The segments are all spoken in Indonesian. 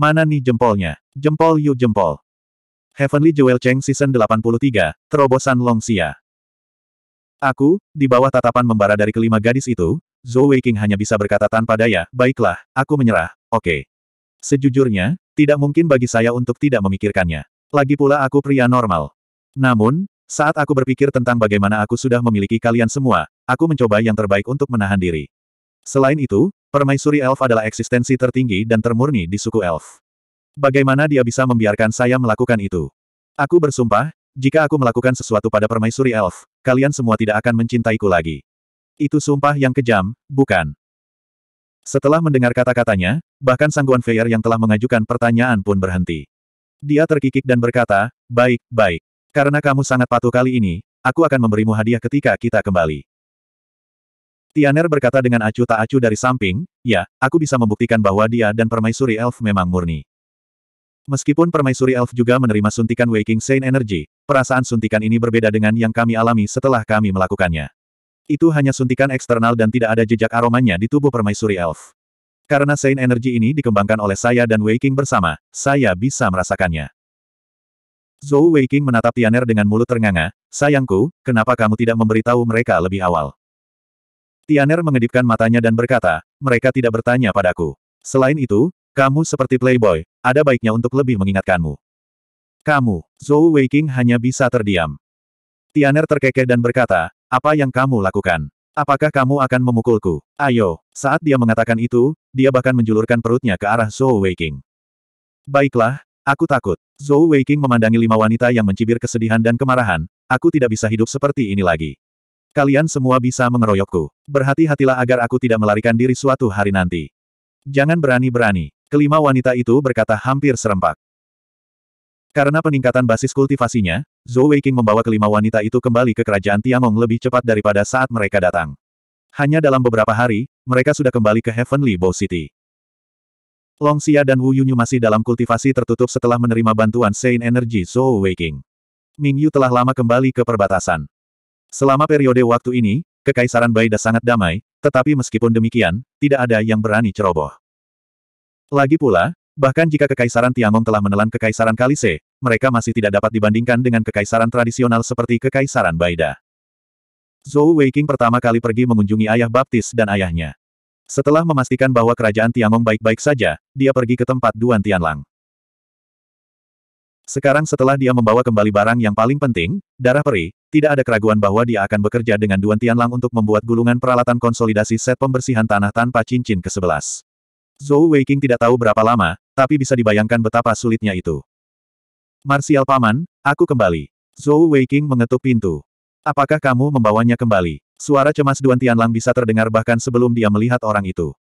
Mana nih jempolnya? Jempol Yu jempol. Heavenly Jewel Cheng Season 83, Terobosan Longxia. Aku, di bawah tatapan membara dari kelima gadis itu, Zhou Weiking hanya bisa berkata tanpa daya, baiklah, aku menyerah, oke. Okay. Sejujurnya, tidak mungkin bagi saya untuk tidak memikirkannya. Lagi pula aku pria normal. Namun, saat aku berpikir tentang bagaimana aku sudah memiliki kalian semua, aku mencoba yang terbaik untuk menahan diri. Selain itu, Permaisuri elf adalah eksistensi tertinggi dan termurni di suku elf. Bagaimana dia bisa membiarkan saya melakukan itu? Aku bersumpah, jika aku melakukan sesuatu pada permaisuri elf, kalian semua tidak akan mencintaiku lagi. Itu sumpah yang kejam, bukan? Setelah mendengar kata-katanya, bahkan Sangguan Feyer yang telah mengajukan pertanyaan pun berhenti. Dia terkikik dan berkata, baik, baik. Karena kamu sangat patuh kali ini, aku akan memberimu hadiah ketika kita kembali. Tianer berkata dengan acuh tak acuh dari samping, ya, aku bisa membuktikan bahwa dia dan permaisuri elf memang murni. Meskipun permaisuri elf juga menerima suntikan Waking Saint Energy, perasaan suntikan ini berbeda dengan yang kami alami setelah kami melakukannya. Itu hanya suntikan eksternal dan tidak ada jejak aromanya di tubuh permaisuri elf. Karena Saint Energy ini dikembangkan oleh saya dan Waking bersama, saya bisa merasakannya. Zhou Waking menatap Tianer dengan mulut ternganga, sayangku, kenapa kamu tidak memberitahu mereka lebih awal? Tianer mengedipkan matanya dan berkata, mereka tidak bertanya padaku. Selain itu, kamu seperti playboy, ada baiknya untuk lebih mengingatkanmu. Kamu, Zhou Weiqing hanya bisa terdiam. Tianer terkekeh dan berkata, apa yang kamu lakukan? Apakah kamu akan memukulku? Ayo, saat dia mengatakan itu, dia bahkan menjulurkan perutnya ke arah Zhou Weiqing. Baiklah, aku takut. Zhou Weiqing memandangi lima wanita yang mencibir kesedihan dan kemarahan, aku tidak bisa hidup seperti ini lagi. Kalian semua bisa mengeroyokku. Berhati-hatilah agar aku tidak melarikan diri suatu hari nanti. Jangan berani-berani. Kelima wanita itu berkata hampir serempak. Karena peningkatan basis kultivasinya, Zhou Weiqing membawa kelima wanita itu kembali ke kerajaan Tiangong lebih cepat daripada saat mereka datang. Hanya dalam beberapa hari, mereka sudah kembali ke Heavenly Bow City. Long Xia dan Wu Yunyu masih dalam kultivasi tertutup setelah menerima bantuan Saint Energy Zhou Weiqing. Ming Yu telah lama kembali ke perbatasan. Selama periode waktu ini, Kekaisaran Baida sangat damai, tetapi meskipun demikian, tidak ada yang berani ceroboh. Lagi pula, bahkan jika Kekaisaran Tiangong telah menelan Kekaisaran Kalise, mereka masih tidak dapat dibandingkan dengan Kekaisaran tradisional seperti Kekaisaran Baida. Zhou Weiking pertama kali pergi mengunjungi ayah baptis dan ayahnya. Setelah memastikan bahwa kerajaan Tiangong baik-baik saja, dia pergi ke tempat Duan Tianlang. Sekarang setelah dia membawa kembali barang yang paling penting, darah peri, tidak ada keraguan bahwa dia akan bekerja dengan Duan Tianlang untuk membuat gulungan peralatan konsolidasi set pembersihan tanah tanpa cincin ke-11. Zhou Weiqing tidak tahu berapa lama, tapi bisa dibayangkan betapa sulitnya itu. Marsial Paman, aku kembali. Zhou Weiqing mengetuk pintu. Apakah kamu membawanya kembali? Suara cemas Duan Tianlang bisa terdengar bahkan sebelum dia melihat orang itu.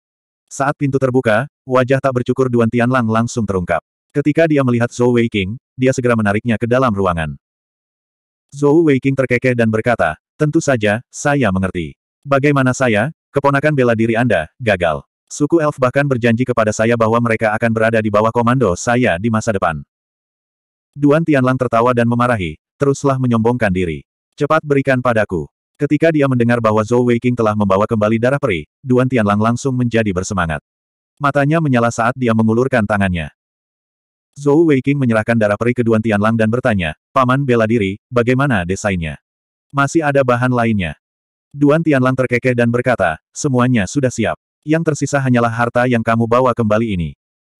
Saat pintu terbuka, wajah tak bercukur Duan Tianlang langsung terungkap. Ketika dia melihat Zhou Weiqing, dia segera menariknya ke dalam ruangan. Zhou Weiqing terkekeh dan berkata, tentu saja, saya mengerti. Bagaimana saya, keponakan bela diri Anda, gagal. Suku elf bahkan berjanji kepada saya bahwa mereka akan berada di bawah komando saya di masa depan. Duan Tianlang tertawa dan memarahi, teruslah menyombongkan diri. Cepat berikan padaku. Ketika dia mendengar bahwa Zhou Weiqing telah membawa kembali darah peri, Duan Tianlang langsung menjadi bersemangat. Matanya menyala saat dia mengulurkan tangannya. Zhou Weiqing menyerahkan darah peri ke Duan Tianlang dan bertanya, Paman bela diri, bagaimana desainnya? Masih ada bahan lainnya. Duan Tianlang terkekeh dan berkata, semuanya sudah siap. Yang tersisa hanyalah harta yang kamu bawa kembali ini.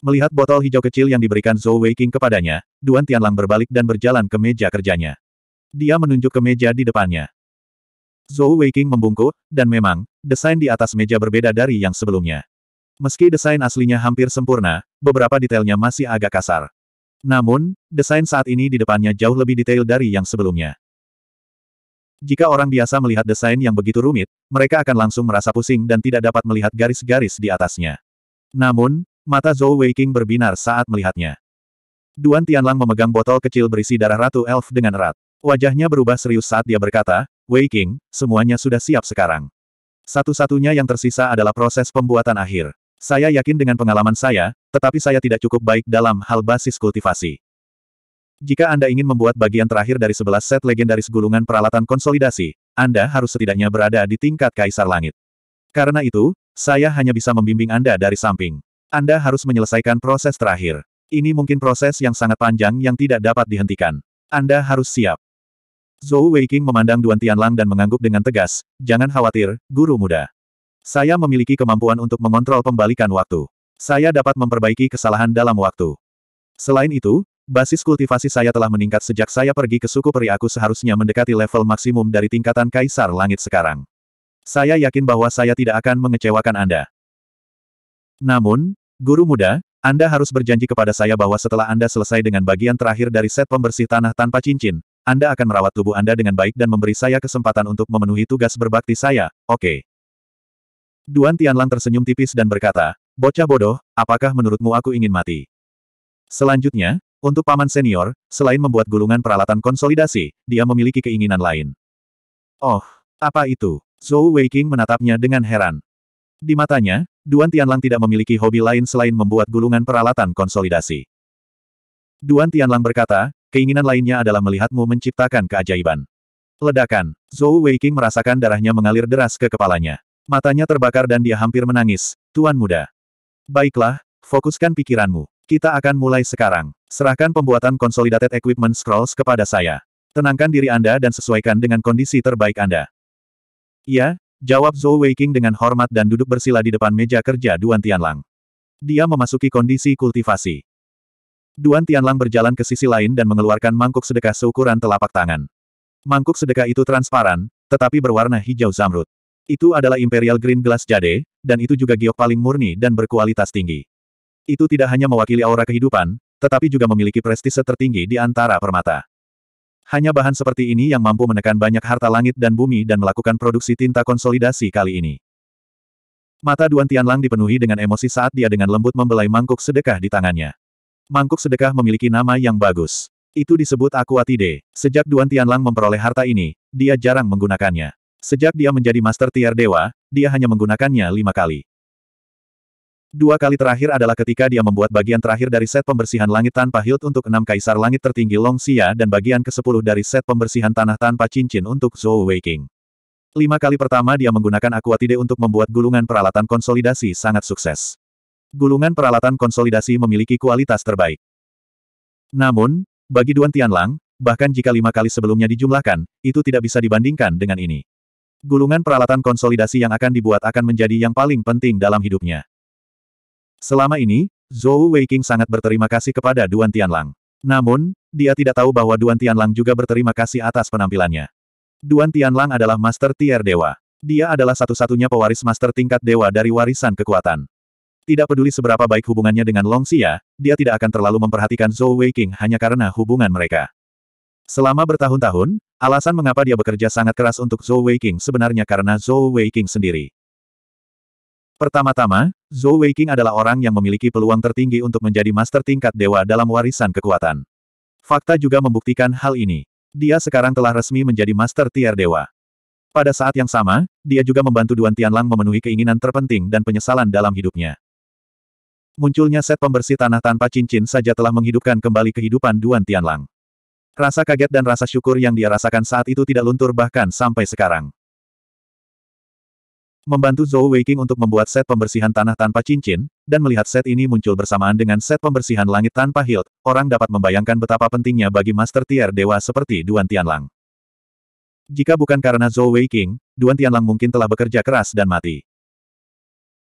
Melihat botol hijau kecil yang diberikan Zhou Weiqing kepadanya, Duan Tianlang berbalik dan berjalan ke meja kerjanya. Dia menunjuk ke meja di depannya. Zhou Weiqing membungkuk, dan memang, desain di atas meja berbeda dari yang sebelumnya. Meski desain aslinya hampir sempurna, beberapa detailnya masih agak kasar. Namun, desain saat ini di depannya jauh lebih detail dari yang sebelumnya. Jika orang biasa melihat desain yang begitu rumit, mereka akan langsung merasa pusing dan tidak dapat melihat garis-garis di atasnya. Namun, mata Zhou Weiqing berbinar saat melihatnya. Duan Tianlang memegang botol kecil berisi darah Ratu Elf dengan erat. Wajahnya berubah serius saat dia berkata, Weiqing, semuanya sudah siap sekarang. Satu-satunya yang tersisa adalah proses pembuatan akhir. Saya yakin dengan pengalaman saya, tetapi saya tidak cukup baik dalam hal basis kultivasi. Jika Anda ingin membuat bagian terakhir dari sebelas set legendaris gulungan peralatan konsolidasi, Anda harus setidaknya berada di tingkat Kaisar Langit. Karena itu, saya hanya bisa membimbing Anda dari samping. Anda harus menyelesaikan proses terakhir. Ini mungkin proses yang sangat panjang yang tidak dapat dihentikan. Anda harus siap. Zhou Weiqing memandang Duan Tianlang dan mengangguk dengan tegas, jangan khawatir, guru muda. Saya memiliki kemampuan untuk mengontrol pembalikan waktu. Saya dapat memperbaiki kesalahan dalam waktu. Selain itu, basis kultivasi saya telah meningkat sejak saya pergi ke suku peri aku seharusnya mendekati level maksimum dari tingkatan Kaisar Langit sekarang. Saya yakin bahwa saya tidak akan mengecewakan Anda. Namun, Guru Muda, Anda harus berjanji kepada saya bahwa setelah Anda selesai dengan bagian terakhir dari set pembersih tanah tanpa cincin, Anda akan merawat tubuh Anda dengan baik dan memberi saya kesempatan untuk memenuhi tugas berbakti saya, oke. Okay. Duan Tianlang tersenyum tipis dan berkata, Bocah bodoh, apakah menurutmu aku ingin mati? Selanjutnya, untuk paman senior, selain membuat gulungan peralatan konsolidasi, dia memiliki keinginan lain. Oh, apa itu? Zhou Weiqing menatapnya dengan heran. Di matanya, Duan Tianlang tidak memiliki hobi lain selain membuat gulungan peralatan konsolidasi. Duan Tianlang berkata, keinginan lainnya adalah melihatmu menciptakan keajaiban. Ledakan, Zhou Weiqing merasakan darahnya mengalir deras ke kepalanya. Matanya terbakar dan dia hampir menangis. Tuan muda. Baiklah, fokuskan pikiranmu. Kita akan mulai sekarang. Serahkan pembuatan Consolidated Equipment Scrolls kepada saya. Tenangkan diri Anda dan sesuaikan dengan kondisi terbaik Anda. Iya, jawab Zhou Weiqing dengan hormat dan duduk bersila di depan meja kerja Duan Tianlang. Dia memasuki kondisi kultivasi. Duan Tianlang berjalan ke sisi lain dan mengeluarkan mangkuk sedekah seukuran telapak tangan. Mangkuk sedekah itu transparan, tetapi berwarna hijau zamrud. Itu adalah Imperial Green Glass Jade, dan itu juga giok paling murni dan berkualitas tinggi. Itu tidak hanya mewakili aura kehidupan, tetapi juga memiliki prestise tertinggi di antara permata. Hanya bahan seperti ini yang mampu menekan banyak harta langit dan bumi dan melakukan produksi tinta konsolidasi kali ini. Mata Duan Tianlang dipenuhi dengan emosi saat dia dengan lembut membelai mangkuk sedekah di tangannya. Mangkuk sedekah memiliki nama yang bagus. Itu disebut Aquatide. Sejak Duan Tianlang memperoleh harta ini, dia jarang menggunakannya. Sejak dia menjadi Master Tier Dewa, dia hanya menggunakannya lima kali. Dua kali terakhir adalah ketika dia membuat bagian terakhir dari set pembersihan langit tanpa hilt untuk enam kaisar langit tertinggi Long Xia dan bagian ke-10 dari set pembersihan tanah tanpa cincin untuk Zhou Weiqing. Lima kali pertama dia menggunakan Aquatide untuk membuat gulungan peralatan konsolidasi sangat sukses. Gulungan peralatan konsolidasi memiliki kualitas terbaik. Namun, bagi Duan Tianlang, bahkan jika lima kali sebelumnya dijumlahkan, itu tidak bisa dibandingkan dengan ini. Gulungan peralatan konsolidasi yang akan dibuat akan menjadi yang paling penting dalam hidupnya. Selama ini, Zhou Weiqing sangat berterima kasih kepada Duan Tianlang. Namun, dia tidak tahu bahwa Duan Tianlang juga berterima kasih atas penampilannya. Duan Tianlang adalah master tier dewa. Dia adalah satu-satunya pewaris master tingkat dewa dari warisan kekuatan. Tidak peduli seberapa baik hubungannya dengan Long Xia, dia tidak akan terlalu memperhatikan Zhou Weiqing hanya karena hubungan mereka. Selama bertahun-tahun, alasan mengapa dia bekerja sangat keras untuk Zhou Weiqing sebenarnya karena Zhou Weiqing sendiri. Pertama-tama, Zhou Weiqing adalah orang yang memiliki peluang tertinggi untuk menjadi master tingkat dewa dalam warisan kekuatan. Fakta juga membuktikan hal ini. Dia sekarang telah resmi menjadi master tier dewa. Pada saat yang sama, dia juga membantu Duan Tianlang memenuhi keinginan terpenting dan penyesalan dalam hidupnya. Munculnya set pembersih tanah tanpa cincin saja telah menghidupkan kembali kehidupan Duan Tianlang. Rasa kaget dan rasa syukur yang dia rasakan saat itu tidak luntur bahkan sampai sekarang. Membantu Zhou Weiqing untuk membuat set pembersihan tanah tanpa cincin, dan melihat set ini muncul bersamaan dengan set pembersihan langit tanpa hilt, orang dapat membayangkan betapa pentingnya bagi Master Tier Dewa seperti Duan Tianlang. Jika bukan karena Zhou Weiqing, Duan Tianlang mungkin telah bekerja keras dan mati.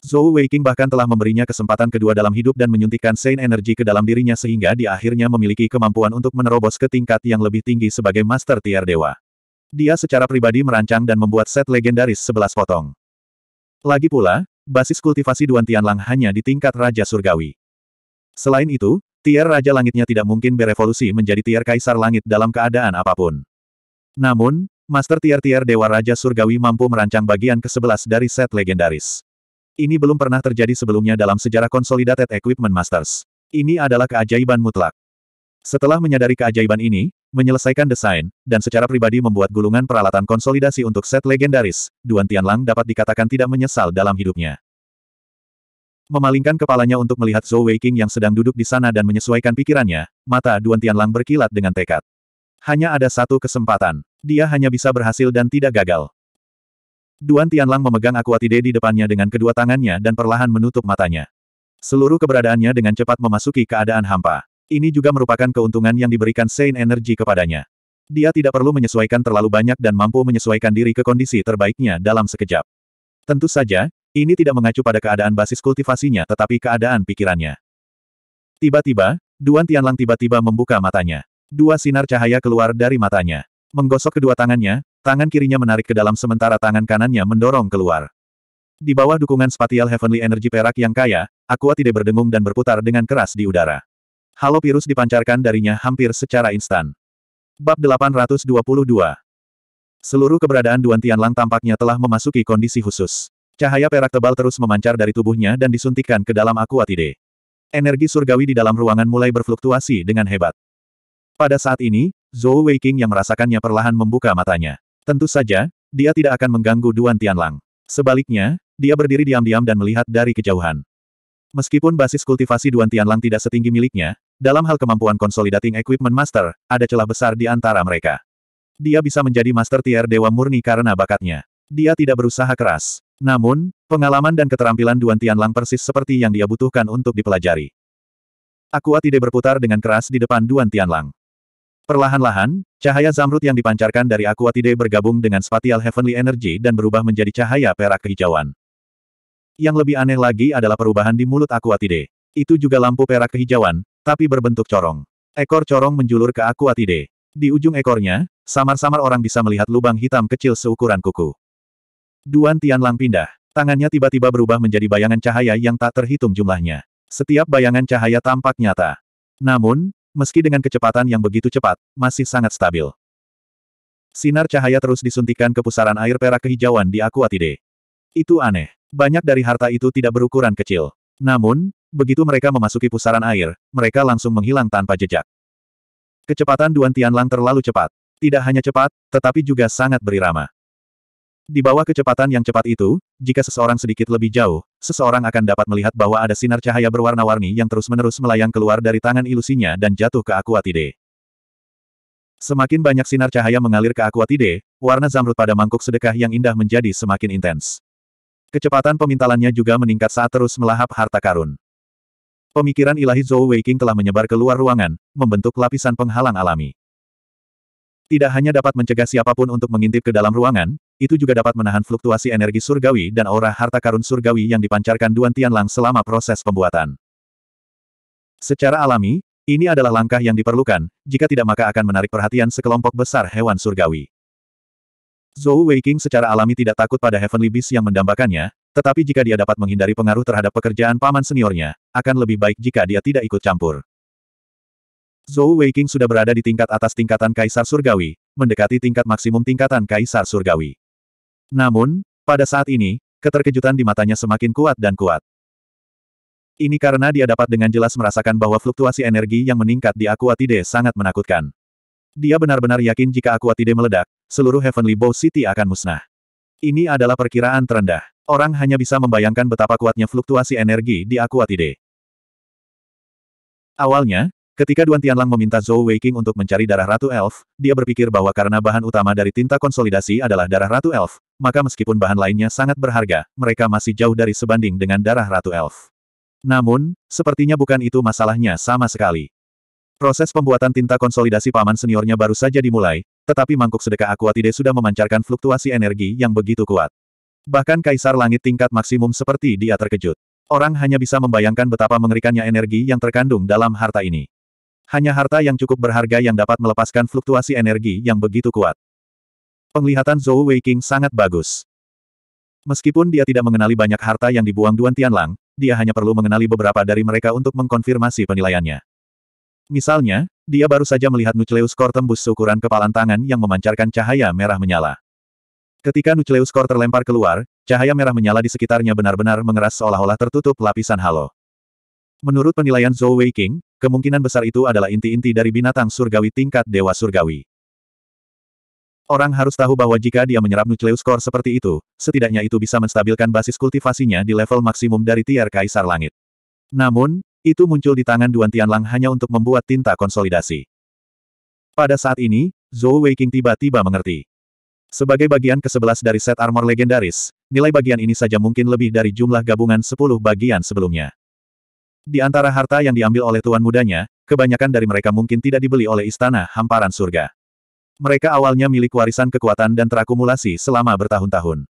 Zhou Weiqing bahkan telah memberinya kesempatan kedua dalam hidup dan menyuntikkan Saint Energy ke dalam dirinya sehingga dia akhirnya memiliki kemampuan untuk menerobos ke tingkat yang lebih tinggi sebagai Master Tier Dewa. Dia secara pribadi merancang dan membuat set legendaris sebelas potong. Lagi pula, basis kultivasi Duan Tianlang hanya di tingkat Raja Surgawi. Selain itu, tier Raja Langitnya tidak mungkin berevolusi menjadi tier Kaisar Langit dalam keadaan apapun. Namun, Master tier-tier Dewa Raja Surgawi mampu merancang bagian ke-11 dari set legendaris. Ini belum pernah terjadi sebelumnya dalam sejarah Consolidated Equipment Masters. Ini adalah keajaiban mutlak. Setelah menyadari keajaiban ini, menyelesaikan desain, dan secara pribadi membuat gulungan peralatan konsolidasi untuk set legendaris, Duan Tianlang dapat dikatakan tidak menyesal dalam hidupnya. Memalingkan kepalanya untuk melihat Zhou Weiqing yang sedang duduk di sana dan menyesuaikan pikirannya, mata Duan Tianlang berkilat dengan tekad. Hanya ada satu kesempatan. Dia hanya bisa berhasil dan tidak gagal. Duan Tianlang memegang Aquatide di depannya dengan kedua tangannya dan perlahan menutup matanya. Seluruh keberadaannya dengan cepat memasuki keadaan hampa. Ini juga merupakan keuntungan yang diberikan Saint Energy kepadanya. Dia tidak perlu menyesuaikan terlalu banyak dan mampu menyesuaikan diri ke kondisi terbaiknya dalam sekejap. Tentu saja, ini tidak mengacu pada keadaan basis kultivasinya tetapi keadaan pikirannya. Tiba-tiba, Duan Tianlang tiba-tiba membuka matanya. Dua sinar cahaya keluar dari matanya. Menggosok kedua tangannya, Tangan kirinya menarik ke dalam sementara tangan kanannya mendorong keluar. Di bawah dukungan spatial heavenly energy perak yang kaya, Aqua tidak berdengung dan berputar dengan keras di udara. Halo virus dipancarkan darinya hampir secara instan. Bab 822 Seluruh keberadaan Duan Tianlang tampaknya telah memasuki kondisi khusus. Cahaya perak tebal terus memancar dari tubuhnya dan disuntikkan ke dalam Aqua Aquatide. Energi surgawi di dalam ruangan mulai berfluktuasi dengan hebat. Pada saat ini, Zhou Weiqing yang merasakannya perlahan membuka matanya. Tentu saja, dia tidak akan mengganggu Duan Tianlang. Sebaliknya, dia berdiri diam-diam dan melihat dari kejauhan. Meskipun basis kultivasi Duan Tianlang tidak setinggi miliknya, dalam hal kemampuan consolidating equipment master, ada celah besar di antara mereka. Dia bisa menjadi master tier dewa murni karena bakatnya. Dia tidak berusaha keras. Namun, pengalaman dan keterampilan Duan Tianlang persis seperti yang dia butuhkan untuk dipelajari. Aku tidak berputar dengan keras di depan Duan Tianlang. Perlahan-lahan, cahaya zamrud yang dipancarkan dari Aquatide bergabung dengan Spatial Heavenly Energy dan berubah menjadi cahaya perak kehijauan. Yang lebih aneh lagi adalah perubahan di mulut Aquatide. Itu juga lampu perak kehijauan, tapi berbentuk corong. Ekor corong menjulur ke Aquatide. Di ujung ekornya, samar-samar orang bisa melihat lubang hitam kecil seukuran kuku. Duan Tianlang pindah. Tangannya tiba-tiba berubah menjadi bayangan cahaya yang tak terhitung jumlahnya. Setiap bayangan cahaya tampak nyata. Namun, meski dengan kecepatan yang begitu cepat, masih sangat stabil. Sinar cahaya terus disuntikan ke pusaran air perak kehijauan di Aquatide. Itu aneh. Banyak dari harta itu tidak berukuran kecil. Namun, begitu mereka memasuki pusaran air, mereka langsung menghilang tanpa jejak. Kecepatan Duan Tianlang terlalu cepat. Tidak hanya cepat, tetapi juga sangat berirama. Di bawah kecepatan yang cepat itu, jika seseorang sedikit lebih jauh, seseorang akan dapat melihat bahwa ada sinar cahaya berwarna-warni yang terus-menerus melayang keluar dari tangan ilusinya dan jatuh ke Aquatide. Semakin banyak sinar cahaya mengalir ke Aquatide, warna zamrud pada mangkuk sedekah yang indah menjadi semakin intens. Kecepatan pemintalannya juga meningkat saat terus melahap harta karun. Pemikiran ilahi Zhou Weiqing telah menyebar ke luar ruangan, membentuk lapisan penghalang alami. Tidak hanya dapat mencegah siapapun untuk mengintip ke dalam ruangan, itu juga dapat menahan fluktuasi energi surgawi dan aura harta karun surgawi yang dipancarkan Duan Tianlang selama proses pembuatan. Secara alami, ini adalah langkah yang diperlukan, jika tidak maka akan menarik perhatian sekelompok besar hewan surgawi. Zhou Weiqing secara alami tidak takut pada Heavenly Beast yang mendambakannya, tetapi jika dia dapat menghindari pengaruh terhadap pekerjaan paman seniornya, akan lebih baik jika dia tidak ikut campur. Zhou Weiqing sudah berada di tingkat atas tingkatan Kaisar Surgawi, mendekati tingkat maksimum tingkatan Kaisar Surgawi. Namun, pada saat ini, keterkejutan di matanya semakin kuat dan kuat. Ini karena dia dapat dengan jelas merasakan bahwa fluktuasi energi yang meningkat di Aquatide sangat menakutkan. Dia benar-benar yakin jika Aquatide meledak, seluruh Heavenly Bow City akan musnah. Ini adalah perkiraan terendah. Orang hanya bisa membayangkan betapa kuatnya fluktuasi energi di Aquatide. Awalnya, ketika Duan Tianlang meminta Zhou Weiqing untuk mencari darah Ratu Elf, dia berpikir bahwa karena bahan utama dari tinta konsolidasi adalah darah Ratu Elf, maka meskipun bahan lainnya sangat berharga, mereka masih jauh dari sebanding dengan darah Ratu Elf. Namun, sepertinya bukan itu masalahnya sama sekali. Proses pembuatan tinta konsolidasi paman seniornya baru saja dimulai, tetapi mangkuk sedekah Aquatide sudah memancarkan fluktuasi energi yang begitu kuat. Bahkan Kaisar Langit tingkat maksimum seperti dia terkejut. Orang hanya bisa membayangkan betapa mengerikannya energi yang terkandung dalam harta ini. Hanya harta yang cukup berharga yang dapat melepaskan fluktuasi energi yang begitu kuat. Penglihatan Zhou Weiqing sangat bagus. Meskipun dia tidak mengenali banyak harta yang dibuang Duan Tianlang, dia hanya perlu mengenali beberapa dari mereka untuk mengkonfirmasi penilaiannya. Misalnya, dia baru saja melihat Nucleus Core tembus seukuran kepalan tangan yang memancarkan cahaya merah menyala. Ketika Nucleus Core terlempar keluar, cahaya merah menyala di sekitarnya benar-benar mengeras seolah-olah tertutup lapisan halo. Menurut penilaian Zhou Weiqing, kemungkinan besar itu adalah inti-inti dari binatang surgawi tingkat Dewa Surgawi. Orang harus tahu bahwa jika dia menyerap nucleus core seperti itu, setidaknya itu bisa menstabilkan basis kultivasinya di level maksimum dari tiar kaisar langit. Namun, itu muncul di tangan Duan Tianlang hanya untuk membuat tinta konsolidasi. Pada saat ini, Zhou Weiqing tiba-tiba mengerti. Sebagai bagian ke-11 dari set armor legendaris, nilai bagian ini saja mungkin lebih dari jumlah gabungan 10 bagian sebelumnya. Di antara harta yang diambil oleh tuan mudanya, kebanyakan dari mereka mungkin tidak dibeli oleh istana hamparan surga. Mereka awalnya milik warisan kekuatan dan terakumulasi selama bertahun-tahun.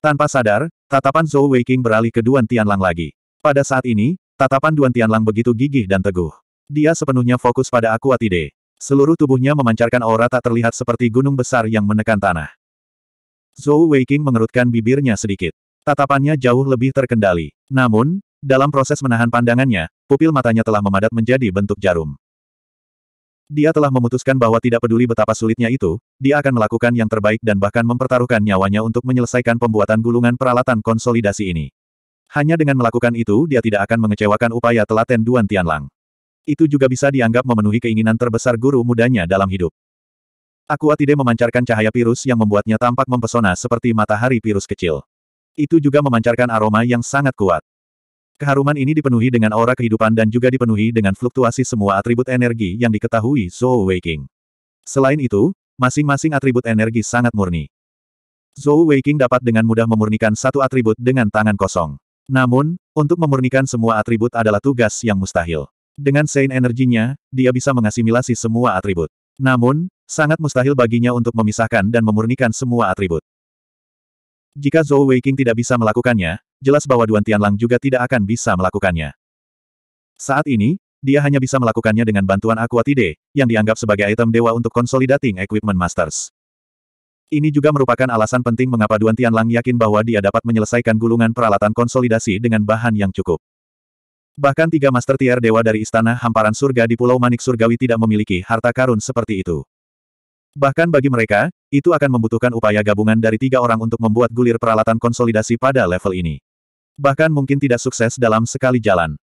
Tanpa sadar, tatapan Zhou Weiking beralih ke Duan Tianlang lagi. Pada saat ini, tatapan Duan Tianlang begitu gigih dan teguh. Dia sepenuhnya fokus pada Aquatide. Seluruh tubuhnya memancarkan aura tak terlihat seperti gunung besar yang menekan tanah. Zhou Weiking mengerutkan bibirnya sedikit. Tatapannya jauh lebih terkendali. Namun, dalam proses menahan pandangannya, pupil matanya telah memadat menjadi bentuk jarum. Dia telah memutuskan bahwa tidak peduli betapa sulitnya itu, dia akan melakukan yang terbaik dan bahkan mempertaruhkan nyawanya untuk menyelesaikan pembuatan gulungan peralatan konsolidasi ini. Hanya dengan melakukan itu dia tidak akan mengecewakan upaya telaten Duan Tianlang. Itu juga bisa dianggap memenuhi keinginan terbesar guru mudanya dalam hidup. tidak memancarkan cahaya pirus yang membuatnya tampak mempesona seperti matahari pirus kecil. Itu juga memancarkan aroma yang sangat kuat. Keharuman ini dipenuhi dengan aura kehidupan dan juga dipenuhi dengan fluktuasi semua atribut energi yang diketahui Zhou Weiqing. Selain itu, masing-masing atribut energi sangat murni. Zhou Weiqing dapat dengan mudah memurnikan satu atribut dengan tangan kosong. Namun, untuk memurnikan semua atribut adalah tugas yang mustahil. Dengan Sein energinya, dia bisa mengasimilasi semua atribut. Namun, sangat mustahil baginya untuk memisahkan dan memurnikan semua atribut. Jika Zhou Weiqing tidak bisa melakukannya, jelas bahwa Duan Tianlang juga tidak akan bisa melakukannya. Saat ini, dia hanya bisa melakukannya dengan bantuan Aqua Aquatide, yang dianggap sebagai item dewa untuk Consolidating Equipment Masters. Ini juga merupakan alasan penting mengapa Duan Tianlang yakin bahwa dia dapat menyelesaikan gulungan peralatan konsolidasi dengan bahan yang cukup. Bahkan tiga master tier dewa dari Istana Hamparan Surga di Pulau Manik Surgawi tidak memiliki harta karun seperti itu. Bahkan bagi mereka, itu akan membutuhkan upaya gabungan dari tiga orang untuk membuat gulir peralatan konsolidasi pada level ini. Bahkan mungkin tidak sukses dalam sekali jalan.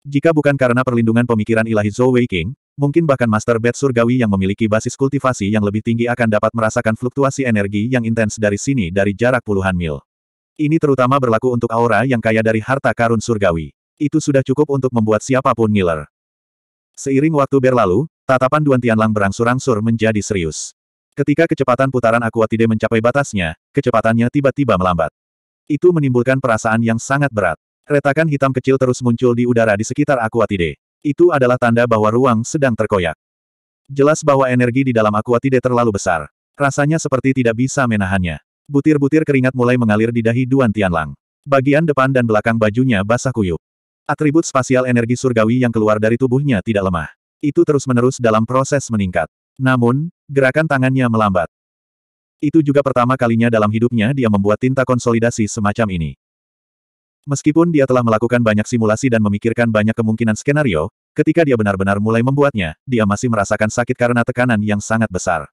Jika bukan karena perlindungan pemikiran ilahi Zhou Weiqing, mungkin bahkan Master Bed Surgawi yang memiliki basis kultivasi yang lebih tinggi akan dapat merasakan fluktuasi energi yang intens dari sini dari jarak puluhan mil. Ini terutama berlaku untuk aura yang kaya dari harta karun surgawi. Itu sudah cukup untuk membuat siapapun ngiler. Seiring waktu berlalu, tatapan Duan Tianlang berangsur-angsur menjadi serius. Ketika kecepatan putaran Tide mencapai batasnya, kecepatannya tiba-tiba melambat. Itu menimbulkan perasaan yang sangat berat. Retakan hitam kecil terus muncul di udara di sekitar Aquatide. Itu adalah tanda bahwa ruang sedang terkoyak. Jelas bahwa energi di dalam Aquatide terlalu besar. Rasanya seperti tidak bisa menahannya. Butir-butir keringat mulai mengalir di dahi Duan Tianlang. Bagian depan dan belakang bajunya basah kuyup. Atribut spasial energi surgawi yang keluar dari tubuhnya tidak lemah. Itu terus-menerus dalam proses meningkat. Namun, gerakan tangannya melambat. Itu juga pertama kalinya dalam hidupnya dia membuat tinta konsolidasi semacam ini. Meskipun dia telah melakukan banyak simulasi dan memikirkan banyak kemungkinan skenario, ketika dia benar-benar mulai membuatnya, dia masih merasakan sakit karena tekanan yang sangat besar.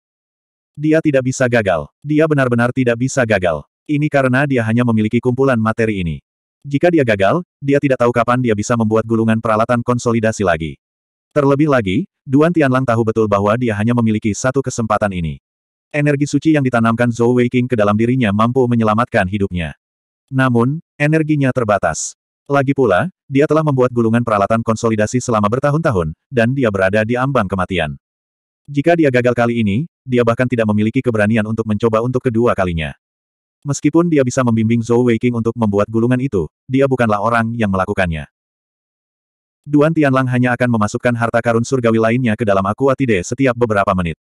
Dia tidak bisa gagal. Dia benar-benar tidak bisa gagal. Ini karena dia hanya memiliki kumpulan materi ini. Jika dia gagal, dia tidak tahu kapan dia bisa membuat gulungan peralatan konsolidasi lagi. Terlebih lagi, Duan Tianlang tahu betul bahwa dia hanya memiliki satu kesempatan ini. Energi suci yang ditanamkan Zhou Weiqing ke dalam dirinya mampu menyelamatkan hidupnya. Namun, energinya terbatas. Lagi pula, dia telah membuat gulungan peralatan konsolidasi selama bertahun-tahun, dan dia berada di ambang kematian. Jika dia gagal kali ini, dia bahkan tidak memiliki keberanian untuk mencoba untuk kedua kalinya. Meskipun dia bisa membimbing Zhou Weiqing untuk membuat gulungan itu, dia bukanlah orang yang melakukannya. Duan Tianlang hanya akan memasukkan harta karun surgawi lainnya ke dalam Aquatide setiap beberapa menit.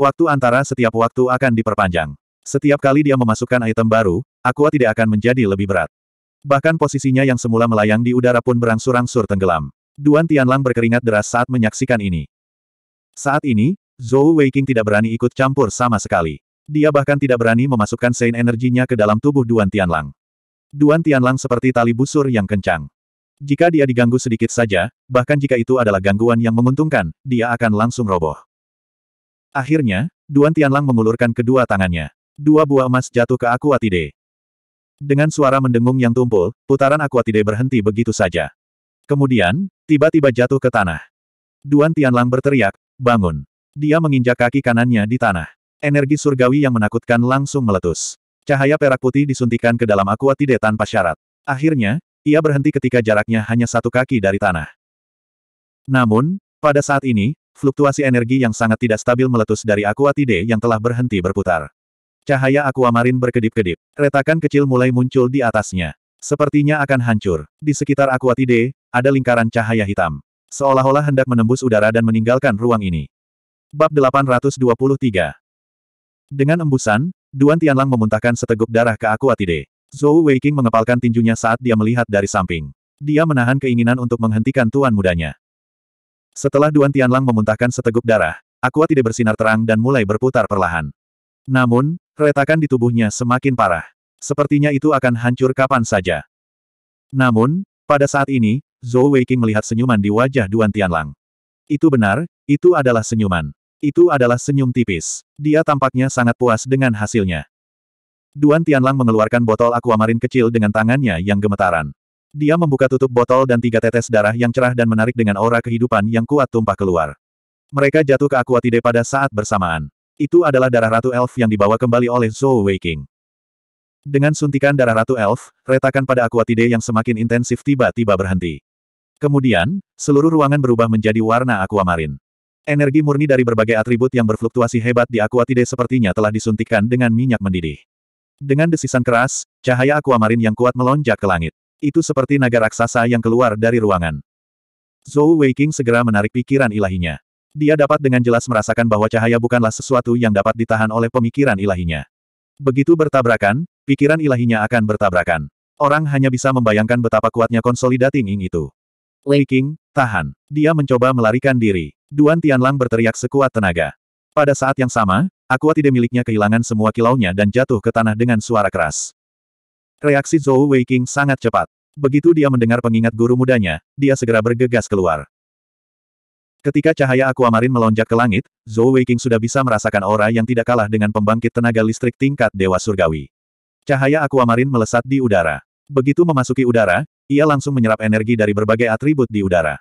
Waktu antara setiap waktu akan diperpanjang. Setiap kali dia memasukkan item baru, Aqua tidak akan menjadi lebih berat. Bahkan posisinya yang semula melayang di udara pun berangsur-angsur tenggelam. Duan Tianlang berkeringat deras saat menyaksikan ini. Saat ini, Zhou Weiqing tidak berani ikut campur sama sekali. Dia bahkan tidak berani memasukkan sein energinya ke dalam tubuh Duan Tianlang. Duan Tianlang seperti tali busur yang kencang. Jika dia diganggu sedikit saja, bahkan jika itu adalah gangguan yang menguntungkan, dia akan langsung roboh. Akhirnya, Duan Tianlang mengulurkan kedua tangannya. Dua buah emas jatuh ke Aquatide. Dengan suara mendengung yang tumpul, putaran Aquatide berhenti begitu saja. Kemudian, tiba-tiba jatuh ke tanah. Duan Tianlang berteriak, bangun. Dia menginjak kaki kanannya di tanah. Energi surgawi yang menakutkan langsung meletus. Cahaya perak putih disuntikan ke dalam Aquatide tanpa syarat. Akhirnya, ia berhenti ketika jaraknya hanya satu kaki dari tanah. Namun, pada saat ini, fluktuasi energi yang sangat tidak stabil meletus dari Aquatide yang telah berhenti berputar. Cahaya Aquamarin berkedip-kedip. Retakan kecil mulai muncul di atasnya. Sepertinya akan hancur. Di sekitar Aquatide, ada lingkaran cahaya hitam. Seolah-olah hendak menembus udara dan meninggalkan ruang ini. Bab 823 Dengan embusan, Duan Tianlang memuntahkan seteguk darah ke Aquatide. Zhou Weiqing mengepalkan tinjunya saat dia melihat dari samping. Dia menahan keinginan untuk menghentikan tuan mudanya. Setelah Duan Tianlang memuntahkan seteguk darah, aqua tidak bersinar terang dan mulai berputar perlahan. Namun, retakan di tubuhnya semakin parah. Sepertinya itu akan hancur kapan saja. Namun, pada saat ini, Zhou Weiqing melihat senyuman di wajah Duan Tianlang. Itu benar, itu adalah senyuman. Itu adalah senyum tipis. Dia tampaknya sangat puas dengan hasilnya. Duan Tianlang mengeluarkan botol akuamarin kecil dengan tangannya yang gemetaran. Dia membuka tutup botol dan tiga tetes darah yang cerah dan menarik dengan aura kehidupan yang kuat tumpah keluar. Mereka jatuh ke Aquatide pada saat bersamaan. Itu adalah darah Ratu Elf yang dibawa kembali oleh Zhou Weiking. Dengan suntikan darah Ratu Elf, retakan pada Aquatide yang semakin intensif tiba-tiba berhenti. Kemudian, seluruh ruangan berubah menjadi warna aquamarin. Energi murni dari berbagai atribut yang berfluktuasi hebat di Aquatide sepertinya telah disuntikan dengan minyak mendidih. Dengan desisan keras, cahaya aquamarin yang kuat melonjak ke langit. Itu seperti naga raksasa yang keluar dari ruangan. Zhou Weiqing segera menarik pikiran ilahinya. Dia dapat dengan jelas merasakan bahwa cahaya bukanlah sesuatu yang dapat ditahan oleh pemikiran ilahinya. Begitu bertabrakan, pikiran ilahinya akan bertabrakan. Orang hanya bisa membayangkan betapa kuatnya konsolidating ing itu. Weiqing, tahan. Dia mencoba melarikan diri. Duan Tianlang berteriak sekuat tenaga. Pada saat yang sama, aqua tidak miliknya kehilangan semua kilaunya dan jatuh ke tanah dengan suara keras. Reaksi Zhou Weiqing sangat cepat. Begitu dia mendengar pengingat guru mudanya, dia segera bergegas keluar. Ketika cahaya Aquamarin melonjak ke langit, Zhou Weiqing sudah bisa merasakan aura yang tidak kalah dengan pembangkit tenaga listrik tingkat Dewa Surgawi. Cahaya Aquamarin melesat di udara. Begitu memasuki udara, ia langsung menyerap energi dari berbagai atribut di udara.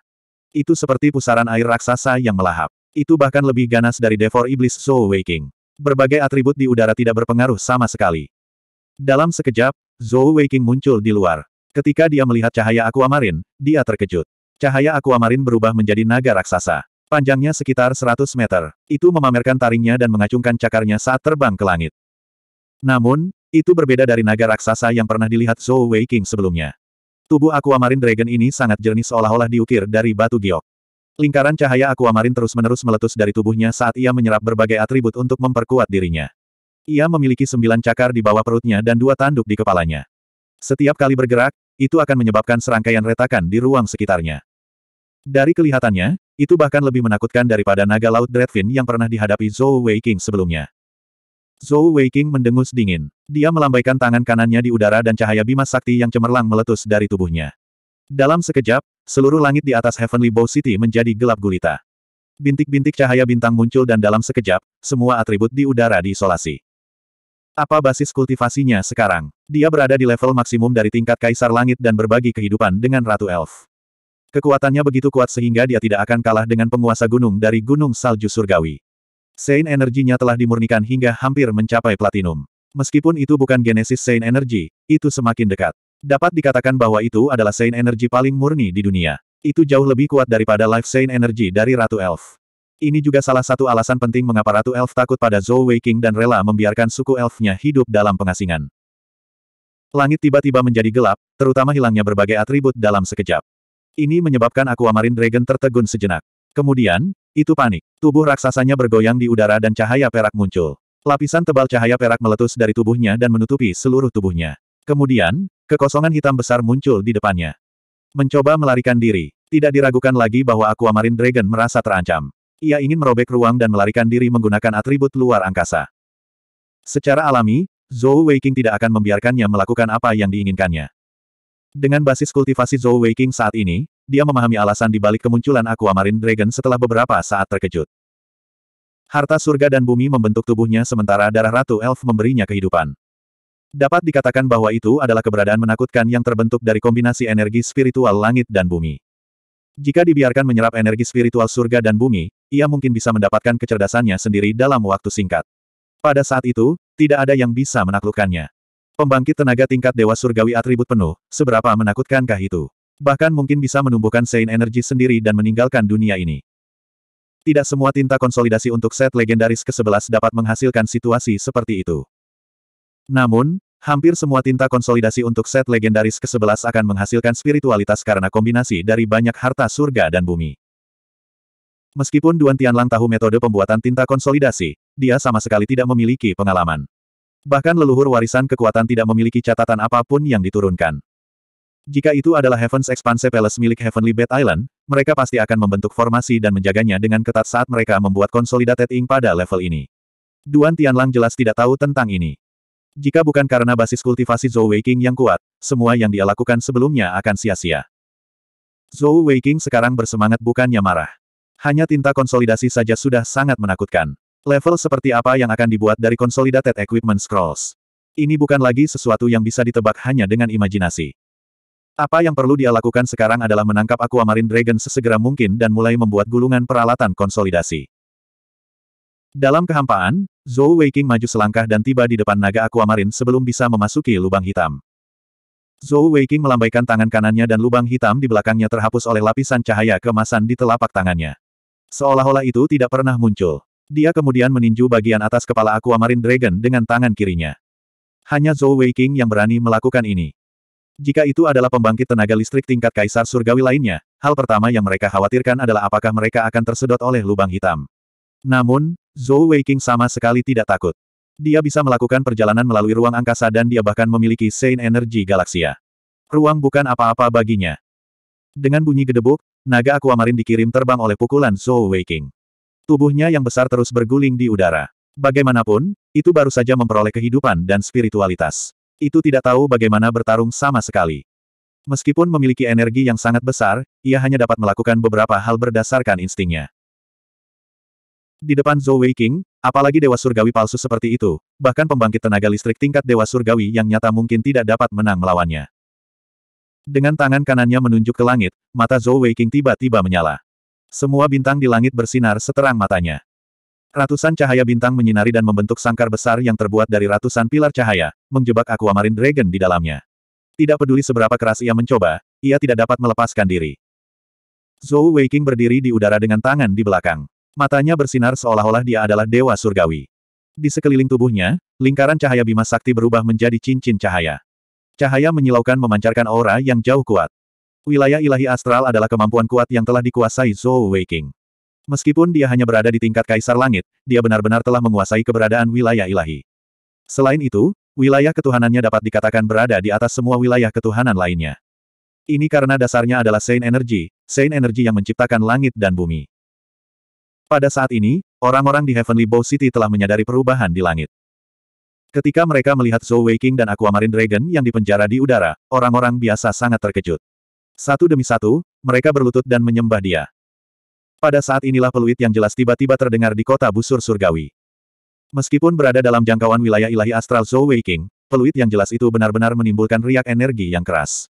Itu seperti pusaran air raksasa yang melahap. Itu bahkan lebih ganas dari Devor Iblis Zhou Weiqing. Berbagai atribut di udara tidak berpengaruh sama sekali. Dalam sekejap, Zhou Weiqing muncul di luar. Ketika dia melihat cahaya Aquamarin, dia terkejut. Cahaya Aquamarin berubah menjadi naga raksasa. Panjangnya sekitar 100 meter. Itu memamerkan taringnya dan mengacungkan cakarnya saat terbang ke langit. Namun, itu berbeda dari naga raksasa yang pernah dilihat Zhou Weiqing sebelumnya. Tubuh Aquamarin Dragon ini sangat jernih seolah-olah diukir dari batu giok. Lingkaran cahaya Aquamarin terus-menerus meletus dari tubuhnya saat ia menyerap berbagai atribut untuk memperkuat dirinya. Ia memiliki sembilan cakar di bawah perutnya dan dua tanduk di kepalanya. Setiap kali bergerak, itu akan menyebabkan serangkaian retakan di ruang sekitarnya. Dari kelihatannya, itu bahkan lebih menakutkan daripada naga laut Dreadfin yang pernah dihadapi Zhou Weiqing sebelumnya. Zhou Weiqing mendengus dingin. Dia melambaikan tangan kanannya di udara dan cahaya bima sakti yang cemerlang meletus dari tubuhnya. Dalam sekejap, seluruh langit di atas Heavenly Bow City menjadi gelap gulita. Bintik-bintik cahaya bintang muncul dan dalam sekejap, semua atribut di udara diisolasi. Apa basis kultivasinya sekarang? Dia berada di level maksimum dari tingkat Kaisar Langit dan berbagi kehidupan dengan Ratu Elf. Kekuatannya begitu kuat sehingga dia tidak akan kalah dengan penguasa gunung dari Gunung Salju Surgawi. Sein energinya telah dimurnikan hingga hampir mencapai platinum. Meskipun itu bukan genesis Sein energi, itu semakin dekat. Dapat dikatakan bahwa itu adalah Sein energi paling murni di dunia. Itu jauh lebih kuat daripada Life Sein energi dari Ratu Elf. Ini juga salah satu alasan penting mengapa Ratu Elf takut pada Zhou Weiqing dan rela membiarkan suku elfnya hidup dalam pengasingan. Langit tiba-tiba menjadi gelap, terutama hilangnya berbagai atribut dalam sekejap. Ini menyebabkan Aquamarine Dragon tertegun sejenak. Kemudian, itu panik. Tubuh raksasanya bergoyang di udara dan cahaya perak muncul. Lapisan tebal cahaya perak meletus dari tubuhnya dan menutupi seluruh tubuhnya. Kemudian, kekosongan hitam besar muncul di depannya. Mencoba melarikan diri, tidak diragukan lagi bahwa Aquamarine Dragon merasa terancam. Ia ingin merobek ruang dan melarikan diri menggunakan atribut luar angkasa. Secara alami, Zhou Weiqing tidak akan membiarkannya melakukan apa yang diinginkannya. Dengan basis kultivasi Zhou Weiqing saat ini, dia memahami alasan di balik kemunculan Aquamarine Dragon setelah beberapa saat terkejut. Harta surga dan bumi membentuk tubuhnya sementara darah Ratu Elf memberinya kehidupan. Dapat dikatakan bahwa itu adalah keberadaan menakutkan yang terbentuk dari kombinasi energi spiritual langit dan bumi. Jika dibiarkan menyerap energi spiritual surga dan bumi, ia mungkin bisa mendapatkan kecerdasannya sendiri dalam waktu singkat. Pada saat itu, tidak ada yang bisa menaklukkannya. Pembangkit tenaga tingkat Dewa Surgawi atribut penuh, seberapa menakutkankah itu? Bahkan mungkin bisa menumbuhkan Sein energi sendiri dan meninggalkan dunia ini. Tidak semua tinta konsolidasi untuk set legendaris ke-11 dapat menghasilkan situasi seperti itu. Namun, hampir semua tinta konsolidasi untuk set legendaris ke-11 akan menghasilkan spiritualitas karena kombinasi dari banyak harta surga dan bumi. Meskipun Duan Tianlang tahu metode pembuatan tinta konsolidasi, dia sama sekali tidak memiliki pengalaman. Bahkan leluhur warisan kekuatan tidak memiliki catatan apapun yang diturunkan. Jika itu adalah Heaven's Expanse Palace milik Heavenly Bed Island, mereka pasti akan membentuk formasi dan menjaganya dengan ketat saat mereka membuat Consolidated Ink pada level ini. Duan Tianlang jelas tidak tahu tentang ini. Jika bukan karena basis kultivasi Zhou Weiqing yang kuat, semua yang dia lakukan sebelumnya akan sia-sia. Zhou Weiqing sekarang bersemangat bukannya marah. Hanya tinta konsolidasi saja sudah sangat menakutkan. Level seperti apa yang akan dibuat dari Consolidated Equipment Scrolls? Ini bukan lagi sesuatu yang bisa ditebak hanya dengan imajinasi. Apa yang perlu dia lakukan sekarang adalah menangkap Aquamarine Dragon sesegera mungkin dan mulai membuat gulungan peralatan konsolidasi. Dalam kehampaan, Zhou Weiqing maju selangkah dan tiba di depan naga Aquamarine sebelum bisa memasuki lubang hitam. Zhou Weiqing melambaikan tangan kanannya dan lubang hitam di belakangnya terhapus oleh lapisan cahaya kemasan di telapak tangannya. Seolah-olah itu tidak pernah muncul. Dia kemudian meninju bagian atas kepala Aquamarine Dragon dengan tangan kirinya. Hanya Zhou Weiqing yang berani melakukan ini. Jika itu adalah pembangkit tenaga listrik tingkat kaisar surgawi lainnya, hal pertama yang mereka khawatirkan adalah apakah mereka akan tersedot oleh lubang hitam. Namun, Zhou Weiqing sama sekali tidak takut. Dia bisa melakukan perjalanan melalui ruang angkasa dan dia bahkan memiliki Saint Energy Galaxia. Ruang bukan apa-apa baginya. Dengan bunyi gedebuk, naga akuamarin dikirim terbang oleh pukulan Zhou Weiqing. Tubuhnya yang besar terus berguling di udara. Bagaimanapun, itu baru saja memperoleh kehidupan dan spiritualitas. Itu tidak tahu bagaimana bertarung sama sekali. Meskipun memiliki energi yang sangat besar, ia hanya dapat melakukan beberapa hal berdasarkan instingnya. Di depan Zhou Weiqing, apalagi dewa surgawi palsu seperti itu, bahkan pembangkit tenaga listrik tingkat dewa surgawi yang nyata mungkin tidak dapat menang melawannya. Dengan tangan kanannya menunjuk ke langit, mata Zhou Weiqing tiba-tiba menyala. Semua bintang di langit bersinar seterang matanya. Ratusan cahaya bintang menyinari dan membentuk sangkar besar yang terbuat dari ratusan pilar cahaya, menjebak Aquamarine Dragon di dalamnya. Tidak peduli seberapa keras ia mencoba, ia tidak dapat melepaskan diri. Zhou Weiqing berdiri di udara dengan tangan di belakang. Matanya bersinar seolah-olah dia adalah dewa surgawi. Di sekeliling tubuhnya, lingkaran cahaya Bima Sakti berubah menjadi cincin cahaya. Cahaya menyilaukan memancarkan aura yang jauh kuat. Wilayah ilahi astral adalah kemampuan kuat yang telah dikuasai Zhou Weiqing. Meskipun dia hanya berada di tingkat kaisar langit, dia benar-benar telah menguasai keberadaan wilayah ilahi. Selain itu, wilayah ketuhanannya dapat dikatakan berada di atas semua wilayah ketuhanan lainnya. Ini karena dasarnya adalah Saint Energy, Saint Energy yang menciptakan langit dan bumi. Pada saat ini, orang-orang di Heavenly Bow City telah menyadari perubahan di langit. Ketika mereka melihat Zhou Weiqing dan Aquamarine Dragon yang dipenjara di udara, orang-orang biasa sangat terkejut. Satu demi satu, mereka berlutut dan menyembah dia. Pada saat inilah peluit yang jelas tiba-tiba terdengar di kota busur surgawi. Meskipun berada dalam jangkauan wilayah ilahi astral Zhou Weiqing, peluit yang jelas itu benar-benar menimbulkan riak energi yang keras.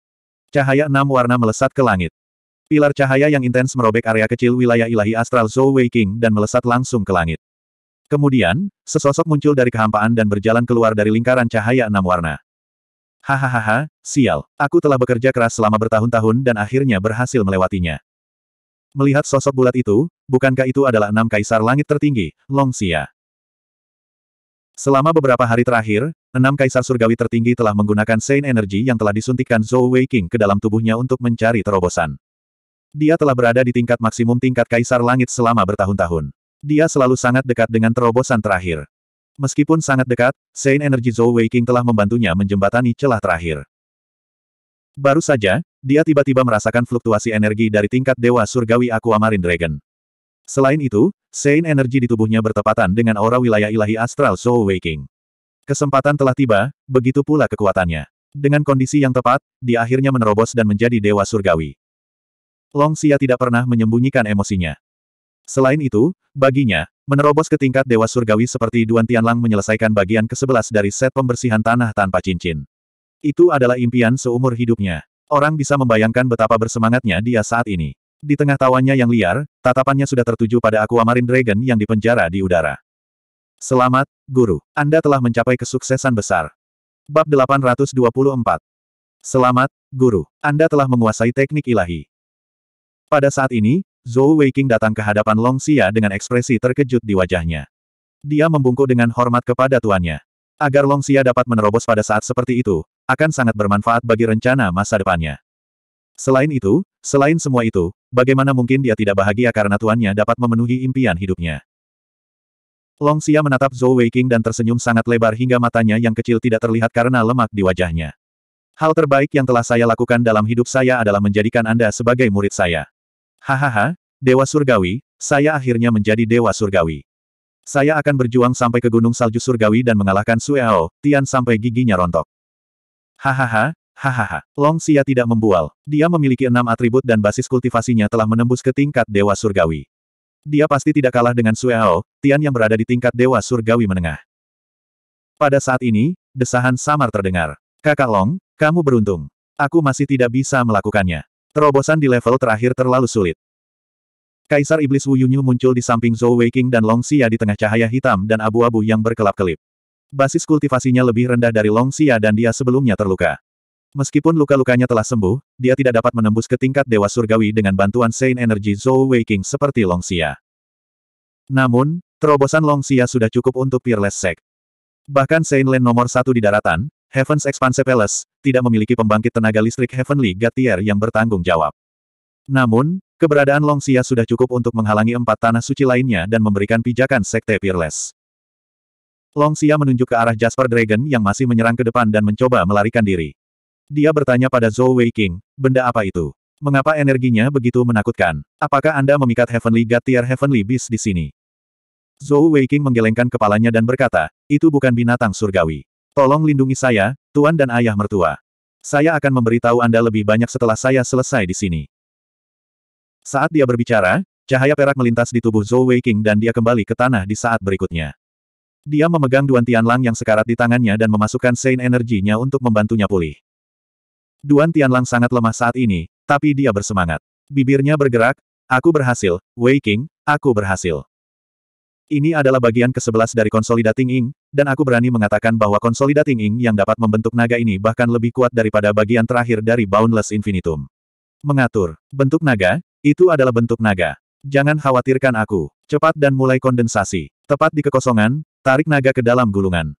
Cahaya enam warna melesat ke langit. Pilar cahaya yang intens merobek area kecil wilayah ilahi astral Zhou Weiqing dan melesat langsung ke langit. Kemudian, sesosok muncul dari kehampaan dan berjalan keluar dari lingkaran cahaya enam warna. Hahaha, sial. Aku telah bekerja keras selama bertahun-tahun dan akhirnya berhasil melewatinya. Melihat sosok bulat itu, bukankah itu adalah enam kaisar langit tertinggi, Long Xia? Selama beberapa hari terakhir, enam kaisar surgawi tertinggi telah menggunakan Saint Energi yang telah disuntikkan Zhou Weiqing ke dalam tubuhnya untuk mencari terobosan. Dia telah berada di tingkat maksimum tingkat kaisar langit selama bertahun-tahun. Dia selalu sangat dekat dengan terobosan terakhir. Meskipun sangat dekat, Sein Energy Zhou Weiqing telah membantunya menjembatani celah terakhir. Baru saja, dia tiba-tiba merasakan fluktuasi energi dari tingkat Dewa Surgawi Aquamarine Dragon. Selain itu, Sein Energy di tubuhnya bertepatan dengan aura wilayah ilahi astral Zhou Weiqing. Kesempatan telah tiba, begitu pula kekuatannya. Dengan kondisi yang tepat, dia akhirnya menerobos dan menjadi Dewa Surgawi. Long Xia tidak pernah menyembunyikan emosinya. Selain itu, baginya, menerobos ke tingkat Dewa Surgawi seperti Duan Tianlang menyelesaikan bagian ke-11 dari set pembersihan tanah tanpa cincin. Itu adalah impian seumur hidupnya. Orang bisa membayangkan betapa bersemangatnya dia saat ini. Di tengah tawanya yang liar, tatapannya sudah tertuju pada Aquamarine Dragon yang dipenjara di udara. Selamat, Guru. Anda telah mencapai kesuksesan besar. Bab 824 Selamat, Guru. Anda telah menguasai teknik ilahi. Pada saat ini, Zhou Weiqing datang ke hadapan Long Xia dengan ekspresi terkejut di wajahnya. Dia membungkuk dengan hormat kepada tuannya. Agar Long Xia dapat menerobos pada saat seperti itu, akan sangat bermanfaat bagi rencana masa depannya. Selain itu, selain semua itu, bagaimana mungkin dia tidak bahagia karena tuannya dapat memenuhi impian hidupnya? Long Xia menatap Zhou Weiqing dan tersenyum sangat lebar hingga matanya yang kecil tidak terlihat karena lemak di wajahnya. Hal terbaik yang telah saya lakukan dalam hidup saya adalah menjadikan Anda sebagai murid saya. Hahaha, Dewa Surgawi, saya akhirnya menjadi Dewa Surgawi. Saya akan berjuang sampai ke Gunung Salju Surgawi dan mengalahkan Sueao, Tian sampai giginya rontok. Hahaha, hahaha. Long Xia tidak membual. Dia memiliki enam atribut dan basis kultivasinya telah menembus ke tingkat Dewa Surgawi. Dia pasti tidak kalah dengan Sueao, Tian yang berada di tingkat Dewa Surgawi menengah. Pada saat ini, desahan samar terdengar. Kakak Long, kamu beruntung. Aku masih tidak bisa melakukannya. Terobosan di level terakhir terlalu sulit. Kaisar Iblis Wu Yunyu muncul di samping Zhou Weiqing dan Long Xia di tengah cahaya hitam dan abu-abu yang berkelap-kelip. Basis kultivasinya lebih rendah dari Long Xia dan dia sebelumnya terluka. Meskipun luka-lukanya telah sembuh, dia tidak dapat menembus ke tingkat Dewa Surgawi dengan bantuan Saint Energy Zhou Weiqing seperti Long Xia. Namun, terobosan Long Xia sudah cukup untuk Peerless Sect. Bahkan Saint Land nomor satu di daratan, Heaven's Expanse Palace, tidak memiliki pembangkit tenaga listrik Heavenly Gatier yang bertanggung jawab. Namun, keberadaan Long Xia sudah cukup untuk menghalangi empat tanah suci lainnya dan memberikan pijakan Sekte Peerless. Long Xia menunjuk ke arah Jasper Dragon yang masih menyerang ke depan dan mencoba melarikan diri. Dia bertanya pada Zhou Wei King, benda apa itu? Mengapa energinya begitu menakutkan? Apakah Anda memikat Heavenly Gatier Heavenly Beast di sini? Zhou Weiqing menggelengkan kepalanya dan berkata, itu bukan binatang surgawi. Tolong lindungi saya, tuan dan ayah mertua. Saya akan memberitahu Anda lebih banyak setelah saya selesai di sini. Saat dia berbicara, cahaya perak melintas di tubuh Zhou Weiqing dan dia kembali ke tanah di saat berikutnya. Dia memegang Duan Tianlang yang sekarat di tangannya dan memasukkan Sein energinya untuk membantunya pulih. Duan Tianlang sangat lemah saat ini, tapi dia bersemangat. Bibirnya bergerak, aku berhasil, Weiqing, aku berhasil. Ini adalah bagian ke-11 dari Konsolidating. Ing, dan aku berani mengatakan bahwa Consolidating Ing yang dapat membentuk naga ini bahkan lebih kuat daripada bagian terakhir dari Boundless Infinitum. Mengatur. Bentuk naga? Itu adalah bentuk naga. Jangan khawatirkan aku. Cepat dan mulai kondensasi. Tepat di kekosongan, tarik naga ke dalam gulungan.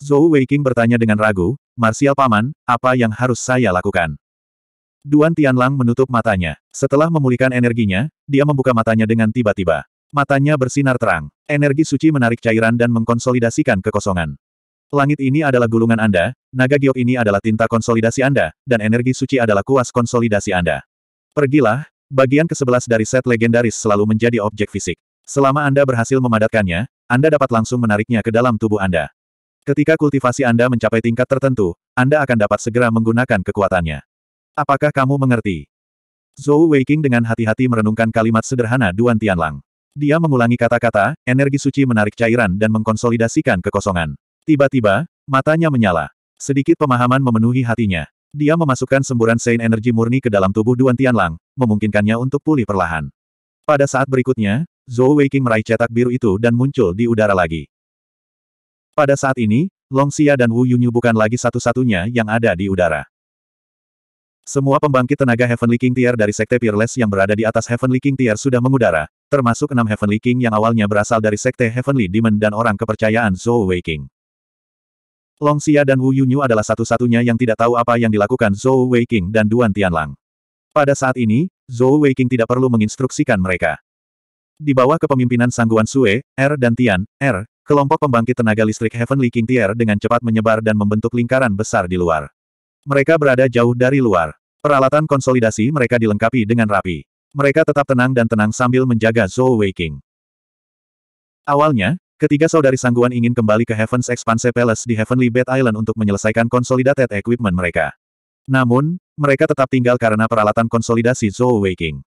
Zhou Weiqing bertanya dengan ragu, Martial Paman, apa yang harus saya lakukan? Duan Tianlang menutup matanya. Setelah memulihkan energinya, dia membuka matanya dengan tiba-tiba. Matanya bersinar terang. Energi suci menarik cairan dan mengkonsolidasikan kekosongan. Langit ini adalah gulungan Anda, naga giok ini adalah tinta konsolidasi Anda, dan energi suci adalah kuas konsolidasi Anda. Pergilah, bagian ke-11 dari set legendaris selalu menjadi objek fisik. Selama Anda berhasil memadatkannya, Anda dapat langsung menariknya ke dalam tubuh Anda. Ketika kultivasi Anda mencapai tingkat tertentu, Anda akan dapat segera menggunakan kekuatannya. Apakah kamu mengerti? Zhou Weiking dengan hati-hati merenungkan kalimat sederhana Duan Tianlang. Dia mengulangi kata-kata, energi suci menarik cairan dan mengkonsolidasikan kekosongan. Tiba-tiba, matanya menyala. Sedikit pemahaman memenuhi hatinya. Dia memasukkan semburan sein energi murni ke dalam tubuh Duan Tianlang, memungkinkannya untuk pulih perlahan. Pada saat berikutnya, Zhou Weiqing meraih cetak biru itu dan muncul di udara lagi. Pada saat ini, Long Xia dan Wu Yunyu bukan lagi satu-satunya yang ada di udara. Semua pembangkit tenaga Heavenly King Tier dari Sekte Peerless yang berada di atas Heavenly King Tier sudah mengudara, termasuk enam Heavenly King yang awalnya berasal dari sekte Heavenly Demon dan orang kepercayaan Zhou Wei King. Long Xia dan Wu Yunyu adalah satu-satunya yang tidak tahu apa yang dilakukan Zhou Wei King dan Duan Tianlang. Pada saat ini, Zhou Wei King tidak perlu menginstruksikan mereka. Di bawah kepemimpinan Sangguan Sue, Er dan Tian, Er, kelompok pembangkit tenaga listrik Heavenly King Tier dengan cepat menyebar dan membentuk lingkaran besar di luar. Mereka berada jauh dari luar. Peralatan konsolidasi mereka dilengkapi dengan rapi. Mereka tetap tenang dan tenang sambil menjaga Zhou Weiqing. Awalnya, ketiga saudari sangguan ingin kembali ke Heaven's Expanse Palace di Heavenly Bed Island untuk menyelesaikan konsolidated equipment mereka. Namun, mereka tetap tinggal karena peralatan konsolidasi Zhou Weiqing.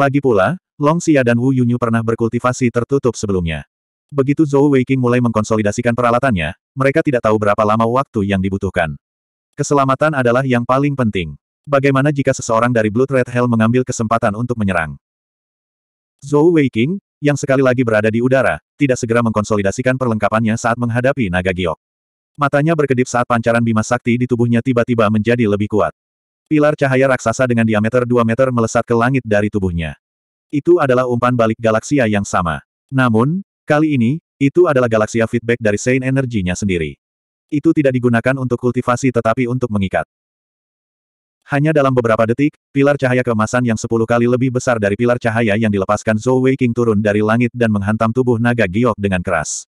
Lagi pula, Long Xia dan Wu Yunyu pernah berkultivasi tertutup sebelumnya. Begitu Zhou Weiqing mulai mengkonsolidasikan peralatannya, mereka tidak tahu berapa lama waktu yang dibutuhkan. Keselamatan adalah yang paling penting. Bagaimana jika seseorang dari Blood Red Hell mengambil kesempatan untuk menyerang? Zhou Weiqing, yang sekali lagi berada di udara, tidak segera mengkonsolidasikan perlengkapannya saat menghadapi naga giok. Matanya berkedip saat pancaran bima sakti di tubuhnya tiba-tiba menjadi lebih kuat. Pilar cahaya raksasa dengan diameter 2 meter melesat ke langit dari tubuhnya. Itu adalah umpan balik galaksia yang sama. Namun, kali ini, itu adalah galaksia feedback dari sein energinya sendiri. Itu tidak digunakan untuk kultivasi tetapi untuk mengikat. Hanya dalam beberapa detik, pilar cahaya keemasan yang sepuluh kali lebih besar dari pilar cahaya yang dilepaskan Zhou Wei King turun dari langit dan menghantam tubuh naga giok dengan keras.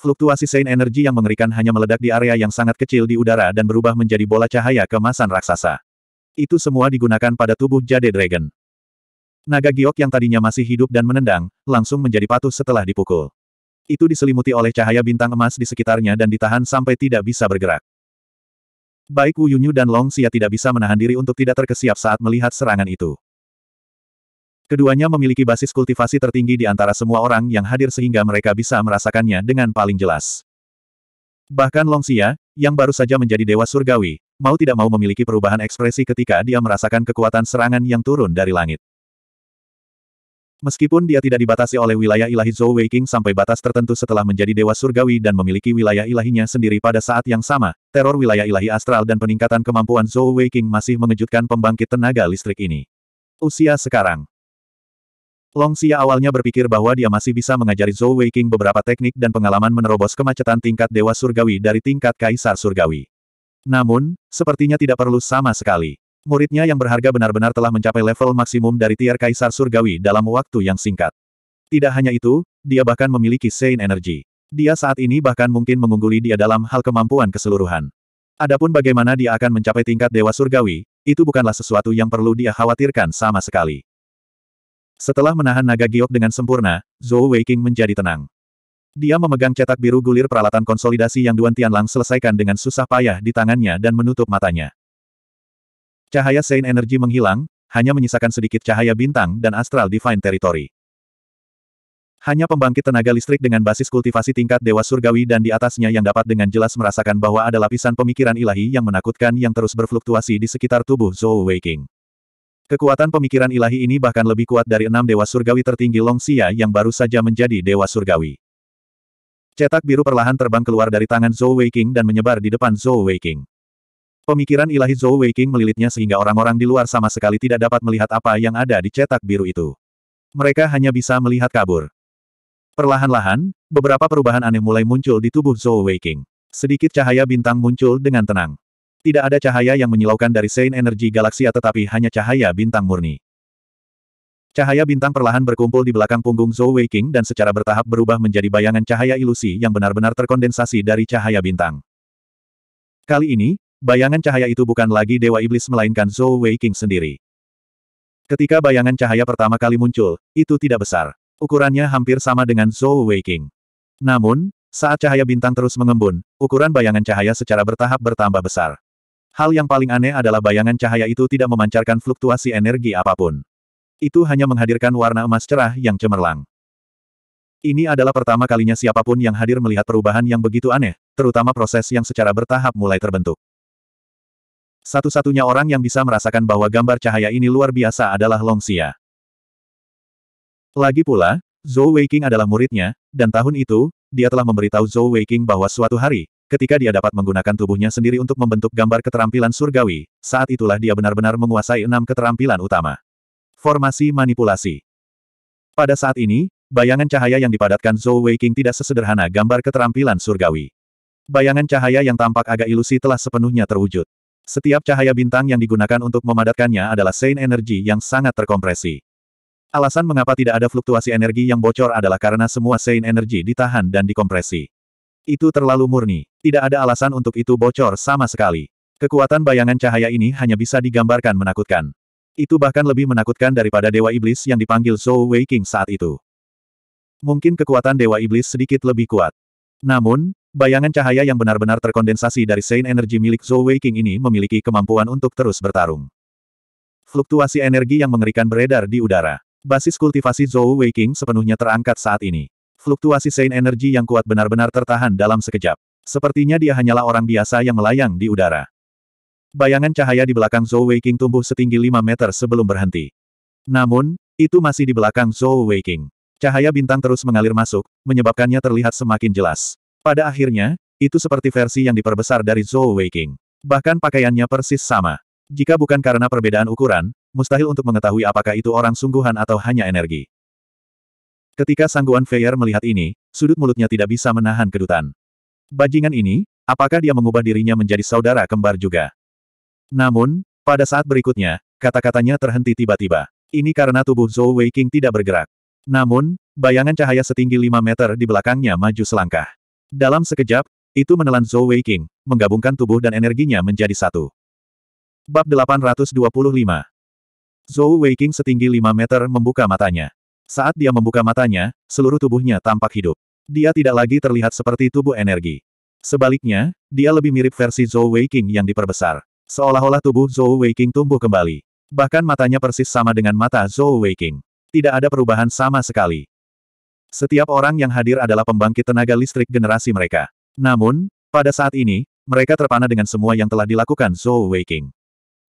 Fluktuasi sein energi yang mengerikan hanya meledak di area yang sangat kecil di udara dan berubah menjadi bola cahaya keemasan raksasa. Itu semua digunakan pada tubuh Jade Dragon. Naga giok yang tadinya masih hidup dan menendang, langsung menjadi patuh setelah dipukul. Itu diselimuti oleh cahaya bintang emas di sekitarnya dan ditahan sampai tidak bisa bergerak. Baik Wu Yunyu dan Long Xia tidak bisa menahan diri untuk tidak terkesiap saat melihat serangan itu. Keduanya memiliki basis kultivasi tertinggi di antara semua orang yang hadir sehingga mereka bisa merasakannya dengan paling jelas. Bahkan Long Xia, yang baru saja menjadi dewa surgawi, mau tidak mau memiliki perubahan ekspresi ketika dia merasakan kekuatan serangan yang turun dari langit. Meskipun dia tidak dibatasi oleh wilayah ilahi Zhou Weiqing sampai batas tertentu setelah menjadi dewa surgawi dan memiliki wilayah ilahinya sendiri pada saat yang sama, teror wilayah ilahi astral dan peningkatan kemampuan Zhou Weiqing masih mengejutkan pembangkit tenaga listrik ini. Usia sekarang Long Xia awalnya berpikir bahwa dia masih bisa mengajari Zhou Weiqing beberapa teknik dan pengalaman menerobos kemacetan tingkat dewa surgawi dari tingkat kaisar surgawi. Namun, sepertinya tidak perlu sama sekali. Muridnya yang berharga benar-benar telah mencapai level maksimum dari tier Kaisar Surgawi dalam waktu yang singkat. Tidak hanya itu, dia bahkan memiliki Saint energi. Dia saat ini bahkan mungkin mengungguli dia dalam hal kemampuan keseluruhan. Adapun bagaimana dia akan mencapai tingkat Dewa Surgawi, itu bukanlah sesuatu yang perlu dia khawatirkan sama sekali. Setelah menahan naga giok dengan sempurna, Zhou Weiking menjadi tenang. Dia memegang cetak biru gulir peralatan konsolidasi yang Duan Tianlang selesaikan dengan susah payah di tangannya dan menutup matanya. Cahaya Saint Energy menghilang, hanya menyisakan sedikit cahaya bintang dan astral divine territory. Hanya pembangkit tenaga listrik dengan basis kultivasi tingkat dewa surgawi dan di atasnya yang dapat dengan jelas merasakan bahwa ada lapisan pemikiran ilahi yang menakutkan yang terus berfluktuasi di sekitar tubuh Zhou Weiqing. Kekuatan pemikiran ilahi ini bahkan lebih kuat dari enam dewa surgawi tertinggi Long Xia yang baru saja menjadi dewa surgawi. Cetak biru perlahan terbang keluar dari tangan Zhou Weiqing dan menyebar di depan Zhou Weiqing. Pemikiran ilahi Zhou Weiqing melilitnya sehingga orang-orang di luar sama sekali tidak dapat melihat apa yang ada di cetak biru itu. Mereka hanya bisa melihat kabur. Perlahan-lahan, beberapa perubahan aneh mulai muncul di tubuh Zhou Weiqing. Sedikit cahaya bintang muncul dengan tenang. Tidak ada cahaya yang menyilaukan dari Sein Energi Galaksia tetapi hanya cahaya bintang murni. Cahaya bintang perlahan berkumpul di belakang punggung Zhou Weiqing dan secara bertahap berubah menjadi bayangan cahaya ilusi yang benar-benar terkondensasi dari cahaya bintang. Kali ini, Bayangan cahaya itu bukan lagi Dewa Iblis melainkan Zhou Weiqing sendiri. Ketika bayangan cahaya pertama kali muncul, itu tidak besar. Ukurannya hampir sama dengan Zhou Weiqing. Namun, saat cahaya bintang terus mengembun, ukuran bayangan cahaya secara bertahap bertambah besar. Hal yang paling aneh adalah bayangan cahaya itu tidak memancarkan fluktuasi energi apapun. Itu hanya menghadirkan warna emas cerah yang cemerlang. Ini adalah pertama kalinya siapapun yang hadir melihat perubahan yang begitu aneh, terutama proses yang secara bertahap mulai terbentuk. Satu-satunya orang yang bisa merasakan bahwa gambar cahaya ini luar biasa adalah Long Xia. Lagi pula, Zhou Weiqing adalah muridnya, dan tahun itu, dia telah memberitahu Zhou Weiqing bahwa suatu hari, ketika dia dapat menggunakan tubuhnya sendiri untuk membentuk gambar keterampilan surgawi, saat itulah dia benar-benar menguasai enam keterampilan utama. Formasi manipulasi. Pada saat ini, bayangan cahaya yang dipadatkan Zhou Weiqing tidak sesederhana gambar keterampilan surgawi. Bayangan cahaya yang tampak agak ilusi telah sepenuhnya terwujud. Setiap cahaya bintang yang digunakan untuk memadatkannya adalah sein energi yang sangat terkompresi. Alasan mengapa tidak ada fluktuasi energi yang bocor adalah karena semua sein energi ditahan dan dikompresi. Itu terlalu murni. Tidak ada alasan untuk itu bocor sama sekali. Kekuatan bayangan cahaya ini hanya bisa digambarkan menakutkan. Itu bahkan lebih menakutkan daripada Dewa Iblis yang dipanggil Zhou Wei King saat itu. Mungkin kekuatan Dewa Iblis sedikit lebih kuat. Namun, Bayangan cahaya yang benar-benar terkondensasi dari Saint Energy milik Zhou Wei ini memiliki kemampuan untuk terus bertarung. Fluktuasi energi yang mengerikan beredar di udara. Basis kultivasi Zhou Wei sepenuhnya terangkat saat ini. Fluktuasi Saint Energy yang kuat benar-benar tertahan dalam sekejap. Sepertinya dia hanyalah orang biasa yang melayang di udara. Bayangan cahaya di belakang Zhou Wei tumbuh setinggi 5 meter sebelum berhenti. Namun, itu masih di belakang Zhou Weiqing. Cahaya bintang terus mengalir masuk, menyebabkannya terlihat semakin jelas. Pada akhirnya, itu seperti versi yang diperbesar dari Zhou Weiqing. Bahkan pakaiannya persis sama. Jika bukan karena perbedaan ukuran, mustahil untuk mengetahui apakah itu orang sungguhan atau hanya energi. Ketika Sangguan Feyer melihat ini, sudut mulutnya tidak bisa menahan kedutan. Bajingan ini, apakah dia mengubah dirinya menjadi saudara kembar juga? Namun, pada saat berikutnya, kata-katanya terhenti tiba-tiba. Ini karena tubuh Zhou Weiqing tidak bergerak. Namun, bayangan cahaya setinggi 5 meter di belakangnya maju selangkah. Dalam sekejap, itu menelan Zhou Weiqing, menggabungkan tubuh dan energinya menjadi satu. Bab 825 Zhou Weiqing setinggi 5 meter membuka matanya. Saat dia membuka matanya, seluruh tubuhnya tampak hidup. Dia tidak lagi terlihat seperti tubuh energi. Sebaliknya, dia lebih mirip versi Zhou Weiqing yang diperbesar. Seolah-olah tubuh Zhou Weiqing tumbuh kembali. Bahkan matanya persis sama dengan mata Zhou Weiqing. Tidak ada perubahan sama sekali. Setiap orang yang hadir adalah pembangkit tenaga listrik generasi mereka. Namun, pada saat ini, mereka terpana dengan semua yang telah dilakukan Zhou Weiking.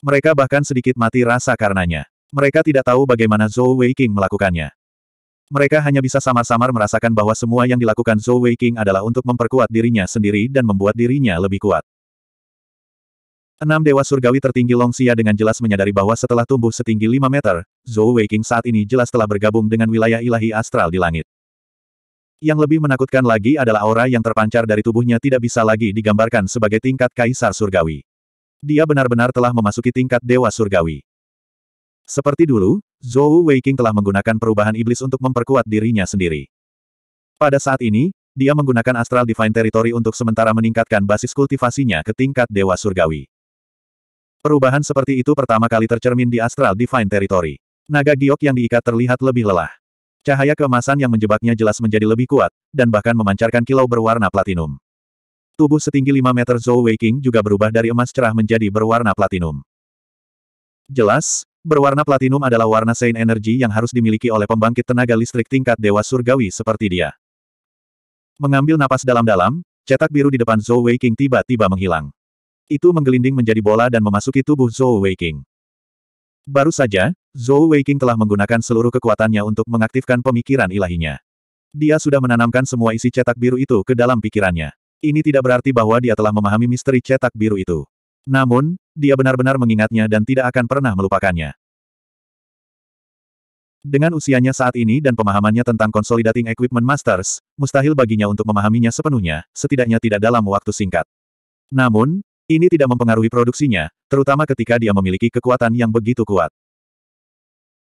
Mereka bahkan sedikit mati rasa karenanya. Mereka tidak tahu bagaimana Zhou Weiking melakukannya. Mereka hanya bisa samar-samar merasakan bahwa semua yang dilakukan Zhou Weiking adalah untuk memperkuat dirinya sendiri dan membuat dirinya lebih kuat. Enam dewa surgawi tertinggi Longxia dengan jelas menyadari bahwa setelah tumbuh setinggi 5 meter, Zhou Weiking saat ini jelas telah bergabung dengan wilayah ilahi astral di langit. Yang lebih menakutkan lagi adalah aura yang terpancar dari tubuhnya tidak bisa lagi digambarkan sebagai tingkat kaisar surgawi. Dia benar-benar telah memasuki tingkat dewa surgawi. Seperti dulu, Zhou Weiqing telah menggunakan perubahan iblis untuk memperkuat dirinya sendiri. Pada saat ini, dia menggunakan Astral Divine Territory untuk sementara meningkatkan basis kultivasinya ke tingkat dewa surgawi. Perubahan seperti itu pertama kali tercermin di Astral Divine Territory. Naga giok yang diikat terlihat lebih lelah. Cahaya keemasan yang menjebaknya jelas menjadi lebih kuat, dan bahkan memancarkan kilau berwarna platinum. Tubuh setinggi 5 meter Zhou Weiqing juga berubah dari emas cerah menjadi berwarna platinum. Jelas, berwarna platinum adalah warna sein energi yang harus dimiliki oleh pembangkit tenaga listrik tingkat Dewa Surgawi seperti dia. Mengambil napas dalam-dalam, cetak biru di depan Zhou Weiqing tiba-tiba menghilang. Itu menggelinding menjadi bola dan memasuki tubuh Zhou Weiqing. Baru saja, Zhou Weiqing telah menggunakan seluruh kekuatannya untuk mengaktifkan pemikiran ilahinya. Dia sudah menanamkan semua isi cetak biru itu ke dalam pikirannya. Ini tidak berarti bahwa dia telah memahami misteri cetak biru itu. Namun, dia benar-benar mengingatnya dan tidak akan pernah melupakannya. Dengan usianya saat ini dan pemahamannya tentang Consolidating Equipment Masters, mustahil baginya untuk memahaminya sepenuhnya, setidaknya tidak dalam waktu singkat. Namun, ini tidak mempengaruhi produksinya, terutama ketika dia memiliki kekuatan yang begitu kuat.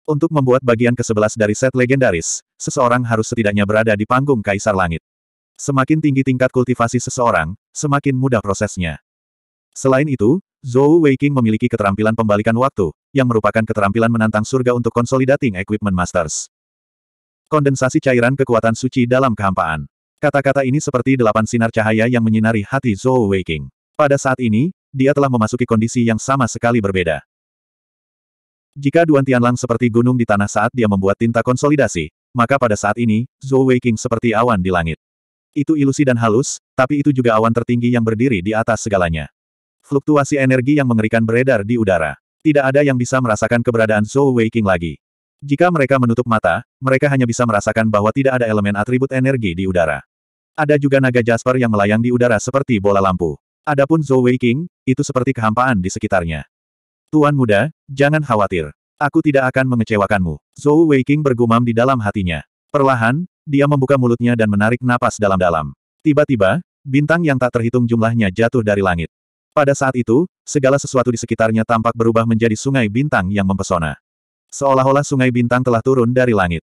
Untuk membuat bagian ke-11 dari set legendaris, seseorang harus setidaknya berada di panggung Kaisar Langit. Semakin tinggi tingkat kultivasi seseorang, semakin mudah prosesnya. Selain itu, Zhou Weiqing memiliki keterampilan pembalikan waktu, yang merupakan keterampilan menantang surga untuk Consolidating Equipment Masters. Kondensasi cairan kekuatan suci dalam kehampaan. Kata-kata ini seperti delapan sinar cahaya yang menyinari hati Zhou Weiqing. Pada saat ini, dia telah memasuki kondisi yang sama sekali berbeda. Jika Duan Tianlang seperti gunung di tanah saat dia membuat tinta konsolidasi, maka pada saat ini, Zhou Weiqing seperti awan di langit. Itu ilusi dan halus, tapi itu juga awan tertinggi yang berdiri di atas segalanya. Fluktuasi energi yang mengerikan beredar di udara. Tidak ada yang bisa merasakan keberadaan Zhou Weiqing lagi. Jika mereka menutup mata, mereka hanya bisa merasakan bahwa tidak ada elemen atribut energi di udara. Ada juga naga Jasper yang melayang di udara seperti bola lampu. Adapun Zhou Wei itu seperti kehampaan di sekitarnya. Tuan muda, jangan khawatir. Aku tidak akan mengecewakanmu. Zhou Wei bergumam di dalam hatinya. Perlahan, dia membuka mulutnya dan menarik napas dalam-dalam. Tiba-tiba, bintang yang tak terhitung jumlahnya jatuh dari langit. Pada saat itu, segala sesuatu di sekitarnya tampak berubah menjadi sungai bintang yang mempesona. Seolah-olah sungai bintang telah turun dari langit.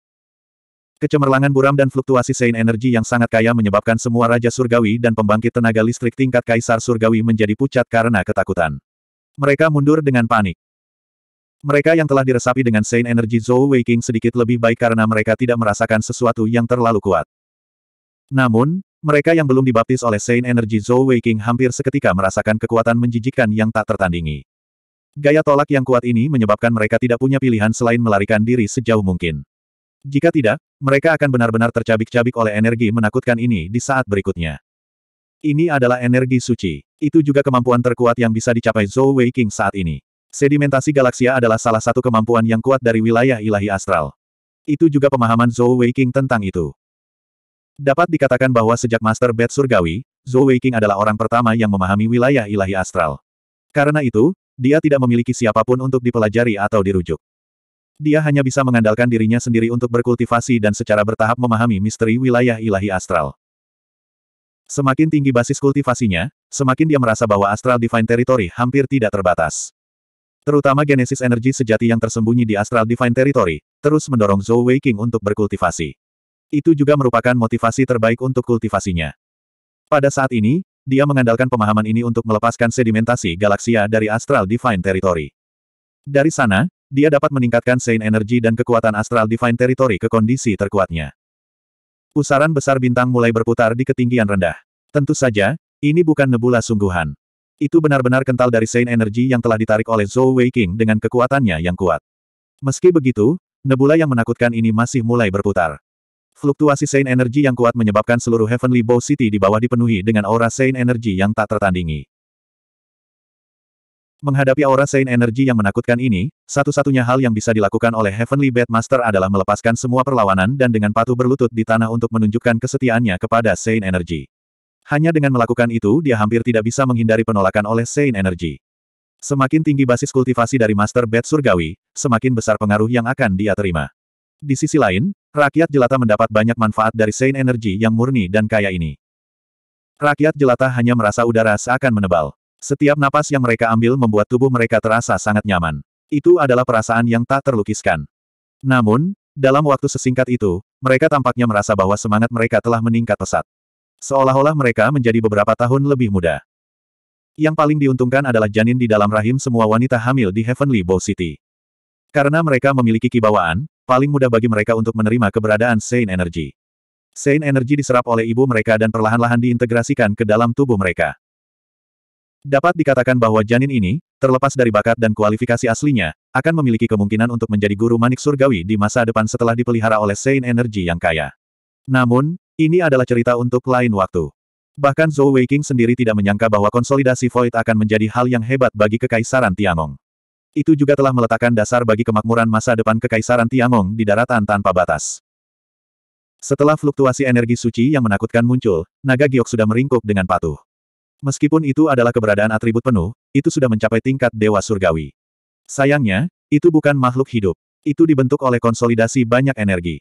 Kecemerlangan buram dan fluktuasi Sein energi yang sangat kaya menyebabkan semua Raja Surgawi dan pembangkit tenaga listrik tingkat Kaisar Surgawi menjadi pucat karena ketakutan. Mereka mundur dengan panik. Mereka yang telah diresapi dengan Sein energi Zhou Weiqing sedikit lebih baik karena mereka tidak merasakan sesuatu yang terlalu kuat. Namun, mereka yang belum dibaptis oleh Sein energi Zhou Weiqing hampir seketika merasakan kekuatan menjijikkan yang tak tertandingi. Gaya tolak yang kuat ini menyebabkan mereka tidak punya pilihan selain melarikan diri sejauh mungkin. Jika tidak, mereka akan benar-benar tercabik-cabik oleh energi menakutkan ini di saat berikutnya. Ini adalah energi suci. Itu juga kemampuan terkuat yang bisa dicapai Zhou Wei King saat ini. Sedimentasi galaksi adalah salah satu kemampuan yang kuat dari wilayah ilahi astral. Itu juga pemahaman Zhou Wei King tentang itu. Dapat dikatakan bahwa sejak Master Bed Surgawi, Zhou Wei King adalah orang pertama yang memahami wilayah ilahi astral. Karena itu, dia tidak memiliki siapapun untuk dipelajari atau dirujuk. Dia hanya bisa mengandalkan dirinya sendiri untuk berkultivasi dan secara bertahap memahami misteri wilayah ilahi astral. Semakin tinggi basis kultivasinya, semakin dia merasa bahwa astral divine territory hampir tidak terbatas. Terutama genesis energi sejati yang tersembunyi di astral divine territory, terus mendorong Zhou Weiqing untuk berkultivasi. Itu juga merupakan motivasi terbaik untuk kultivasinya. Pada saat ini, dia mengandalkan pemahaman ini untuk melepaskan sedimentasi galaksia dari astral divine territory. Dari sana, dia dapat meningkatkan Saint energi dan kekuatan Astral Divine Territory ke kondisi terkuatnya. Pusaran besar bintang mulai berputar di ketinggian rendah. Tentu saja, ini bukan nebula sungguhan. Itu benar-benar kental dari Saint energi yang telah ditarik oleh Zhou Weiqing dengan kekuatannya yang kuat. Meski begitu, nebula yang menakutkan ini masih mulai berputar. Fluktuasi Saint energi yang kuat menyebabkan seluruh Heavenly Bow City di bawah dipenuhi dengan aura Saint energi yang tak tertandingi. Menghadapi aura Saint Energy yang menakutkan ini, satu-satunya hal yang bisa dilakukan oleh Heavenly Master adalah melepaskan semua perlawanan dan dengan patuh berlutut di tanah untuk menunjukkan kesetiaannya kepada Saint Energy. Hanya dengan melakukan itu dia hampir tidak bisa menghindari penolakan oleh Saint Energy. Semakin tinggi basis kultivasi dari Master Bat Surgawi, semakin besar pengaruh yang akan dia terima. Di sisi lain, rakyat jelata mendapat banyak manfaat dari Saint Energy yang murni dan kaya ini. Rakyat jelata hanya merasa udara seakan menebal. Setiap napas yang mereka ambil membuat tubuh mereka terasa sangat nyaman. Itu adalah perasaan yang tak terlukiskan. Namun, dalam waktu sesingkat itu, mereka tampaknya merasa bahwa semangat mereka telah meningkat pesat. Seolah-olah mereka menjadi beberapa tahun lebih muda. Yang paling diuntungkan adalah janin di dalam rahim semua wanita hamil di Heavenly Bow City. Karena mereka memiliki kibawaan, paling mudah bagi mereka untuk menerima keberadaan Saint Energy. Saint Energy diserap oleh ibu mereka dan perlahan-lahan diintegrasikan ke dalam tubuh mereka. Dapat dikatakan bahwa janin ini, terlepas dari bakat dan kualifikasi aslinya, akan memiliki kemungkinan untuk menjadi guru manik surgawi di masa depan setelah dipelihara oleh Sein Energy yang kaya. Namun, ini adalah cerita untuk lain waktu. Bahkan Zhou Weiqing sendiri tidak menyangka bahwa konsolidasi Void akan menjadi hal yang hebat bagi Kekaisaran Tiangong. Itu juga telah meletakkan dasar bagi kemakmuran masa depan Kekaisaran Tiangong di daratan tanpa batas. Setelah fluktuasi energi suci yang menakutkan muncul, naga giok sudah meringkuk dengan patuh. Meskipun itu adalah keberadaan atribut penuh, itu sudah mencapai tingkat dewa surgawi. Sayangnya, itu bukan makhluk hidup. Itu dibentuk oleh konsolidasi banyak energi.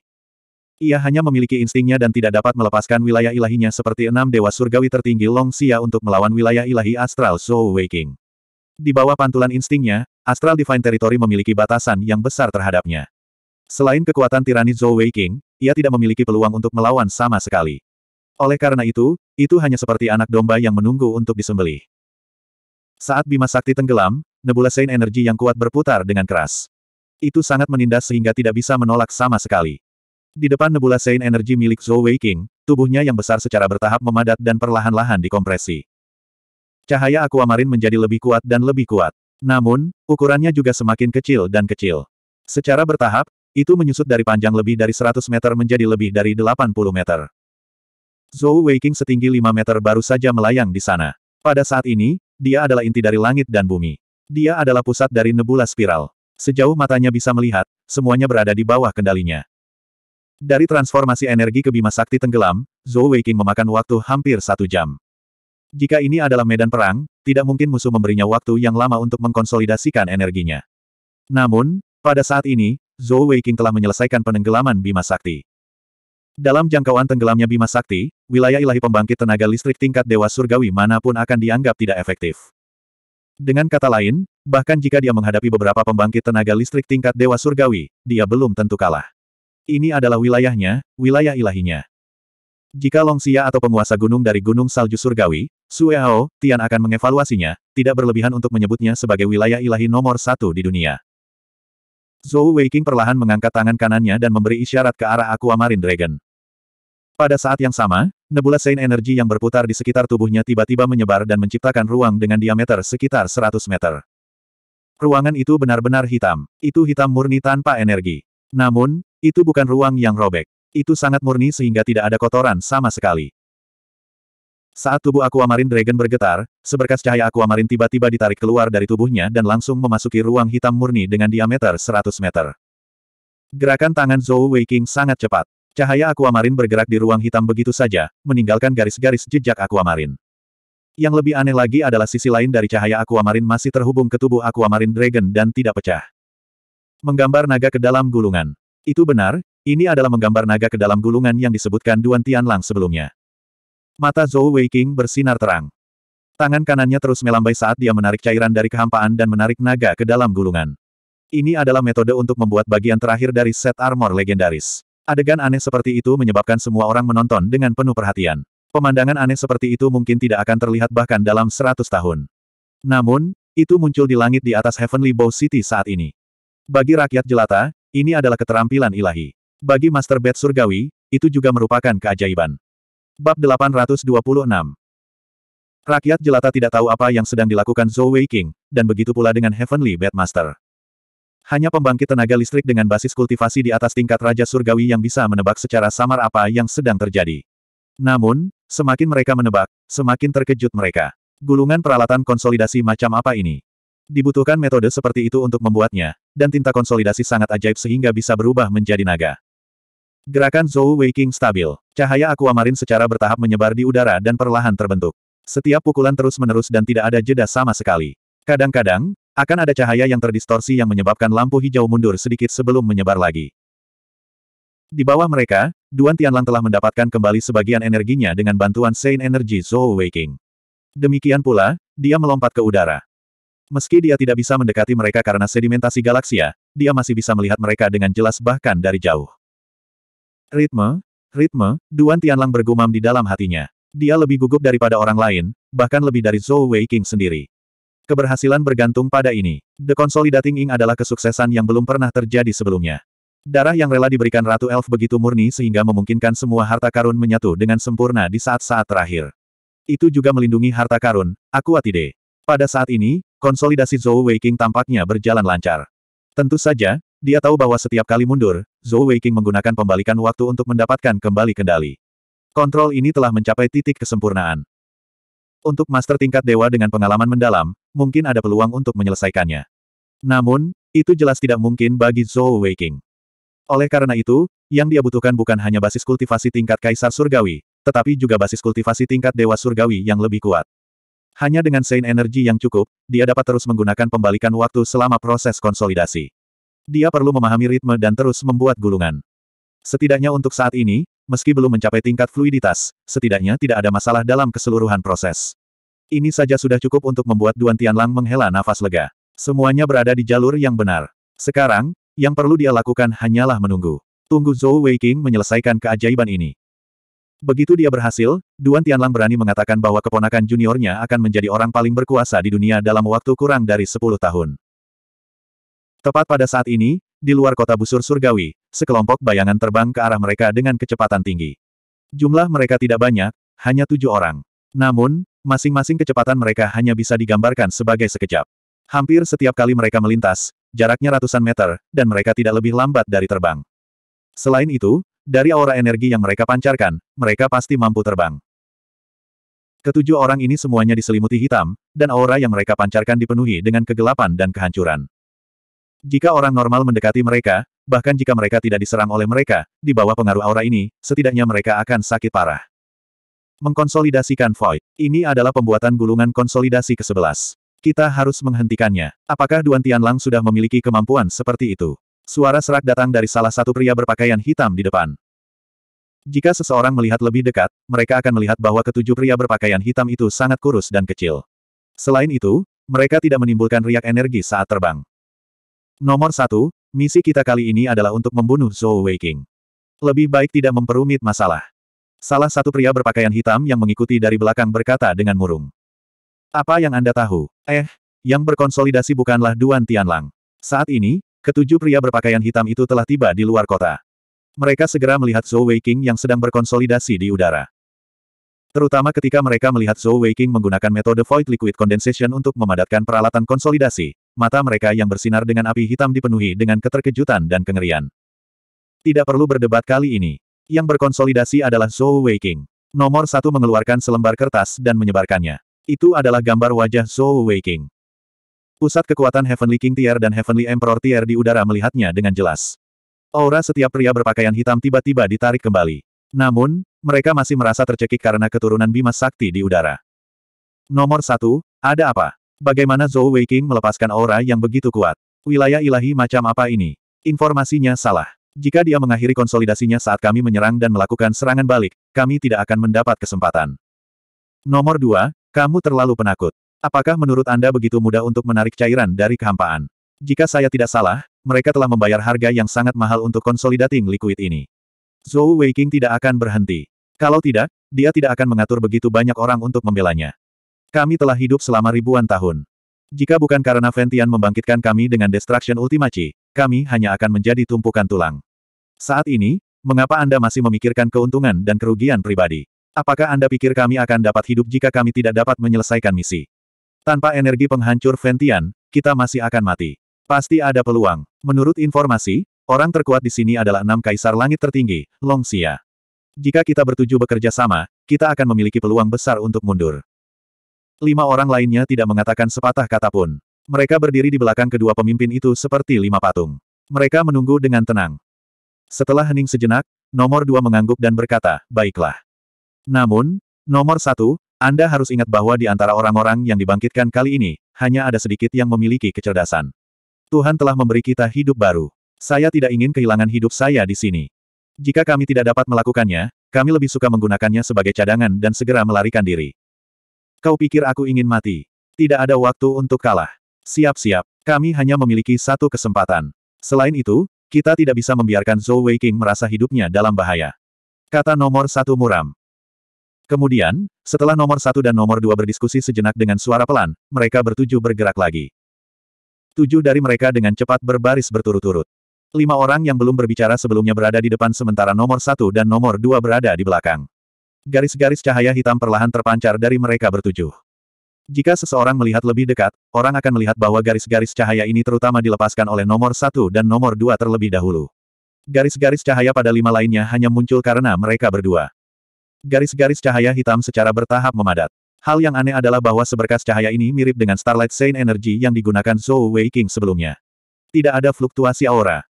Ia hanya memiliki instingnya dan tidak dapat melepaskan wilayah ilahinya seperti enam dewa surgawi tertinggi Long Xia untuk melawan wilayah ilahi astral Zhou Weiqing. Di bawah pantulan instingnya, Astral Divine Territory memiliki batasan yang besar terhadapnya. Selain kekuatan tirani Zhou Weiqing, ia tidak memiliki peluang untuk melawan sama sekali. Oleh karena itu, itu hanya seperti anak domba yang menunggu untuk disembelih. Saat Bima Sakti tenggelam, nebula sein energi yang kuat berputar dengan keras. Itu sangat menindas sehingga tidak bisa menolak sama sekali. Di depan nebula sein energi milik Zhou Wei King, tubuhnya yang besar secara bertahap memadat dan perlahan-lahan dikompresi. Cahaya akuamarin menjadi lebih kuat dan lebih kuat. Namun, ukurannya juga semakin kecil dan kecil. Secara bertahap, itu menyusut dari panjang lebih dari 100 meter menjadi lebih dari 80 meter. Zhou Weiqing setinggi 5 meter baru saja melayang di sana. Pada saat ini, dia adalah inti dari langit dan bumi. Dia adalah pusat dari nebula spiral. Sejauh matanya bisa melihat, semuanya berada di bawah kendalinya. Dari transformasi energi ke Bima Sakti tenggelam, Zhou Weiqing memakan waktu hampir satu jam. Jika ini adalah medan perang, tidak mungkin musuh memberinya waktu yang lama untuk mengkonsolidasikan energinya. Namun, pada saat ini, Zhou Weiqing telah menyelesaikan penenggelaman Bima Sakti. Dalam jangkauan tenggelamnya Bima Sakti, wilayah ilahi pembangkit tenaga listrik tingkat Dewa Surgawi manapun akan dianggap tidak efektif. Dengan kata lain, bahkan jika dia menghadapi beberapa pembangkit tenaga listrik tingkat Dewa Surgawi, dia belum tentu kalah. Ini adalah wilayahnya, wilayah ilahinya. Jika Longxia atau penguasa gunung dari Gunung Salju Surgawi, Suehao, Tian akan mengevaluasinya, tidak berlebihan untuk menyebutnya sebagai wilayah ilahi nomor satu di dunia. Zhou Weiqing perlahan mengangkat tangan kanannya dan memberi isyarat ke arah Aquamarine Dragon. Pada saat yang sama, Nebula Sein energi yang berputar di sekitar tubuhnya tiba-tiba menyebar dan menciptakan ruang dengan diameter sekitar 100 meter. Ruangan itu benar-benar hitam. Itu hitam murni tanpa energi. Namun, itu bukan ruang yang robek. Itu sangat murni sehingga tidak ada kotoran sama sekali. Saat tubuh Aquamarine Dragon bergetar, seberkas cahaya Aquamarine tiba-tiba ditarik keluar dari tubuhnya dan langsung memasuki ruang hitam murni dengan diameter 100 meter. Gerakan tangan Zhou King sangat cepat. Cahaya akuamarin bergerak di ruang hitam begitu saja, meninggalkan garis-garis jejak akuamarin. Yang lebih aneh lagi adalah sisi lain dari cahaya akuamarin masih terhubung ke tubuh akuamarin dragon dan tidak pecah. Menggambar naga ke dalam gulungan. Itu benar, ini adalah menggambar naga ke dalam gulungan yang disebutkan Duan Tianlang sebelumnya. Mata Zhou Weiqing bersinar terang. Tangan kanannya terus melambai saat dia menarik cairan dari kehampaan dan menarik naga ke dalam gulungan. Ini adalah metode untuk membuat bagian terakhir dari set armor legendaris. Adegan aneh seperti itu menyebabkan semua orang menonton dengan penuh perhatian. Pemandangan aneh seperti itu mungkin tidak akan terlihat bahkan dalam seratus tahun. Namun, itu muncul di langit di atas Heavenly Bow City saat ini. Bagi rakyat jelata, ini adalah keterampilan ilahi. Bagi Master Bed Surgawi, itu juga merupakan keajaiban. Bab 826 Rakyat jelata tidak tahu apa yang sedang dilakukan Zhou Wei King, dan begitu pula dengan Heavenly Bed Master. Hanya pembangkit tenaga listrik dengan basis kultivasi di atas tingkat Raja Surgawi yang bisa menebak secara samar apa yang sedang terjadi. Namun, semakin mereka menebak, semakin terkejut mereka. Gulungan peralatan konsolidasi macam apa ini? Dibutuhkan metode seperti itu untuk membuatnya, dan tinta konsolidasi sangat ajaib sehingga bisa berubah menjadi naga. Gerakan Zhou Waking stabil. Cahaya aquamarin secara bertahap menyebar di udara dan perlahan terbentuk. Setiap pukulan terus-menerus dan tidak ada jeda sama sekali. Kadang-kadang, akan ada cahaya yang terdistorsi yang menyebabkan lampu hijau mundur sedikit sebelum menyebar lagi. Di bawah mereka, Duan Tianlang telah mendapatkan kembali sebagian energinya dengan bantuan Saint Energy Zhou Waking. Demikian pula, dia melompat ke udara. Meski dia tidak bisa mendekati mereka karena sedimentasi galaksia, dia masih bisa melihat mereka dengan jelas bahkan dari jauh. Ritme, ritme, Duan Tianlang bergumam di dalam hatinya. Dia lebih gugup daripada orang lain, bahkan lebih dari Zhou Weiqing sendiri. Keberhasilan bergantung pada ini. The Consolidating Ing adalah kesuksesan yang belum pernah terjadi sebelumnya. Darah yang rela diberikan Ratu Elf begitu murni sehingga memungkinkan semua harta karun menyatu dengan sempurna di saat-saat terakhir. Itu juga melindungi harta karun, Aquatide. Pada saat ini, konsolidasi Zhou Waking tampaknya berjalan lancar. Tentu saja, dia tahu bahwa setiap kali mundur, Zhou Waking menggunakan pembalikan waktu untuk mendapatkan kembali kendali. Kontrol ini telah mencapai titik kesempurnaan. Untuk master tingkat dewa dengan pengalaman mendalam, mungkin ada peluang untuk menyelesaikannya. Namun, itu jelas tidak mungkin bagi Zhou Weiqing. Oleh karena itu, yang dia butuhkan bukan hanya basis kultivasi tingkat Kaisar Surgawi, tetapi juga basis kultivasi tingkat Dewa Surgawi yang lebih kuat. Hanya dengan Sein energi yang cukup, dia dapat terus menggunakan pembalikan waktu selama proses konsolidasi. Dia perlu memahami ritme dan terus membuat gulungan. Setidaknya untuk saat ini, meski belum mencapai tingkat fluiditas, setidaknya tidak ada masalah dalam keseluruhan proses. Ini saja sudah cukup untuk membuat Duan Tianlang menghela nafas lega. Semuanya berada di jalur yang benar. Sekarang, yang perlu dia lakukan hanyalah menunggu. Tunggu Zhou Weiqing menyelesaikan keajaiban ini. Begitu dia berhasil, Duan Tianlang berani mengatakan bahwa keponakan juniornya akan menjadi orang paling berkuasa di dunia dalam waktu kurang dari 10 tahun. Tepat pada saat ini, di luar kota busur surgawi, sekelompok bayangan terbang ke arah mereka dengan kecepatan tinggi. Jumlah mereka tidak banyak, hanya tujuh orang. Namun, masing-masing kecepatan mereka hanya bisa digambarkan sebagai sekejap. Hampir setiap kali mereka melintas, jaraknya ratusan meter, dan mereka tidak lebih lambat dari terbang. Selain itu, dari aura energi yang mereka pancarkan, mereka pasti mampu terbang. Ketujuh orang ini semuanya diselimuti hitam, dan aura yang mereka pancarkan dipenuhi dengan kegelapan dan kehancuran. Jika orang normal mendekati mereka, bahkan jika mereka tidak diserang oleh mereka, di bawah pengaruh aura ini, setidaknya mereka akan sakit parah. Mengkonsolidasikan Void. Ini adalah pembuatan gulungan konsolidasi ke-11. Kita harus menghentikannya. Apakah Duan Tianlang sudah memiliki kemampuan seperti itu? Suara serak datang dari salah satu pria berpakaian hitam di depan. Jika seseorang melihat lebih dekat, mereka akan melihat bahwa ketujuh pria berpakaian hitam itu sangat kurus dan kecil. Selain itu, mereka tidak menimbulkan riak energi saat terbang. Nomor satu, misi kita kali ini adalah untuk membunuh Zhou Weiqing. Lebih baik tidak memperumit masalah. Salah satu pria berpakaian hitam yang mengikuti dari belakang berkata dengan murung. Apa yang Anda tahu? Eh, yang berkonsolidasi bukanlah Duan Tianlang. Saat ini, ketujuh pria berpakaian hitam itu telah tiba di luar kota. Mereka segera melihat Zhou Weiqing yang sedang berkonsolidasi di udara. Terutama ketika mereka melihat Zhou Weiqing menggunakan metode Void Liquid Condensation untuk memadatkan peralatan konsolidasi, mata mereka yang bersinar dengan api hitam dipenuhi dengan keterkejutan dan kengerian. Tidak perlu berdebat kali ini. Yang berkonsolidasi adalah Zhou Weiqing. Nomor satu mengeluarkan selembar kertas dan menyebarkannya. Itu adalah gambar wajah Zhou Weiqing. Pusat kekuatan Heavenly King Tier dan Heavenly Emperor Tier di udara melihatnya dengan jelas. Aura setiap pria berpakaian hitam tiba-tiba ditarik kembali. Namun, mereka masih merasa tercekik karena keturunan Bima Sakti di udara. Nomor satu, ada apa? Bagaimana Zhou Weiqing melepaskan aura yang begitu kuat? Wilayah ilahi macam apa ini? Informasinya salah. Jika dia mengakhiri konsolidasinya saat kami menyerang dan melakukan serangan balik, kami tidak akan mendapat kesempatan. Nomor dua, kamu terlalu penakut. Apakah menurut Anda begitu mudah untuk menarik cairan dari kehampaan? Jika saya tidak salah, mereka telah membayar harga yang sangat mahal untuk konsolidating liquid ini. Zhou Weiqing tidak akan berhenti. Kalau tidak, dia tidak akan mengatur begitu banyak orang untuk membelanya. Kami telah hidup selama ribuan tahun. Jika bukan karena Ventian membangkitkan kami dengan Destruction Ultimaci, kami hanya akan menjadi tumpukan tulang. Saat ini, mengapa Anda masih memikirkan keuntungan dan kerugian pribadi? Apakah Anda pikir kami akan dapat hidup jika kami tidak dapat menyelesaikan misi? Tanpa energi penghancur Ventian, kita masih akan mati. Pasti ada peluang. Menurut informasi, orang terkuat di sini adalah enam kaisar langit tertinggi, long Xia. Jika kita bertuju bekerja sama, kita akan memiliki peluang besar untuk mundur. Lima orang lainnya tidak mengatakan sepatah kata pun. Mereka berdiri di belakang kedua pemimpin itu seperti lima patung. Mereka menunggu dengan tenang. Setelah hening sejenak, nomor dua mengangguk dan berkata, baiklah. Namun, nomor satu, Anda harus ingat bahwa di antara orang-orang yang dibangkitkan kali ini, hanya ada sedikit yang memiliki kecerdasan. Tuhan telah memberi kita hidup baru. Saya tidak ingin kehilangan hidup saya di sini. Jika kami tidak dapat melakukannya, kami lebih suka menggunakannya sebagai cadangan dan segera melarikan diri. Kau pikir aku ingin mati? Tidak ada waktu untuk kalah. Siap-siap, kami hanya memiliki satu kesempatan. Selain itu, kita tidak bisa membiarkan Zhou Weiqing merasa hidupnya dalam bahaya. Kata nomor satu muram. Kemudian, setelah nomor satu dan nomor dua berdiskusi sejenak dengan suara pelan, mereka bertujuh bergerak lagi. Tujuh dari mereka dengan cepat berbaris berturut-turut. Lima orang yang belum berbicara sebelumnya berada di depan sementara nomor satu dan nomor dua berada di belakang. Garis-garis cahaya hitam perlahan terpancar dari mereka bertujuh. Jika seseorang melihat lebih dekat, orang akan melihat bahwa garis-garis cahaya ini terutama dilepaskan oleh nomor satu dan nomor dua terlebih dahulu. Garis-garis cahaya pada lima lainnya hanya muncul karena mereka berdua. Garis-garis cahaya hitam secara bertahap memadat. Hal yang aneh adalah bahwa seberkas cahaya ini mirip dengan Starlight Saint Energy yang digunakan Zhou Wei King sebelumnya. Tidak ada fluktuasi aura.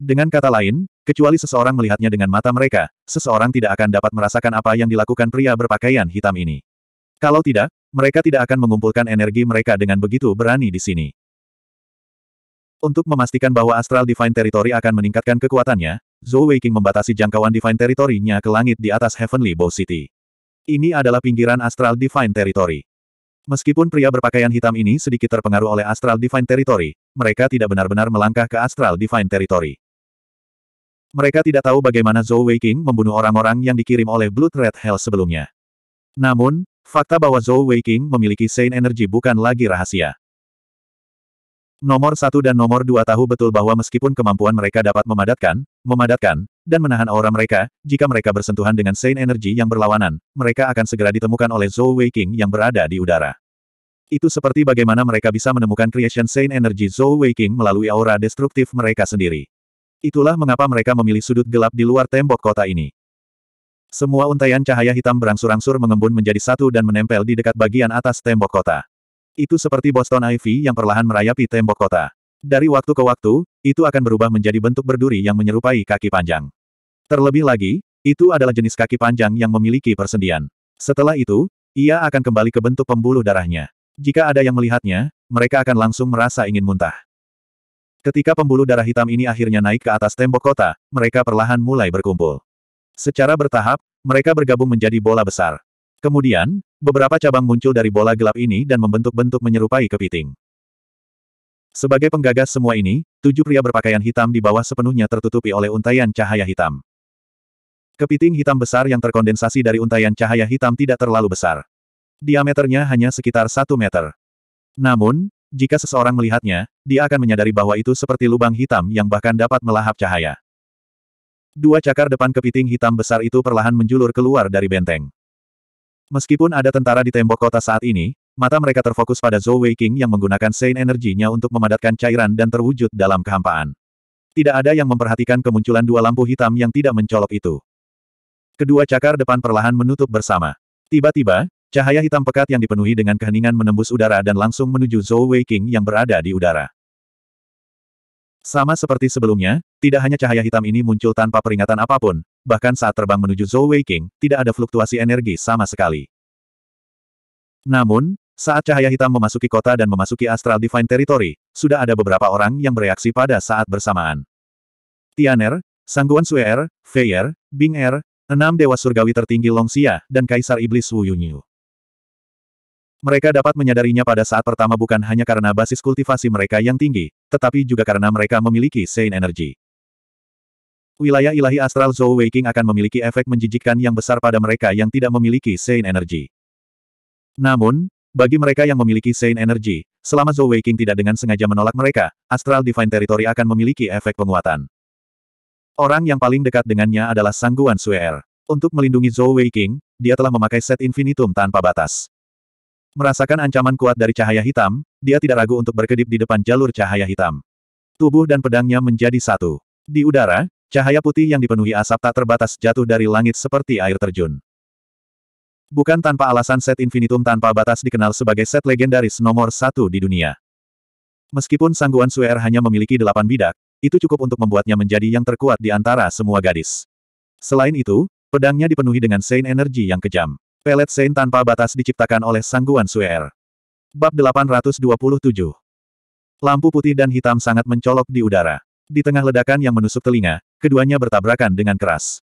Dengan kata lain, kecuali seseorang melihatnya dengan mata mereka, seseorang tidak akan dapat merasakan apa yang dilakukan pria berpakaian hitam ini. Kalau tidak, mereka tidak akan mengumpulkan energi mereka dengan begitu berani di sini. Untuk memastikan bahwa Astral Divine Territory akan meningkatkan kekuatannya, Zhou Weiqing membatasi jangkauan Divine Territory-nya ke langit di atas Heavenly Bow City. Ini adalah pinggiran Astral Divine Territory. Meskipun pria berpakaian hitam ini sedikit terpengaruh oleh Astral Divine Territory, mereka tidak benar-benar melangkah ke Astral Divine Territory. Mereka tidak tahu bagaimana Zhou Weiqing membunuh orang-orang yang dikirim oleh Blood Red Hell sebelumnya. Namun, Fakta bahwa Zhou Weiqing memiliki Saint Energy bukan lagi rahasia. Nomor satu dan nomor dua tahu betul bahwa meskipun kemampuan mereka dapat memadatkan, memadatkan, dan menahan aura mereka, jika mereka bersentuhan dengan Saint Energy yang berlawanan, mereka akan segera ditemukan oleh Zhou Weiqing yang berada di udara. Itu seperti bagaimana mereka bisa menemukan Creation Saint Energy Zhou Weiqing melalui aura destruktif mereka sendiri. Itulah mengapa mereka memilih sudut gelap di luar tembok kota ini. Semua untaian cahaya hitam berangsur-angsur mengembun menjadi satu dan menempel di dekat bagian atas tembok kota. Itu seperti Boston Ivy yang perlahan merayapi tembok kota. Dari waktu ke waktu, itu akan berubah menjadi bentuk berduri yang menyerupai kaki panjang. Terlebih lagi, itu adalah jenis kaki panjang yang memiliki persendian. Setelah itu, ia akan kembali ke bentuk pembuluh darahnya. Jika ada yang melihatnya, mereka akan langsung merasa ingin muntah. Ketika pembuluh darah hitam ini akhirnya naik ke atas tembok kota, mereka perlahan mulai berkumpul. Secara bertahap, mereka bergabung menjadi bola besar. Kemudian, beberapa cabang muncul dari bola gelap ini dan membentuk bentuk menyerupai kepiting. Sebagai penggagas semua ini, tujuh pria berpakaian hitam di bawah sepenuhnya tertutupi oleh untaian cahaya hitam. Kepiting hitam besar yang terkondensasi dari untaian cahaya hitam tidak terlalu besar. Diameternya hanya sekitar satu meter. Namun, jika seseorang melihatnya, dia akan menyadari bahwa itu seperti lubang hitam yang bahkan dapat melahap cahaya. Dua cakar depan kepiting hitam besar itu perlahan menjulur keluar dari benteng. Meskipun ada tentara di tembok kota saat ini, mata mereka terfokus pada Zhou King yang menggunakan Sein energinya untuk memadatkan cairan dan terwujud dalam kehampaan. Tidak ada yang memperhatikan kemunculan dua lampu hitam yang tidak mencolok itu. Kedua cakar depan perlahan menutup bersama. Tiba-tiba, cahaya hitam pekat yang dipenuhi dengan keheningan menembus udara dan langsung menuju Zhou King yang berada di udara. Sama seperti sebelumnya, tidak hanya cahaya hitam ini muncul tanpa peringatan apapun, bahkan saat terbang menuju Zhou Weiqing, tidak ada fluktuasi energi sama sekali. Namun, saat cahaya hitam memasuki kota dan memasuki Astral Divine Territory, sudah ada beberapa orang yang bereaksi pada saat bersamaan. Tianer, Sangguan Suer, Feier, Bing Er, enam dewa surgawi tertinggi Longxia, dan Kaisar Iblis Wu Yunyu. Mereka dapat menyadarinya pada saat pertama bukan hanya karena basis kultivasi mereka yang tinggi, tetapi juga karena mereka memiliki Sein Energy. Wilayah ilahi astral Zhou Weiqing akan memiliki efek menjijikkan yang besar pada mereka yang tidak memiliki Sein Energy. Namun, bagi mereka yang memiliki Sein Energy, selama Zhou Weiqing tidak dengan sengaja menolak mereka, Astral Divine Territory akan memiliki efek penguatan. Orang yang paling dekat dengannya adalah Sangguan Suer. Er. Untuk melindungi Zhou Weiqing, dia telah memakai set infinitum tanpa batas. Merasakan ancaman kuat dari cahaya hitam, dia tidak ragu untuk berkedip di depan jalur cahaya hitam. Tubuh dan pedangnya menjadi satu. Di udara, cahaya putih yang dipenuhi asap tak terbatas jatuh dari langit seperti air terjun. Bukan tanpa alasan set Infinitum tanpa batas dikenal sebagai set legendaris nomor satu di dunia. Meskipun Sangguan Suer er hanya memiliki delapan bidak, itu cukup untuk membuatnya menjadi yang terkuat di antara semua gadis. Selain itu, pedangnya dipenuhi dengan Sein energi yang kejam. Pelet Sein tanpa batas diciptakan oleh Sangguan Suer. Bab 827 Lampu putih dan hitam sangat mencolok di udara. Di tengah ledakan yang menusuk telinga, keduanya bertabrakan dengan keras.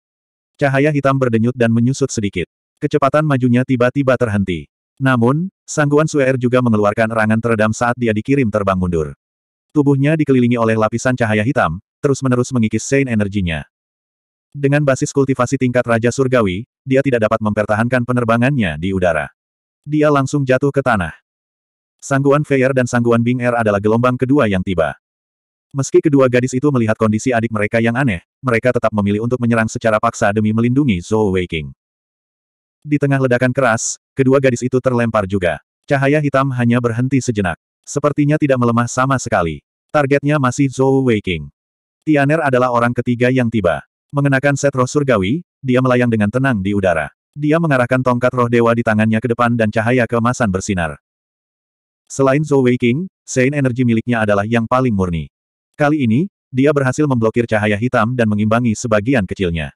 Cahaya hitam berdenyut dan menyusut sedikit. Kecepatan majunya tiba-tiba terhenti. Namun, Sangguan Suer juga mengeluarkan erangan teredam saat dia dikirim terbang mundur. Tubuhnya dikelilingi oleh lapisan cahaya hitam, terus-menerus mengikis Sein energinya. Dengan basis kultivasi tingkat Raja Surgawi, dia tidak dapat mempertahankan penerbangannya di udara. Dia langsung jatuh ke tanah. Sangguan Feier dan Sangguan Bing Er adalah gelombang kedua yang tiba. Meski kedua gadis itu melihat kondisi adik mereka yang aneh, mereka tetap memilih untuk menyerang secara paksa demi melindungi Zhou Weiking. Di tengah ledakan keras, kedua gadis itu terlempar juga. Cahaya hitam hanya berhenti sejenak. Sepertinya tidak melemah sama sekali. Targetnya masih Zhou Weiking. Tianer adalah orang ketiga yang tiba. Mengenakan set roh surgawi, dia melayang dengan tenang di udara. Dia mengarahkan tongkat roh dewa di tangannya ke depan dan cahaya keemasan bersinar. Selain Zhou Wei King, Sein energi miliknya adalah yang paling murni. Kali ini, dia berhasil memblokir cahaya hitam dan mengimbangi sebagian kecilnya.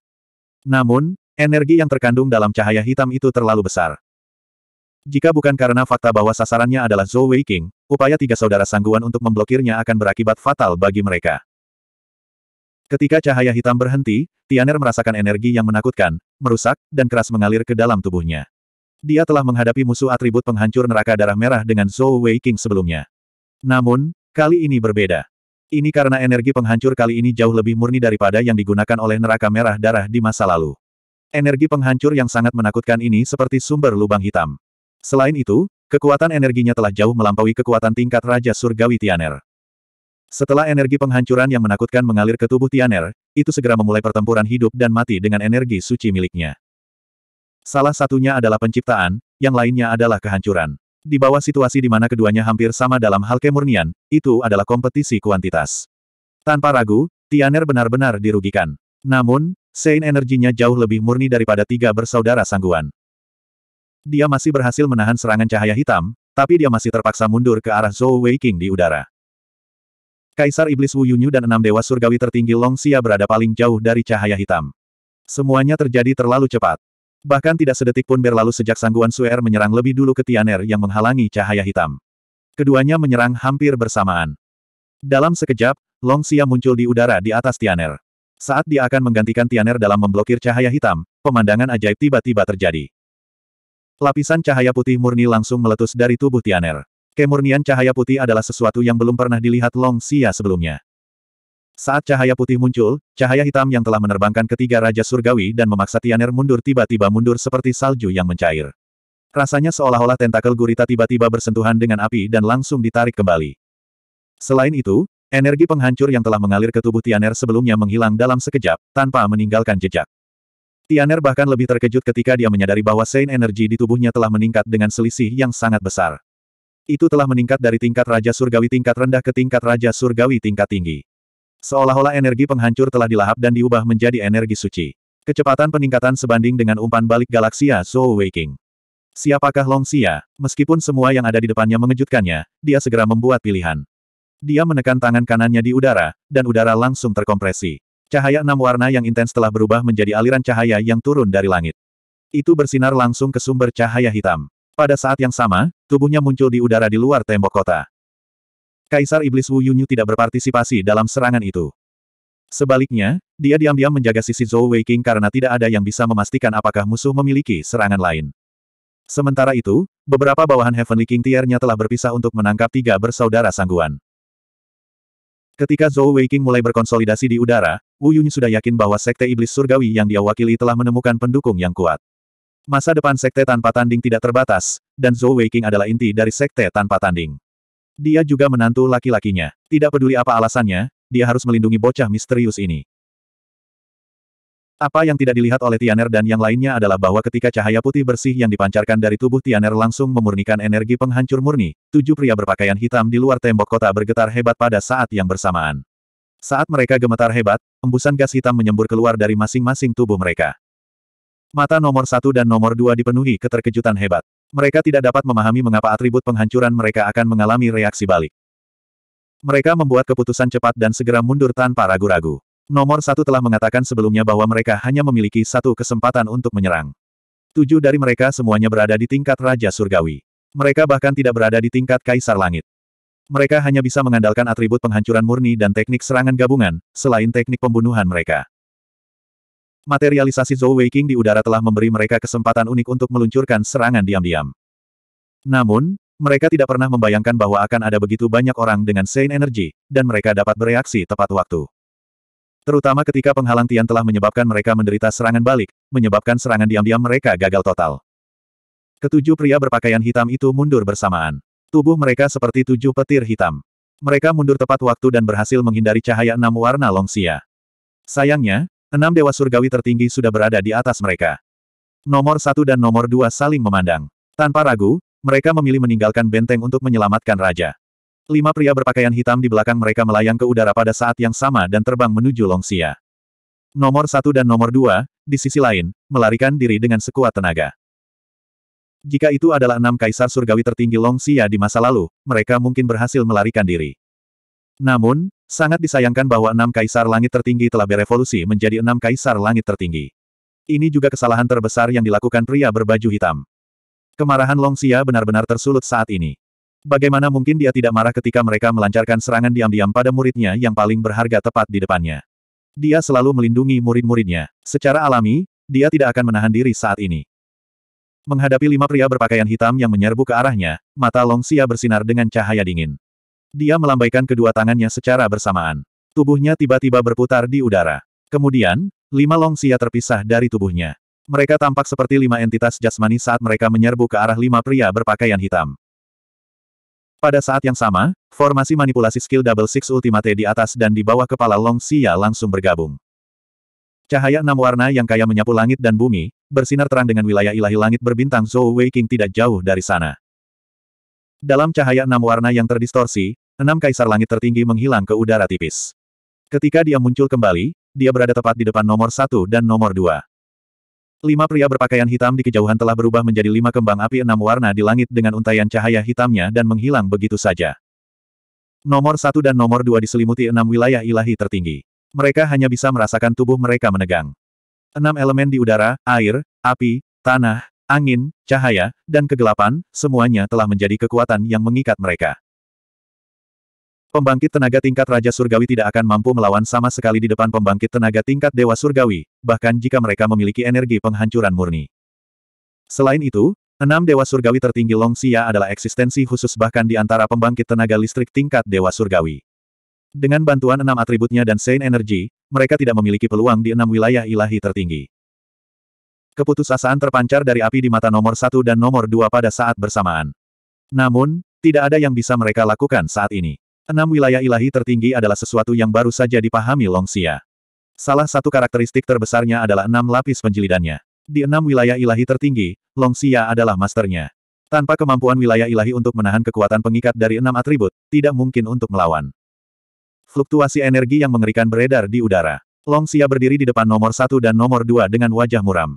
Namun, energi yang terkandung dalam cahaya hitam itu terlalu besar. Jika bukan karena fakta bahwa sasarannya adalah Zhou Wei King, upaya tiga saudara sangguan untuk memblokirnya akan berakibat fatal bagi mereka. Ketika cahaya hitam berhenti, Tianer merasakan energi yang menakutkan, merusak, dan keras mengalir ke dalam tubuhnya. Dia telah menghadapi musuh atribut penghancur neraka darah merah dengan Zhou Wei King sebelumnya. Namun, kali ini berbeda. Ini karena energi penghancur kali ini jauh lebih murni daripada yang digunakan oleh neraka merah darah di masa lalu. Energi penghancur yang sangat menakutkan ini seperti sumber lubang hitam. Selain itu, kekuatan energinya telah jauh melampaui kekuatan tingkat Raja Surgawi Tianer. Setelah energi penghancuran yang menakutkan mengalir ke tubuh Tianer, itu segera memulai pertempuran hidup dan mati dengan energi suci miliknya. Salah satunya adalah penciptaan, yang lainnya adalah kehancuran. Di bawah situasi di mana keduanya hampir sama dalam hal kemurnian, itu adalah kompetisi kuantitas. Tanpa ragu, Tianer benar-benar dirugikan. Namun, Sein energinya jauh lebih murni daripada tiga bersaudara sangguan. Dia masih berhasil menahan serangan cahaya hitam, tapi dia masih terpaksa mundur ke arah Zhou Weiqing di udara. Kaisar Iblis Wu Yunyu dan enam dewa surgawi tertinggi Long Xia berada paling jauh dari cahaya hitam. Semuanya terjadi terlalu cepat. Bahkan tidak sedetik pun berlalu sejak sangguan Suer er menyerang lebih dulu ke Tianer yang menghalangi cahaya hitam. Keduanya menyerang hampir bersamaan. Dalam sekejap, Long Xia muncul di udara di atas Tianer. Saat dia akan menggantikan Tianer dalam memblokir cahaya hitam, pemandangan ajaib tiba-tiba terjadi. Lapisan cahaya putih murni langsung meletus dari tubuh Tianer. Kemurnian cahaya putih adalah sesuatu yang belum pernah dilihat Long Xia sebelumnya. Saat cahaya putih muncul, cahaya hitam yang telah menerbangkan ketiga Raja Surgawi dan memaksa Tianer mundur tiba-tiba mundur seperti salju yang mencair. Rasanya seolah-olah tentakel gurita tiba-tiba bersentuhan dengan api dan langsung ditarik kembali. Selain itu, energi penghancur yang telah mengalir ke tubuh Tianer sebelumnya menghilang dalam sekejap, tanpa meninggalkan jejak. Tianer bahkan lebih terkejut ketika dia menyadari bahwa Sein energi di tubuhnya telah meningkat dengan selisih yang sangat besar. Itu telah meningkat dari tingkat Raja Surgawi tingkat rendah ke tingkat Raja Surgawi tingkat tinggi. Seolah-olah energi penghancur telah dilahap dan diubah menjadi energi suci. Kecepatan peningkatan sebanding dengan umpan balik galaksia ya So waking. Siapakah Long Xia? Meskipun semua yang ada di depannya mengejutkannya, dia segera membuat pilihan. Dia menekan tangan kanannya di udara, dan udara langsung terkompresi. Cahaya enam warna yang intens telah berubah menjadi aliran cahaya yang turun dari langit. Itu bersinar langsung ke sumber cahaya hitam. Pada saat yang sama, tubuhnya muncul di udara di luar tembok kota. Kaisar Iblis Wu Yunyu tidak berpartisipasi dalam serangan itu. Sebaliknya, dia diam-diam menjaga sisi Zhou Weiqing karena tidak ada yang bisa memastikan apakah musuh memiliki serangan lain. Sementara itu, beberapa bawahan Heavenly King tiernya telah berpisah untuk menangkap tiga bersaudara sangguan. Ketika Zhou Weiqing mulai berkonsolidasi di udara, Wu Yunyu sudah yakin bahwa Sekte Iblis Surgawi yang dia wakili telah menemukan pendukung yang kuat. Masa depan Sekte Tanpa Tanding tidak terbatas, dan Zhou Weiqing adalah inti dari Sekte Tanpa Tanding. Dia juga menantu laki-lakinya. Tidak peduli apa alasannya, dia harus melindungi bocah misterius ini. Apa yang tidak dilihat oleh Tianer dan yang lainnya adalah bahwa ketika cahaya putih bersih yang dipancarkan dari tubuh Tianer langsung memurnikan energi penghancur murni, tujuh pria berpakaian hitam di luar tembok kota bergetar hebat pada saat yang bersamaan. Saat mereka gemetar hebat, embusan gas hitam menyembur keluar dari masing-masing tubuh mereka. Mata nomor satu dan nomor dua dipenuhi keterkejutan hebat. Mereka tidak dapat memahami mengapa atribut penghancuran mereka akan mengalami reaksi balik. Mereka membuat keputusan cepat dan segera mundur tanpa ragu-ragu. Nomor satu telah mengatakan sebelumnya bahwa mereka hanya memiliki satu kesempatan untuk menyerang. Tujuh dari mereka semuanya berada di tingkat Raja Surgawi. Mereka bahkan tidak berada di tingkat Kaisar Langit. Mereka hanya bisa mengandalkan atribut penghancuran murni dan teknik serangan gabungan, selain teknik pembunuhan mereka. Materialisasi Zhou Weiqing di udara telah memberi mereka kesempatan unik untuk meluncurkan serangan diam-diam. Namun, mereka tidak pernah membayangkan bahwa akan ada begitu banyak orang dengan Sein Energi, dan mereka dapat bereaksi tepat waktu. Terutama ketika penghalang Tian telah menyebabkan mereka menderita serangan balik, menyebabkan serangan diam-diam mereka gagal total. Ketujuh pria berpakaian hitam itu mundur bersamaan. Tubuh mereka seperti tujuh petir hitam. Mereka mundur tepat waktu dan berhasil menghindari cahaya enam warna longsia. Sayangnya, Enam dewa surgawi tertinggi sudah berada di atas mereka. Nomor satu dan nomor dua saling memandang. Tanpa ragu, mereka memilih meninggalkan benteng untuk menyelamatkan raja. Lima pria berpakaian hitam di belakang mereka melayang ke udara pada saat yang sama dan terbang menuju Longsia. Nomor satu dan nomor dua, di sisi lain, melarikan diri dengan sekuat tenaga. Jika itu adalah enam kaisar surgawi tertinggi Longsia di masa lalu, mereka mungkin berhasil melarikan diri. Namun, Sangat disayangkan bahwa enam kaisar langit tertinggi telah berevolusi menjadi enam kaisar langit tertinggi. Ini juga kesalahan terbesar yang dilakukan pria berbaju hitam. Kemarahan Long Xia benar-benar tersulut saat ini. Bagaimana mungkin dia tidak marah ketika mereka melancarkan serangan diam-diam pada muridnya yang paling berharga tepat di depannya. Dia selalu melindungi murid-muridnya. Secara alami, dia tidak akan menahan diri saat ini. Menghadapi lima pria berpakaian hitam yang menyerbu ke arahnya, mata Long Xia bersinar dengan cahaya dingin. Dia melambaikan kedua tangannya secara bersamaan. Tubuhnya tiba-tiba berputar di udara. Kemudian, lima Long longsia terpisah dari tubuhnya. Mereka tampak seperti lima entitas jasmani saat mereka menyerbu ke arah lima pria berpakaian hitam. Pada saat yang sama, formasi manipulasi skill Double Six Ultimate di atas dan di bawah kepala Long Xia langsung bergabung. Cahaya enam warna yang kaya menyapu langit dan bumi, bersinar terang dengan wilayah ilahi langit berbintang Zhou Weiqing tidak jauh dari sana. Dalam cahaya enam warna yang terdistorsi, Enam kaisar langit tertinggi menghilang ke udara tipis. Ketika dia muncul kembali, dia berada tepat di depan nomor satu dan nomor dua. Lima pria berpakaian hitam di kejauhan telah berubah menjadi lima kembang api enam warna di langit dengan untaian cahaya hitamnya dan menghilang begitu saja. Nomor satu dan nomor dua diselimuti enam wilayah ilahi tertinggi. Mereka hanya bisa merasakan tubuh mereka menegang. Enam elemen di udara, air, api, tanah, angin, cahaya, dan kegelapan, semuanya telah menjadi kekuatan yang mengikat mereka. Pembangkit tenaga tingkat Raja Surgawi tidak akan mampu melawan sama sekali di depan pembangkit tenaga tingkat Dewa Surgawi, bahkan jika mereka memiliki energi penghancuran murni. Selain itu, enam Dewa Surgawi tertinggi Long Xia adalah eksistensi khusus bahkan di antara pembangkit tenaga listrik tingkat Dewa Surgawi. Dengan bantuan enam atributnya dan Sein Energy, mereka tidak memiliki peluang di enam wilayah ilahi tertinggi. Keputusasaan terpancar dari api di mata nomor satu dan nomor dua pada saat bersamaan. Namun, tidak ada yang bisa mereka lakukan saat ini. Enam wilayah ilahi tertinggi adalah sesuatu yang baru saja dipahami Long Xia. Salah satu karakteristik terbesarnya adalah enam lapis penjilidannya. Di enam wilayah ilahi tertinggi, Long Xia adalah masternya. Tanpa kemampuan wilayah ilahi untuk menahan kekuatan pengikat dari enam atribut, tidak mungkin untuk melawan. Fluktuasi energi yang mengerikan beredar di udara. Long Xia berdiri di depan nomor satu dan nomor dua dengan wajah muram.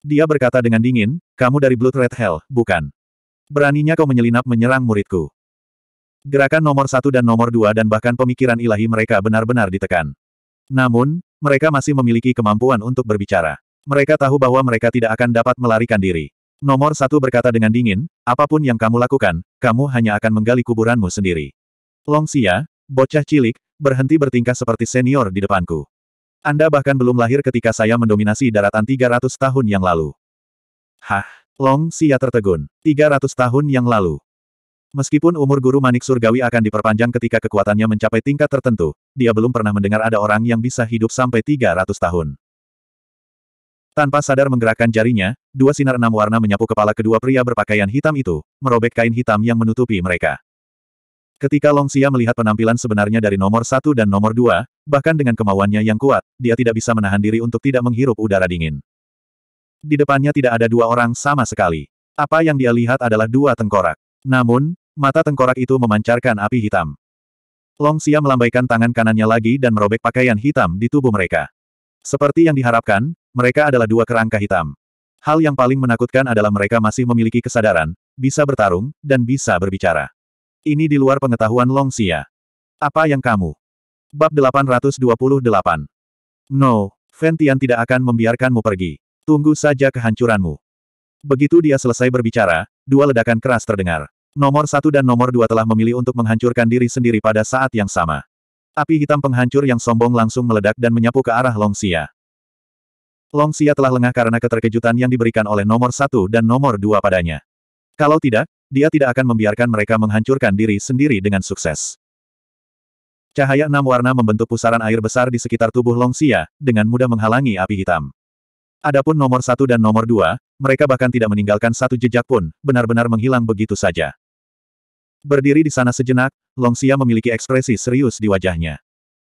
Dia berkata dengan dingin, kamu dari Blood Red Hell, bukan? Beraninya kau menyelinap menyerang muridku. Gerakan nomor satu dan nomor dua dan bahkan pemikiran ilahi mereka benar-benar ditekan. Namun, mereka masih memiliki kemampuan untuk berbicara. Mereka tahu bahwa mereka tidak akan dapat melarikan diri. Nomor satu berkata dengan dingin, apapun yang kamu lakukan, kamu hanya akan menggali kuburanmu sendiri. Long Xia, bocah cilik, berhenti bertingkah seperti senior di depanku. Anda bahkan belum lahir ketika saya mendominasi daratan 300 tahun yang lalu. Hah? Long Xia tertegun. 300 tahun yang lalu. Meskipun umur guru manik surgawi akan diperpanjang ketika kekuatannya mencapai tingkat tertentu, dia belum pernah mendengar ada orang yang bisa hidup sampai 300 tahun. Tanpa sadar menggerakkan jarinya, dua sinar enam warna menyapu kepala kedua pria berpakaian hitam itu, merobek kain hitam yang menutupi mereka. Ketika Long Xia melihat penampilan sebenarnya dari nomor satu dan nomor dua, bahkan dengan kemauannya yang kuat, dia tidak bisa menahan diri untuk tidak menghirup udara dingin. Di depannya tidak ada dua orang sama sekali. Apa yang dia lihat adalah dua tengkorak. Namun, Mata tengkorak itu memancarkan api hitam. Long Xia melambaikan tangan kanannya lagi dan merobek pakaian hitam di tubuh mereka. Seperti yang diharapkan, mereka adalah dua kerangka hitam. Hal yang paling menakutkan adalah mereka masih memiliki kesadaran, bisa bertarung, dan bisa berbicara. Ini di luar pengetahuan Long Xia. Apa yang kamu? Bab 828. No, Fentian tidak akan membiarkanmu pergi. Tunggu saja kehancuranmu. Begitu dia selesai berbicara, dua ledakan keras terdengar. Nomor satu dan nomor dua telah memilih untuk menghancurkan diri sendiri pada saat yang sama. Api hitam penghancur yang sombong langsung meledak dan menyapu ke arah Long Xia. Long Xia telah lengah karena keterkejutan yang diberikan oleh nomor satu dan nomor dua padanya. Kalau tidak, dia tidak akan membiarkan mereka menghancurkan diri sendiri dengan sukses. Cahaya enam warna membentuk pusaran air besar di sekitar tubuh Long Xia, dengan mudah menghalangi api hitam. Adapun nomor satu dan nomor dua, mereka bahkan tidak meninggalkan satu jejak pun, benar-benar menghilang begitu saja. Berdiri di sana sejenak, Long Xia memiliki ekspresi serius di wajahnya.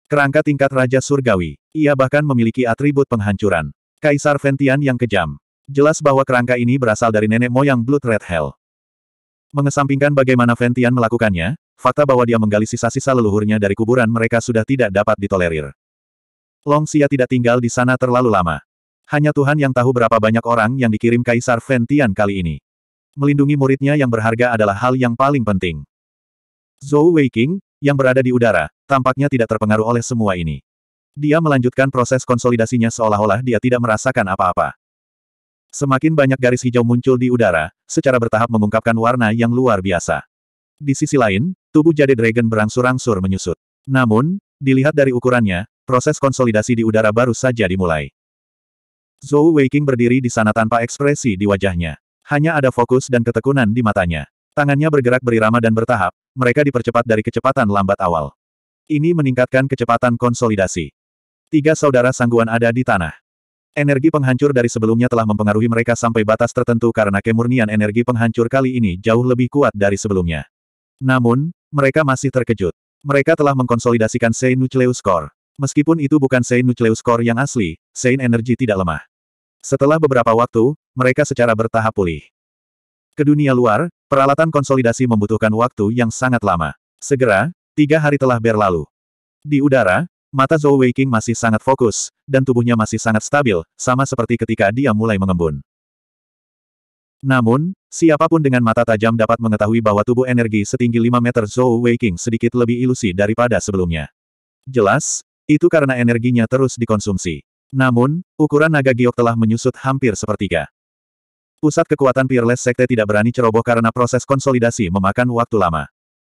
Kerangka tingkat Raja Surgawi. Ia bahkan memiliki atribut penghancuran. Kaisar Ventian yang kejam. Jelas bahwa kerangka ini berasal dari nenek moyang Blood Red Hell. Mengesampingkan bagaimana Ventian melakukannya, fakta bahwa dia menggali sisa-sisa leluhurnya dari kuburan mereka sudah tidak dapat ditolerir. Long Xia tidak tinggal di sana terlalu lama. Hanya Tuhan yang tahu berapa banyak orang yang dikirim Kaisar Ventian kali ini. Melindungi muridnya yang berharga adalah hal yang paling penting. Zhou Weiqing, yang berada di udara, tampaknya tidak terpengaruh oleh semua ini. Dia melanjutkan proses konsolidasinya seolah-olah dia tidak merasakan apa-apa. Semakin banyak garis hijau muncul di udara, secara bertahap mengungkapkan warna yang luar biasa. Di sisi lain, tubuh jade dragon berangsur-angsur menyusut. Namun, dilihat dari ukurannya, proses konsolidasi di udara baru saja dimulai. Zhou Weiqing berdiri di sana tanpa ekspresi di wajahnya. Hanya ada fokus dan ketekunan di matanya. Tangannya bergerak berirama dan bertahap, mereka dipercepat dari kecepatan lambat awal. Ini meningkatkan kecepatan konsolidasi. Tiga saudara sangguan ada di tanah. Energi penghancur dari sebelumnya telah mempengaruhi mereka sampai batas tertentu karena kemurnian energi penghancur kali ini jauh lebih kuat dari sebelumnya. Namun, mereka masih terkejut. Mereka telah mengkonsolidasikan Sein Nucleus Core. Meskipun itu bukan Sein Nucleus Core yang asli, Sein Energy tidak lemah. Setelah beberapa waktu, mereka secara bertahap pulih. Ke dunia luar, peralatan konsolidasi membutuhkan waktu yang sangat lama. Segera, tiga hari telah berlalu. Di udara, mata Zhou Weiqing masih sangat fokus, dan tubuhnya masih sangat stabil, sama seperti ketika dia mulai mengembun. Namun, siapapun dengan mata tajam dapat mengetahui bahwa tubuh energi setinggi 5 meter Zhou Weiqing sedikit lebih ilusi daripada sebelumnya. Jelas, itu karena energinya terus dikonsumsi. Namun, ukuran naga giok telah menyusut hampir sepertiga. Pusat kekuatan Peerless Sekte tidak berani ceroboh karena proses konsolidasi memakan waktu lama.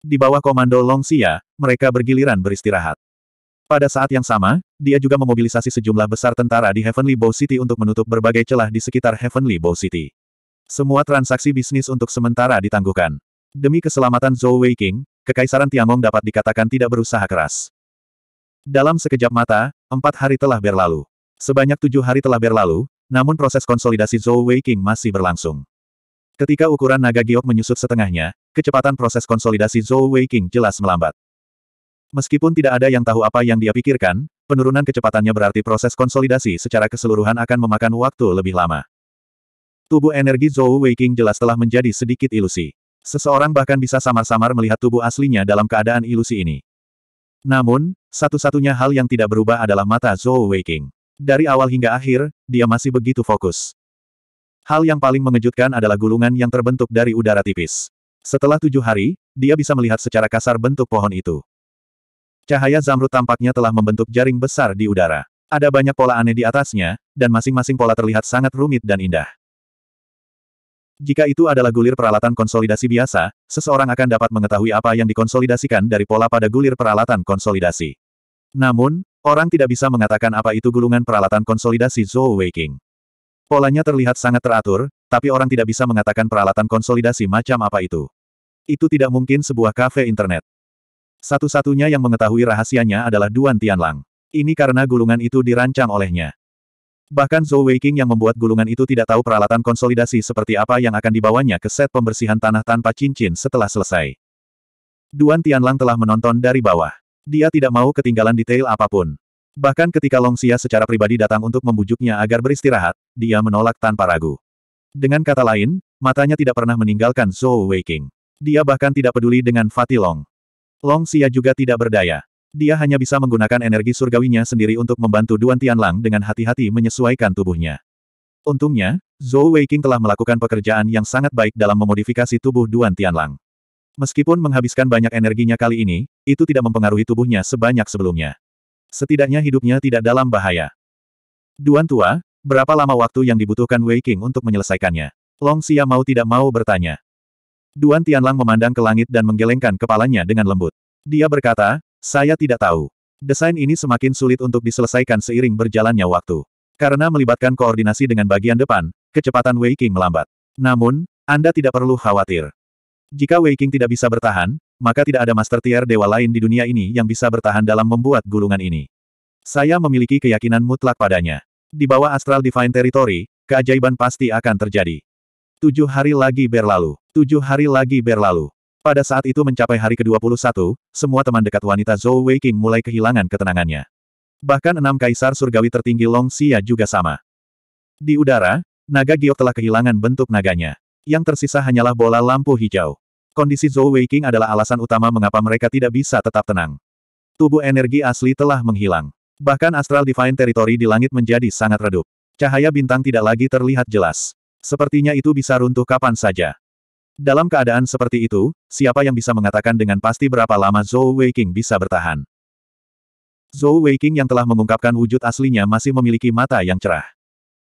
Di bawah komando Long Xia, mereka bergiliran beristirahat. Pada saat yang sama, dia juga memobilisasi sejumlah besar tentara di Heavenly Bow City untuk menutup berbagai celah di sekitar Heavenly Bow City. Semua transaksi bisnis untuk sementara ditangguhkan. Demi keselamatan Zhou Weiqing, Kekaisaran Tiangong dapat dikatakan tidak berusaha keras. Dalam sekejap mata, empat hari telah berlalu. Sebanyak tujuh hari telah berlalu, namun proses konsolidasi Zhou Weiqing masih berlangsung. Ketika ukuran naga giok menyusut setengahnya, kecepatan proses konsolidasi Zhou Weiqing jelas melambat. Meskipun tidak ada yang tahu apa yang dia pikirkan, penurunan kecepatannya berarti proses konsolidasi secara keseluruhan akan memakan waktu lebih lama. Tubuh energi Zhou Weiqing jelas telah menjadi sedikit ilusi. Seseorang bahkan bisa samar-samar melihat tubuh aslinya dalam keadaan ilusi ini. Namun, satu-satunya hal yang tidak berubah adalah mata Zhou Weiqing. Dari awal hingga akhir, dia masih begitu fokus. Hal yang paling mengejutkan adalah gulungan yang terbentuk dari udara tipis. Setelah tujuh hari, dia bisa melihat secara kasar bentuk pohon itu. Cahaya zamrud tampaknya telah membentuk jaring besar di udara. Ada banyak pola aneh di atasnya, dan masing-masing pola terlihat sangat rumit dan indah. Jika itu adalah gulir peralatan konsolidasi biasa, seseorang akan dapat mengetahui apa yang dikonsolidasikan dari pola pada gulir peralatan konsolidasi. Namun, Orang tidak bisa mengatakan apa itu gulungan peralatan konsolidasi Zhou Weiqing. Polanya terlihat sangat teratur, tapi orang tidak bisa mengatakan peralatan konsolidasi macam apa itu. Itu tidak mungkin sebuah kafe internet. Satu-satunya yang mengetahui rahasianya adalah Duan Tianlang. Ini karena gulungan itu dirancang olehnya. Bahkan Zhou Weiqing yang membuat gulungan itu tidak tahu peralatan konsolidasi seperti apa yang akan dibawanya ke set pembersihan tanah tanpa cincin setelah selesai. Duan Tianlang telah menonton dari bawah. Dia tidak mau ketinggalan detail apapun. Bahkan ketika Long Xia secara pribadi datang untuk membujuknya agar beristirahat, dia menolak tanpa ragu. Dengan kata lain, matanya tidak pernah meninggalkan Zhou Weiqing. Dia bahkan tidak peduli dengan Fatih Long. Long Xia juga tidak berdaya. Dia hanya bisa menggunakan energi surgawinya sendiri untuk membantu Duan Tianlang dengan hati-hati menyesuaikan tubuhnya. Untungnya, Zhou Weiqing telah melakukan pekerjaan yang sangat baik dalam memodifikasi tubuh Duan Tianlang. Meskipun menghabiskan banyak energinya kali ini, itu tidak mempengaruhi tubuhnya sebanyak sebelumnya. Setidaknya hidupnya tidak dalam bahaya. Duan tua, berapa lama waktu yang dibutuhkan Wei King untuk menyelesaikannya? Long Xia mau tidak mau bertanya. Duan Tianlang memandang ke langit dan menggelengkan kepalanya dengan lembut. Dia berkata, saya tidak tahu. Desain ini semakin sulit untuk diselesaikan seiring berjalannya waktu. Karena melibatkan koordinasi dengan bagian depan, kecepatan Wei King melambat. Namun, Anda tidak perlu khawatir. Jika Wei King tidak bisa bertahan, maka tidak ada master tier dewa lain di dunia ini yang bisa bertahan dalam membuat gulungan ini. Saya memiliki keyakinan mutlak padanya. Di bawah Astral Divine Territory, keajaiban pasti akan terjadi. Tujuh hari lagi berlalu. Tujuh hari lagi berlalu. Pada saat itu mencapai hari ke-21, semua teman dekat wanita Zhou Wei King mulai kehilangan ketenangannya. Bahkan enam kaisar surgawi tertinggi Long Xia juga sama. Di udara, naga giok telah kehilangan bentuk naganya. Yang tersisa hanyalah bola lampu hijau. Kondisi Zhou Weiqing adalah alasan utama mengapa mereka tidak bisa tetap tenang. Tubuh energi asli telah menghilang. Bahkan Astral Divine Territory di langit menjadi sangat redup. Cahaya bintang tidak lagi terlihat jelas. Sepertinya itu bisa runtuh kapan saja. Dalam keadaan seperti itu, siapa yang bisa mengatakan dengan pasti berapa lama Zhou Weiqing bisa bertahan? Zhou Weiqing yang telah mengungkapkan wujud aslinya masih memiliki mata yang cerah.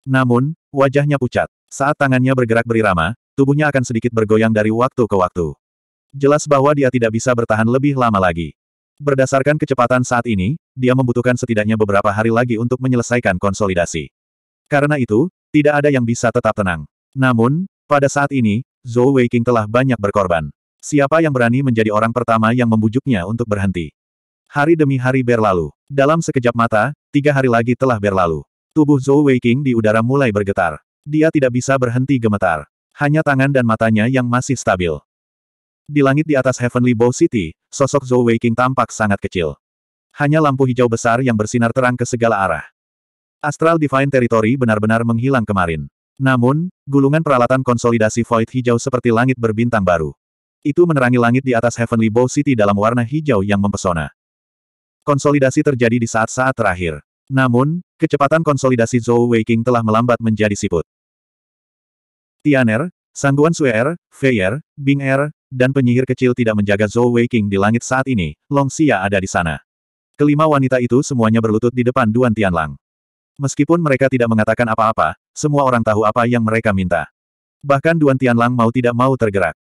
Namun, wajahnya pucat. Saat tangannya bergerak berirama, tubuhnya akan sedikit bergoyang dari waktu ke waktu. Jelas bahwa dia tidak bisa bertahan lebih lama lagi. Berdasarkan kecepatan saat ini, dia membutuhkan setidaknya beberapa hari lagi untuk menyelesaikan konsolidasi. Karena itu, tidak ada yang bisa tetap tenang. Namun, pada saat ini, Zhou Weiqing telah banyak berkorban. Siapa yang berani menjadi orang pertama yang membujuknya untuk berhenti? Hari demi hari berlalu. Dalam sekejap mata, tiga hari lagi telah berlalu. Tubuh Zhou Weiqing di udara mulai bergetar. Dia tidak bisa berhenti gemetar. Hanya tangan dan matanya yang masih stabil. Di langit di atas Heavenly Bow City, sosok Zhou Weiqing tampak sangat kecil. Hanya lampu hijau besar yang bersinar terang ke segala arah. Astral Divine Territory benar-benar menghilang kemarin. Namun, gulungan peralatan konsolidasi void hijau seperti langit berbintang baru. Itu menerangi langit di atas Heavenly Bow City dalam warna hijau yang mempesona. Konsolidasi terjadi di saat-saat terakhir. Namun, kecepatan konsolidasi Zhou Weiqing telah melambat menjadi siput. Tianer, Sangguan Suer, Feier, Bing Er, dan penyihir kecil tidak menjaga Zhou Weiqing di langit saat ini, Long Xia ada di sana. Kelima wanita itu semuanya berlutut di depan Duan Tianlang. Meskipun mereka tidak mengatakan apa-apa, semua orang tahu apa yang mereka minta. Bahkan Duan Tianlang mau tidak mau tergerak.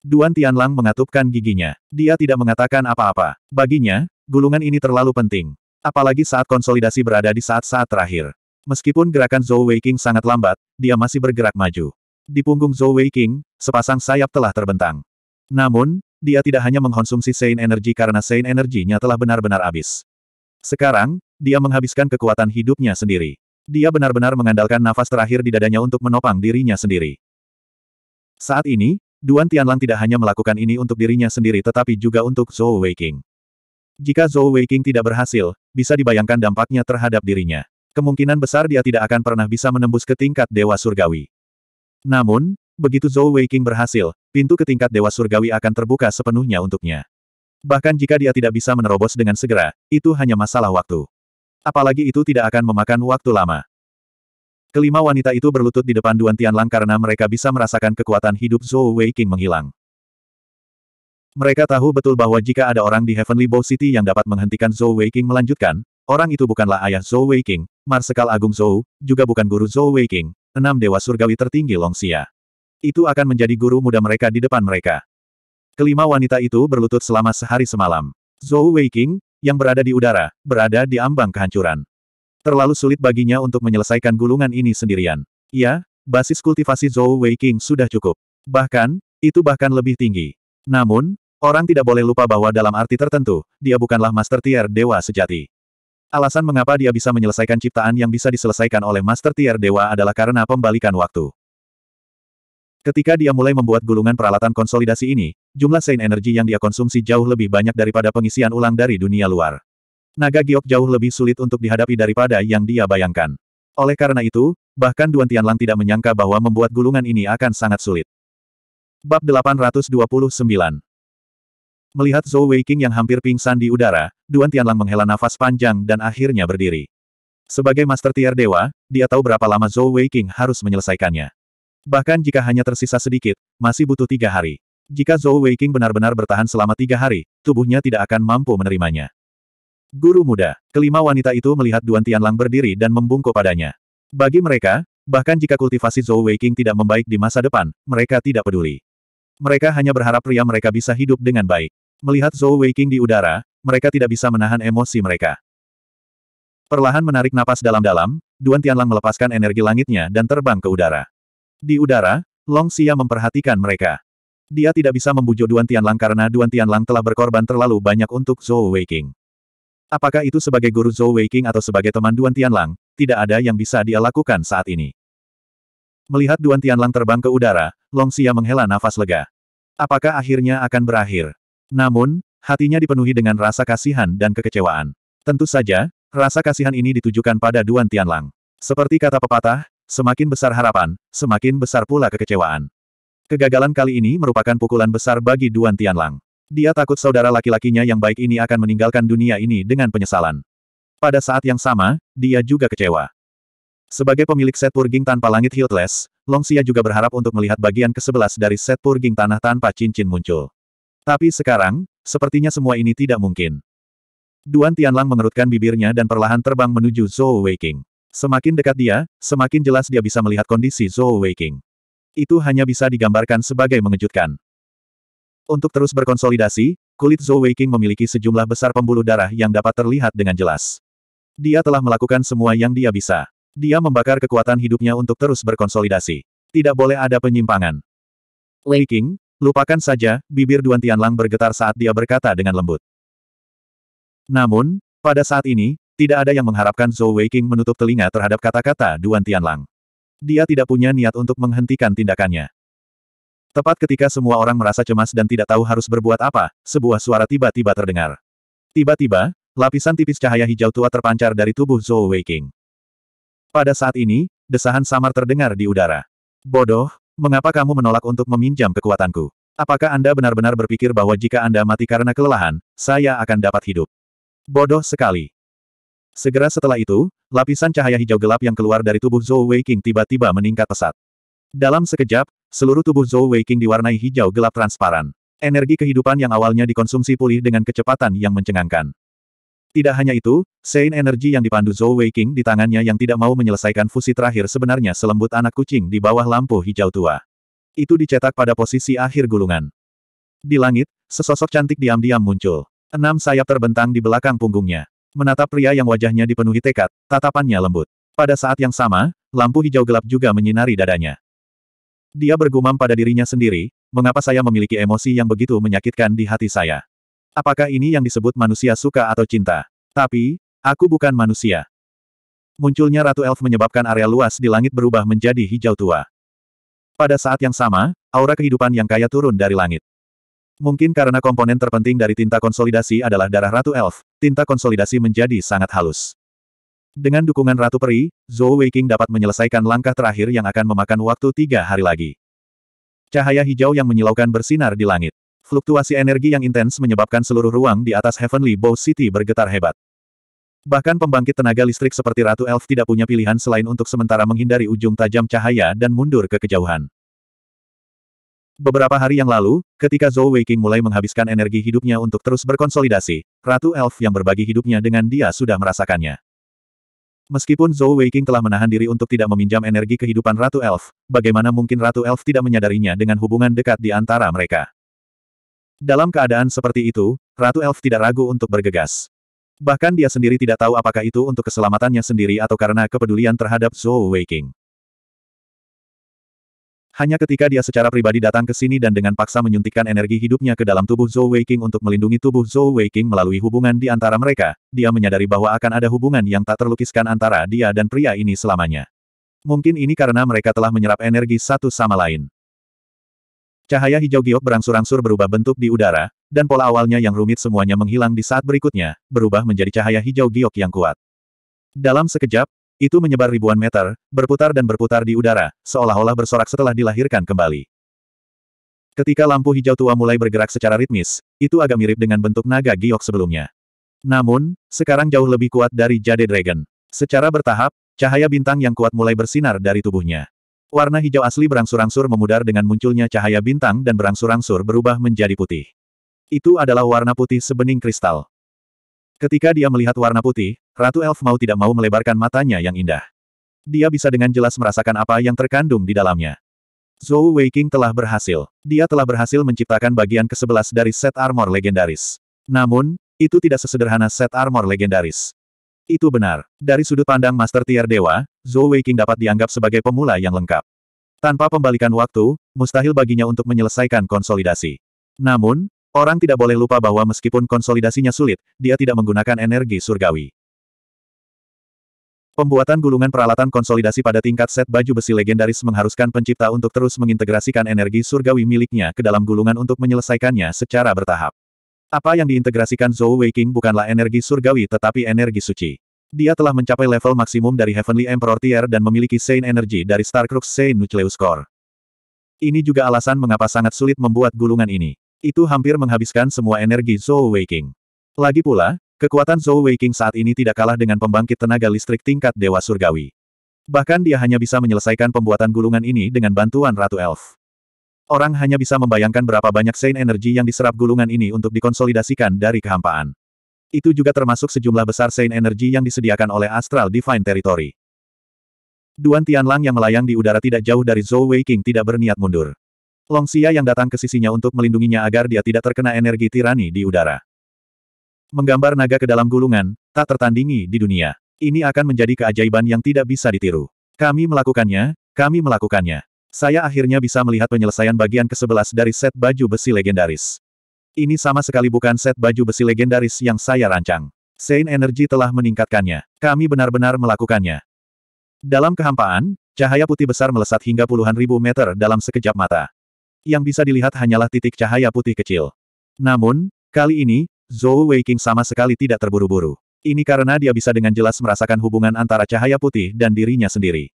Duan Tianlang mengatupkan giginya. Dia tidak mengatakan apa-apa. Baginya, gulungan ini terlalu penting. Apalagi saat konsolidasi berada di saat-saat terakhir. Meskipun gerakan Zhou Weiqing sangat lambat, dia masih bergerak maju. Di punggung Zhou Weiqing, sepasang sayap telah terbentang. Namun, dia tidak hanya mengkonsumsi Sein Energi karena Sein Energinya telah benar-benar habis. Sekarang, dia menghabiskan kekuatan hidupnya sendiri. Dia benar-benar mengandalkan nafas terakhir di dadanya untuk menopang dirinya sendiri. Saat ini, Duan Tianlang tidak hanya melakukan ini untuk dirinya sendiri tetapi juga untuk Zhou Weiqing. Jika Zhou Weiqing tidak berhasil, bisa dibayangkan dampaknya terhadap dirinya. Kemungkinan besar dia tidak akan pernah bisa menembus ke tingkat Dewa Surgawi. Namun, begitu Zhou Weiqing berhasil, pintu ke tingkat Dewa Surgawi akan terbuka sepenuhnya untuknya. Bahkan jika dia tidak bisa menerobos dengan segera, itu hanya masalah waktu. Apalagi itu tidak akan memakan waktu lama. Kelima wanita itu berlutut di depan Duan Tianlang karena mereka bisa merasakan kekuatan hidup Zhou Weiqing menghilang. Mereka tahu betul bahwa jika ada orang di Heavenly Bow City yang dapat menghentikan Zhou Weiqing melanjutkan, orang itu bukanlah ayah Zhou Weiqing, Marsekal Agung Zhou, juga bukan guru Zhou Weiqing, enam dewa surgawi tertinggi Longxia. Itu akan menjadi guru muda mereka di depan mereka. Kelima wanita itu berlutut selama sehari semalam. Zhou Weiqing, yang berada di udara, berada di ambang kehancuran. Terlalu sulit baginya untuk menyelesaikan gulungan ini sendirian. Ya, basis kultivasi Zhou Weiqing sudah cukup. Bahkan, itu bahkan lebih tinggi. Namun, orang tidak boleh lupa bahwa dalam arti tertentu, dia bukanlah Master Tier Dewa sejati. Alasan mengapa dia bisa menyelesaikan ciptaan yang bisa diselesaikan oleh Master Tier Dewa adalah karena pembalikan waktu. Ketika dia mulai membuat gulungan peralatan konsolidasi ini, jumlah Saint energi yang dia konsumsi jauh lebih banyak daripada pengisian ulang dari dunia luar. Naga giok jauh lebih sulit untuk dihadapi daripada yang dia bayangkan. Oleh karena itu, bahkan Duan Tianlang tidak menyangka bahwa membuat gulungan ini akan sangat sulit. Bab 829 Melihat Zhou Weiqing yang hampir pingsan di udara, Duan Tianlang menghela nafas panjang dan akhirnya berdiri. Sebagai Master Tier Dewa, dia tahu berapa lama Zhou Weiqing harus menyelesaikannya. Bahkan jika hanya tersisa sedikit, masih butuh tiga hari. Jika Zhou Weiqing benar-benar bertahan selama tiga hari, tubuhnya tidak akan mampu menerimanya. Guru muda, kelima wanita itu melihat Duan Tianlang berdiri dan membungkuk padanya. Bagi mereka, bahkan jika kultivasi Zhou Weiqing tidak membaik di masa depan, mereka tidak peduli. Mereka hanya berharap pria mereka bisa hidup dengan baik. Melihat Zhou Weiqing di udara, mereka tidak bisa menahan emosi mereka. Perlahan menarik napas dalam-dalam, Duan Tianlang melepaskan energi langitnya dan terbang ke udara. Di udara, Long Xia memperhatikan mereka. Dia tidak bisa membujuk Duan Tianlang karena Duan Tianlang telah berkorban terlalu banyak untuk Zhou Weiqing. Apakah itu sebagai guru Zhou Weiqing atau sebagai teman Duan Tianlang, tidak ada yang bisa dia lakukan saat ini. Melihat Duan Tianlang terbang ke udara, Long Xia menghela nafas lega. Apakah akhirnya akan berakhir? Namun, hatinya dipenuhi dengan rasa kasihan dan kekecewaan. Tentu saja, rasa kasihan ini ditujukan pada Duan Tianlang. Seperti kata pepatah, Semakin besar harapan, semakin besar pula kekecewaan. Kegagalan kali ini merupakan pukulan besar bagi Duan Tianlang. Dia takut saudara laki-lakinya yang baik ini akan meninggalkan dunia ini dengan penyesalan. Pada saat yang sama, dia juga kecewa. Sebagai pemilik set purging tanpa langit Hiltless, Longxia juga berharap untuk melihat bagian ke-11 dari set purging tanah tanpa cincin muncul. Tapi sekarang, sepertinya semua ini tidak mungkin. Duan Tianlang mengerutkan bibirnya dan perlahan terbang menuju Zhou Weiking. Semakin dekat dia, semakin jelas dia bisa melihat kondisi Zhou Weiqing. Itu hanya bisa digambarkan sebagai mengejutkan. Untuk terus berkonsolidasi, kulit Zhou Weiqing memiliki sejumlah besar pembuluh darah yang dapat terlihat dengan jelas. Dia telah melakukan semua yang dia bisa. Dia membakar kekuatan hidupnya untuk terus berkonsolidasi. Tidak boleh ada penyimpangan. Weiqing, lupakan saja, bibir Duan Tianlang bergetar saat dia berkata dengan lembut. Namun, pada saat ini, tidak ada yang mengharapkan Zhou Weiqing menutup telinga terhadap kata-kata Duan Tianlang. Dia tidak punya niat untuk menghentikan tindakannya. Tepat ketika semua orang merasa cemas dan tidak tahu harus berbuat apa, sebuah suara tiba-tiba terdengar. Tiba-tiba, lapisan tipis cahaya hijau tua terpancar dari tubuh Zhou Weiqing. Pada saat ini, desahan samar terdengar di udara. Bodoh, mengapa kamu menolak untuk meminjam kekuatanku? Apakah Anda benar-benar berpikir bahwa jika Anda mati karena kelelahan, saya akan dapat hidup? Bodoh sekali. Segera setelah itu, lapisan cahaya hijau gelap yang keluar dari tubuh Zhou Weiqing tiba-tiba meningkat pesat. Dalam sekejap, seluruh tubuh Zhou Weiqing diwarnai hijau gelap transparan. Energi kehidupan yang awalnya dikonsumsi pulih dengan kecepatan yang mencengangkan. Tidak hanya itu, Sein energi yang dipandu Zhou Weiqing di tangannya yang tidak mau menyelesaikan fusi terakhir sebenarnya selembut anak kucing di bawah lampu hijau tua. Itu dicetak pada posisi akhir gulungan. Di langit, sesosok cantik diam-diam muncul. Enam sayap terbentang di belakang punggungnya menatap pria yang wajahnya dipenuhi tekad, tatapannya lembut. Pada saat yang sama, lampu hijau gelap juga menyinari dadanya. Dia bergumam pada dirinya sendiri, mengapa saya memiliki emosi yang begitu menyakitkan di hati saya? Apakah ini yang disebut manusia suka atau cinta? Tapi, aku bukan manusia. Munculnya Ratu Elf menyebabkan area luas di langit berubah menjadi hijau tua. Pada saat yang sama, aura kehidupan yang kaya turun dari langit. Mungkin karena komponen terpenting dari tinta konsolidasi adalah darah Ratu Elf, tinta konsolidasi menjadi sangat halus. Dengan dukungan Ratu Peri, Zhou Weiqing dapat menyelesaikan langkah terakhir yang akan memakan waktu tiga hari lagi. Cahaya hijau yang menyilaukan bersinar di langit. Fluktuasi energi yang intens menyebabkan seluruh ruang di atas Heavenly Bow City bergetar hebat. Bahkan pembangkit tenaga listrik seperti Ratu Elf tidak punya pilihan selain untuk sementara menghindari ujung tajam cahaya dan mundur ke kejauhan. Beberapa hari yang lalu, ketika Zhou Weiqing mulai menghabiskan energi hidupnya untuk terus berkonsolidasi, Ratu Elf yang berbagi hidupnya dengan dia sudah merasakannya. Meskipun Zhou Weiqing telah menahan diri untuk tidak meminjam energi kehidupan Ratu Elf, bagaimana mungkin Ratu Elf tidak menyadarinya dengan hubungan dekat di antara mereka? Dalam keadaan seperti itu, Ratu Elf tidak ragu untuk bergegas. Bahkan dia sendiri tidak tahu apakah itu untuk keselamatannya sendiri atau karena kepedulian terhadap Zhou Weiqing. Hanya ketika dia secara pribadi datang ke sini dan dengan paksa menyuntikkan energi hidupnya ke dalam tubuh Zhou Weiqing untuk melindungi tubuh Zhou Weiqing melalui hubungan di antara mereka, dia menyadari bahwa akan ada hubungan yang tak terlukiskan antara dia dan pria ini selamanya. Mungkin ini karena mereka telah menyerap energi satu sama lain. Cahaya hijau giok berangsur-angsur berubah bentuk di udara, dan pola awalnya yang rumit semuanya menghilang di saat berikutnya, berubah menjadi cahaya hijau giok yang kuat. Dalam sekejap, itu menyebar ribuan meter, berputar dan berputar di udara, seolah-olah bersorak setelah dilahirkan kembali. Ketika lampu hijau tua mulai bergerak secara ritmis, itu agak mirip dengan bentuk naga giok sebelumnya. Namun, sekarang jauh lebih kuat dari Jade Dragon. Secara bertahap, cahaya bintang yang kuat mulai bersinar dari tubuhnya. Warna hijau asli berangsur-angsur memudar dengan munculnya cahaya bintang dan berangsur-angsur berubah menjadi putih. Itu adalah warna putih sebening kristal. Ketika dia melihat warna putih, Ratu Elf mau tidak mau melebarkan matanya yang indah. Dia bisa dengan jelas merasakan apa yang terkandung di dalamnya. Zhou Weiking telah berhasil. Dia telah berhasil menciptakan bagian ke-11 dari set armor legendaris. Namun, itu tidak sesederhana set armor legendaris. Itu benar. Dari sudut pandang Master Tier Dewa, Zhou Weiking dapat dianggap sebagai pemula yang lengkap. Tanpa pembalikan waktu, mustahil baginya untuk menyelesaikan konsolidasi. Namun, Orang tidak boleh lupa bahwa meskipun konsolidasinya sulit, dia tidak menggunakan energi surgawi. Pembuatan gulungan peralatan konsolidasi pada tingkat set baju besi legendaris mengharuskan pencipta untuk terus mengintegrasikan energi surgawi miliknya ke dalam gulungan untuk menyelesaikannya secara bertahap. Apa yang diintegrasikan Zhou Weiqing bukanlah energi surgawi tetapi energi suci. Dia telah mencapai level maksimum dari Heavenly Emperor Tier dan memiliki Saint Energy dari Starcrux Saint Nucleus Core. Ini juga alasan mengapa sangat sulit membuat gulungan ini. Itu hampir menghabiskan semua energi Zhou Weiqing. Lagi pula, kekuatan Zhou Weiqing saat ini tidak kalah dengan pembangkit tenaga listrik tingkat Dewa Surgawi. Bahkan dia hanya bisa menyelesaikan pembuatan gulungan ini dengan bantuan Ratu Elf. Orang hanya bisa membayangkan berapa banyak Sein energi yang diserap gulungan ini untuk dikonsolidasikan dari kehampaan. Itu juga termasuk sejumlah besar Sein energi yang disediakan oleh Astral Divine Territory. Duan Tianlang yang melayang di udara tidak jauh dari Zhou Weiqing tidak berniat mundur. Long Xia yang datang ke sisinya untuk melindunginya agar dia tidak terkena energi tirani di udara. Menggambar naga ke dalam gulungan, tak tertandingi di dunia. Ini akan menjadi keajaiban yang tidak bisa ditiru. Kami melakukannya, kami melakukannya. Saya akhirnya bisa melihat penyelesaian bagian ke-11 dari set baju besi legendaris. Ini sama sekali bukan set baju besi legendaris yang saya rancang. Sein Energy telah meningkatkannya. Kami benar-benar melakukannya. Dalam kehampaan, cahaya putih besar melesat hingga puluhan ribu meter dalam sekejap mata yang bisa dilihat hanyalah titik cahaya putih kecil. Namun, kali ini, Zhou Weiqing sama sekali tidak terburu-buru. Ini karena dia bisa dengan jelas merasakan hubungan antara cahaya putih dan dirinya sendiri.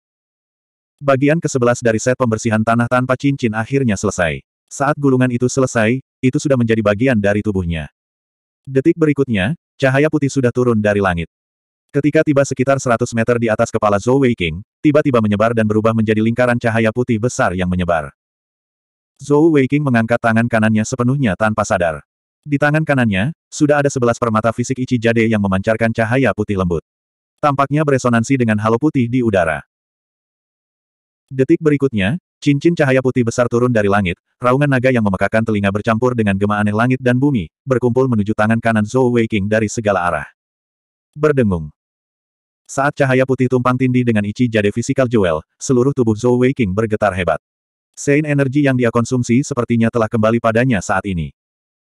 Bagian ke-11 dari set pembersihan tanah tanpa cincin akhirnya selesai. Saat gulungan itu selesai, itu sudah menjadi bagian dari tubuhnya. Detik berikutnya, cahaya putih sudah turun dari langit. Ketika tiba sekitar 100 meter di atas kepala Zhou Weiqing, tiba-tiba menyebar dan berubah menjadi lingkaran cahaya putih besar yang menyebar. Zhou Weiqing mengangkat tangan kanannya sepenuhnya tanpa sadar. Di tangan kanannya, sudah ada sebelas permata fisik Ichi Jade yang memancarkan cahaya putih lembut. Tampaknya beresonansi dengan halo putih di udara. Detik berikutnya, cincin cahaya putih besar turun dari langit, raungan naga yang memekakan telinga bercampur dengan gema aneh langit dan bumi, berkumpul menuju tangan kanan Zhou Weiqing dari segala arah. Berdengung. Saat cahaya putih tumpang tindih dengan Ichi Jade Physical Jewel, seluruh tubuh Zhou Weiqing bergetar hebat. Sein energi yang dia konsumsi sepertinya telah kembali padanya saat ini.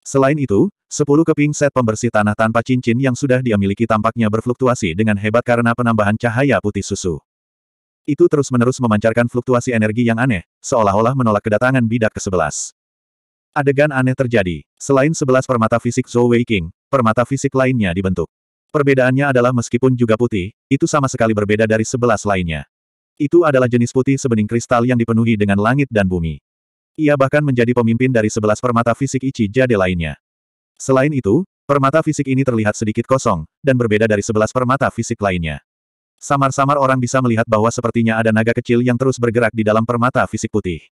Selain itu, sepuluh keping set pembersih tanah tanpa cincin yang sudah dia miliki tampaknya berfluktuasi dengan hebat karena penambahan cahaya putih susu. Itu terus-menerus memancarkan fluktuasi energi yang aneh, seolah-olah menolak kedatangan bidak ke-11. Adegan aneh terjadi. Selain sebelas permata fisik Zhou Wei King, permata fisik lainnya dibentuk. Perbedaannya adalah meskipun juga putih, itu sama sekali berbeda dari sebelas lainnya. Itu adalah jenis putih sebening kristal yang dipenuhi dengan langit dan bumi. Ia bahkan menjadi pemimpin dari sebelas permata fisik ichi jade lainnya. Selain itu, permata fisik ini terlihat sedikit kosong, dan berbeda dari sebelas permata fisik lainnya. Samar-samar orang bisa melihat bahwa sepertinya ada naga kecil yang terus bergerak di dalam permata fisik putih.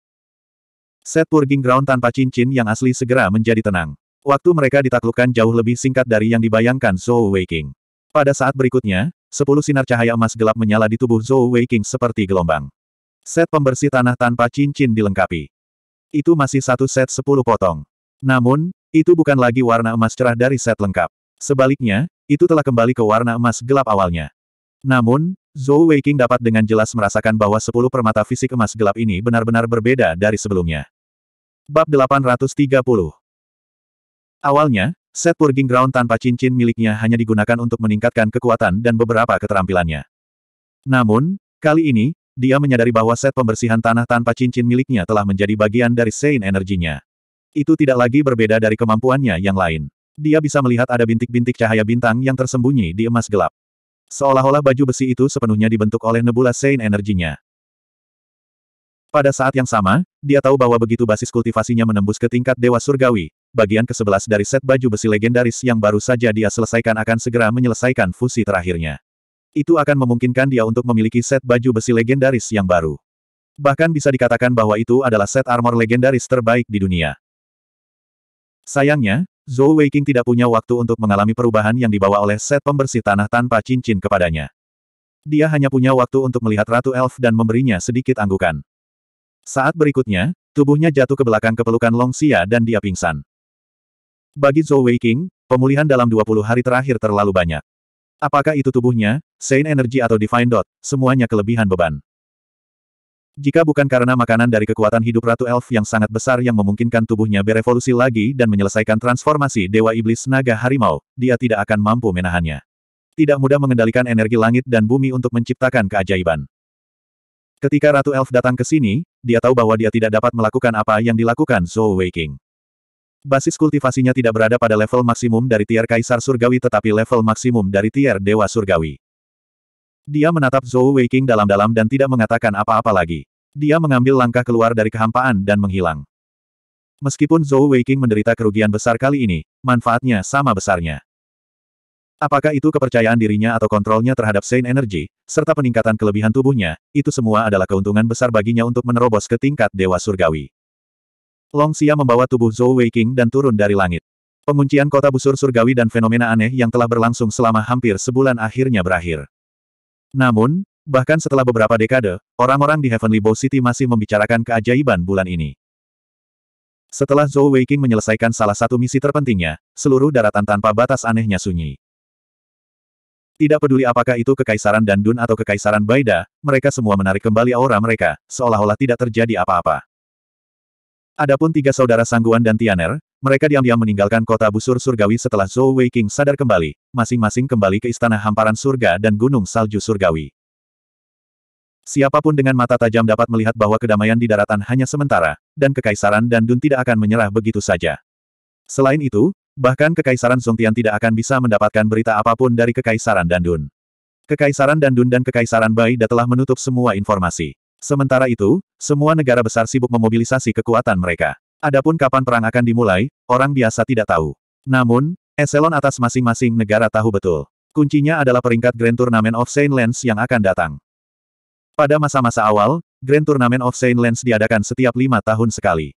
Set Purging Ground tanpa cincin yang asli segera menjadi tenang. Waktu mereka ditaklukkan jauh lebih singkat dari yang dibayangkan Zhou waking. Pada saat berikutnya, Sepuluh sinar cahaya emas gelap menyala di tubuh Zhou Weiqing seperti gelombang. Set pembersih tanah tanpa cincin dilengkapi. Itu masih satu set sepuluh potong. Namun, itu bukan lagi warna emas cerah dari set lengkap. Sebaliknya, itu telah kembali ke warna emas gelap awalnya. Namun, Zhou Weiqing dapat dengan jelas merasakan bahwa sepuluh permata fisik emas gelap ini benar-benar berbeda dari sebelumnya. Bab 830 Awalnya, Set Purging Ground tanpa cincin miliknya hanya digunakan untuk meningkatkan kekuatan dan beberapa keterampilannya. Namun, kali ini, dia menyadari bahwa set pembersihan tanah tanpa cincin miliknya telah menjadi bagian dari Sein energinya. Itu tidak lagi berbeda dari kemampuannya yang lain. Dia bisa melihat ada bintik-bintik cahaya bintang yang tersembunyi di emas gelap. Seolah-olah baju besi itu sepenuhnya dibentuk oleh nebula Sein energinya. Pada saat yang sama, dia tahu bahwa begitu basis kultivasinya menembus ke tingkat Dewa Surgawi, bagian ke-11 dari set baju besi legendaris yang baru saja dia selesaikan akan segera menyelesaikan fusi terakhirnya. Itu akan memungkinkan dia untuk memiliki set baju besi legendaris yang baru. Bahkan bisa dikatakan bahwa itu adalah set armor legendaris terbaik di dunia. Sayangnya, Zhou Weiqing tidak punya waktu untuk mengalami perubahan yang dibawa oleh set pembersih tanah tanpa cincin kepadanya. Dia hanya punya waktu untuk melihat Ratu Elf dan memberinya sedikit anggukan. Saat berikutnya, tubuhnya jatuh ke belakang kepelukan Long Xia dan dia pingsan. Bagi Zhou Weiqing, pemulihan dalam 20 hari terakhir terlalu banyak. Apakah itu tubuhnya, Sein Energy atau Divine Dot, semuanya kelebihan beban. Jika bukan karena makanan dari kekuatan hidup Ratu Elf yang sangat besar yang memungkinkan tubuhnya berevolusi lagi dan menyelesaikan transformasi Dewa Iblis Naga Harimau, dia tidak akan mampu menahannya. Tidak mudah mengendalikan energi langit dan bumi untuk menciptakan keajaiban. Ketika Ratu Elf datang ke sini, dia tahu bahwa dia tidak dapat melakukan apa yang dilakukan Zhou Weiqing. Basis kultivasinya tidak berada pada level maksimum dari tier Kaisar Surgawi tetapi level maksimum dari tier Dewa Surgawi. Dia menatap Zhou Weiqing dalam-dalam dan tidak mengatakan apa-apa lagi. Dia mengambil langkah keluar dari kehampaan dan menghilang. Meskipun Zhou Weiqing menderita kerugian besar kali ini, manfaatnya sama besarnya. Apakah itu kepercayaan dirinya atau kontrolnya terhadap Saint Energy, serta peningkatan kelebihan tubuhnya, itu semua adalah keuntungan besar baginya untuk menerobos ke tingkat Dewa Surgawi. Long Xia membawa tubuh Zhou Weiqing dan turun dari langit. Penguncian kota busur surgawi dan fenomena aneh yang telah berlangsung selama hampir sebulan akhirnya berakhir. Namun, bahkan setelah beberapa dekade, orang-orang di Heavenly Bow City masih membicarakan keajaiban bulan ini. Setelah Zhou Weiqing menyelesaikan salah satu misi terpentingnya, seluruh daratan tanpa batas anehnya sunyi. Tidak peduli apakah itu Kekaisaran Dandun atau Kekaisaran Baida, mereka semua menarik kembali aura mereka, seolah-olah tidak terjadi apa-apa. Adapun tiga saudara Sangguan dan Tianer, mereka diam-diam meninggalkan kota busur surgawi setelah Zhou Wei King sadar kembali, masing-masing kembali ke istana hamparan surga dan gunung salju surgawi. Siapapun dengan mata tajam dapat melihat bahwa kedamaian di daratan hanya sementara, dan kekaisaran dan Dun tidak akan menyerah begitu saja. Selain itu, bahkan kekaisaran Songtian tidak akan bisa mendapatkan berita apapun dari kekaisaran Dandun. Kekaisaran Dandun dan kekaisaran Baida telah menutup semua informasi. Sementara itu, semua negara besar sibuk memobilisasi kekuatan mereka. Adapun kapan perang akan dimulai, orang biasa tidak tahu. Namun, eselon atas masing-masing negara tahu betul. Kuncinya adalah peringkat Grand Tournament of Saint Lens yang akan datang. Pada masa-masa awal, Grand Tournament of Saint Lens diadakan setiap lima tahun sekali.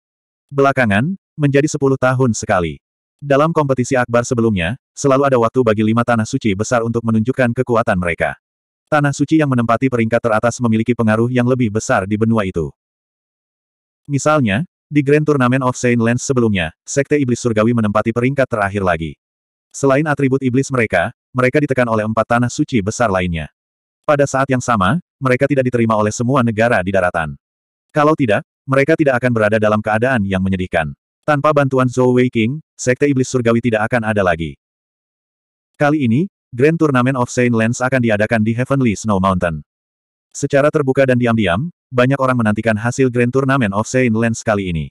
Belakangan, menjadi sepuluh tahun sekali. Dalam kompetisi akbar sebelumnya, selalu ada waktu bagi lima tanah suci besar untuk menunjukkan kekuatan mereka. Tanah suci yang menempati peringkat teratas memiliki pengaruh yang lebih besar di benua itu. Misalnya, di Grand Tournament of Saint Lance sebelumnya, Sekte Iblis Surgawi menempati peringkat terakhir lagi. Selain atribut iblis mereka, mereka ditekan oleh empat tanah suci besar lainnya. Pada saat yang sama, mereka tidak diterima oleh semua negara di daratan. Kalau tidak, mereka tidak akan berada dalam keadaan yang menyedihkan. Tanpa bantuan Zhou Wei King, Sekte Iblis Surgawi tidak akan ada lagi. Kali ini, Grand Tournament of Saint Lens akan diadakan di Heavenly Snow Mountain. Secara terbuka dan diam-diam, banyak orang menantikan hasil Grand Tournament of Saint Lens kali ini.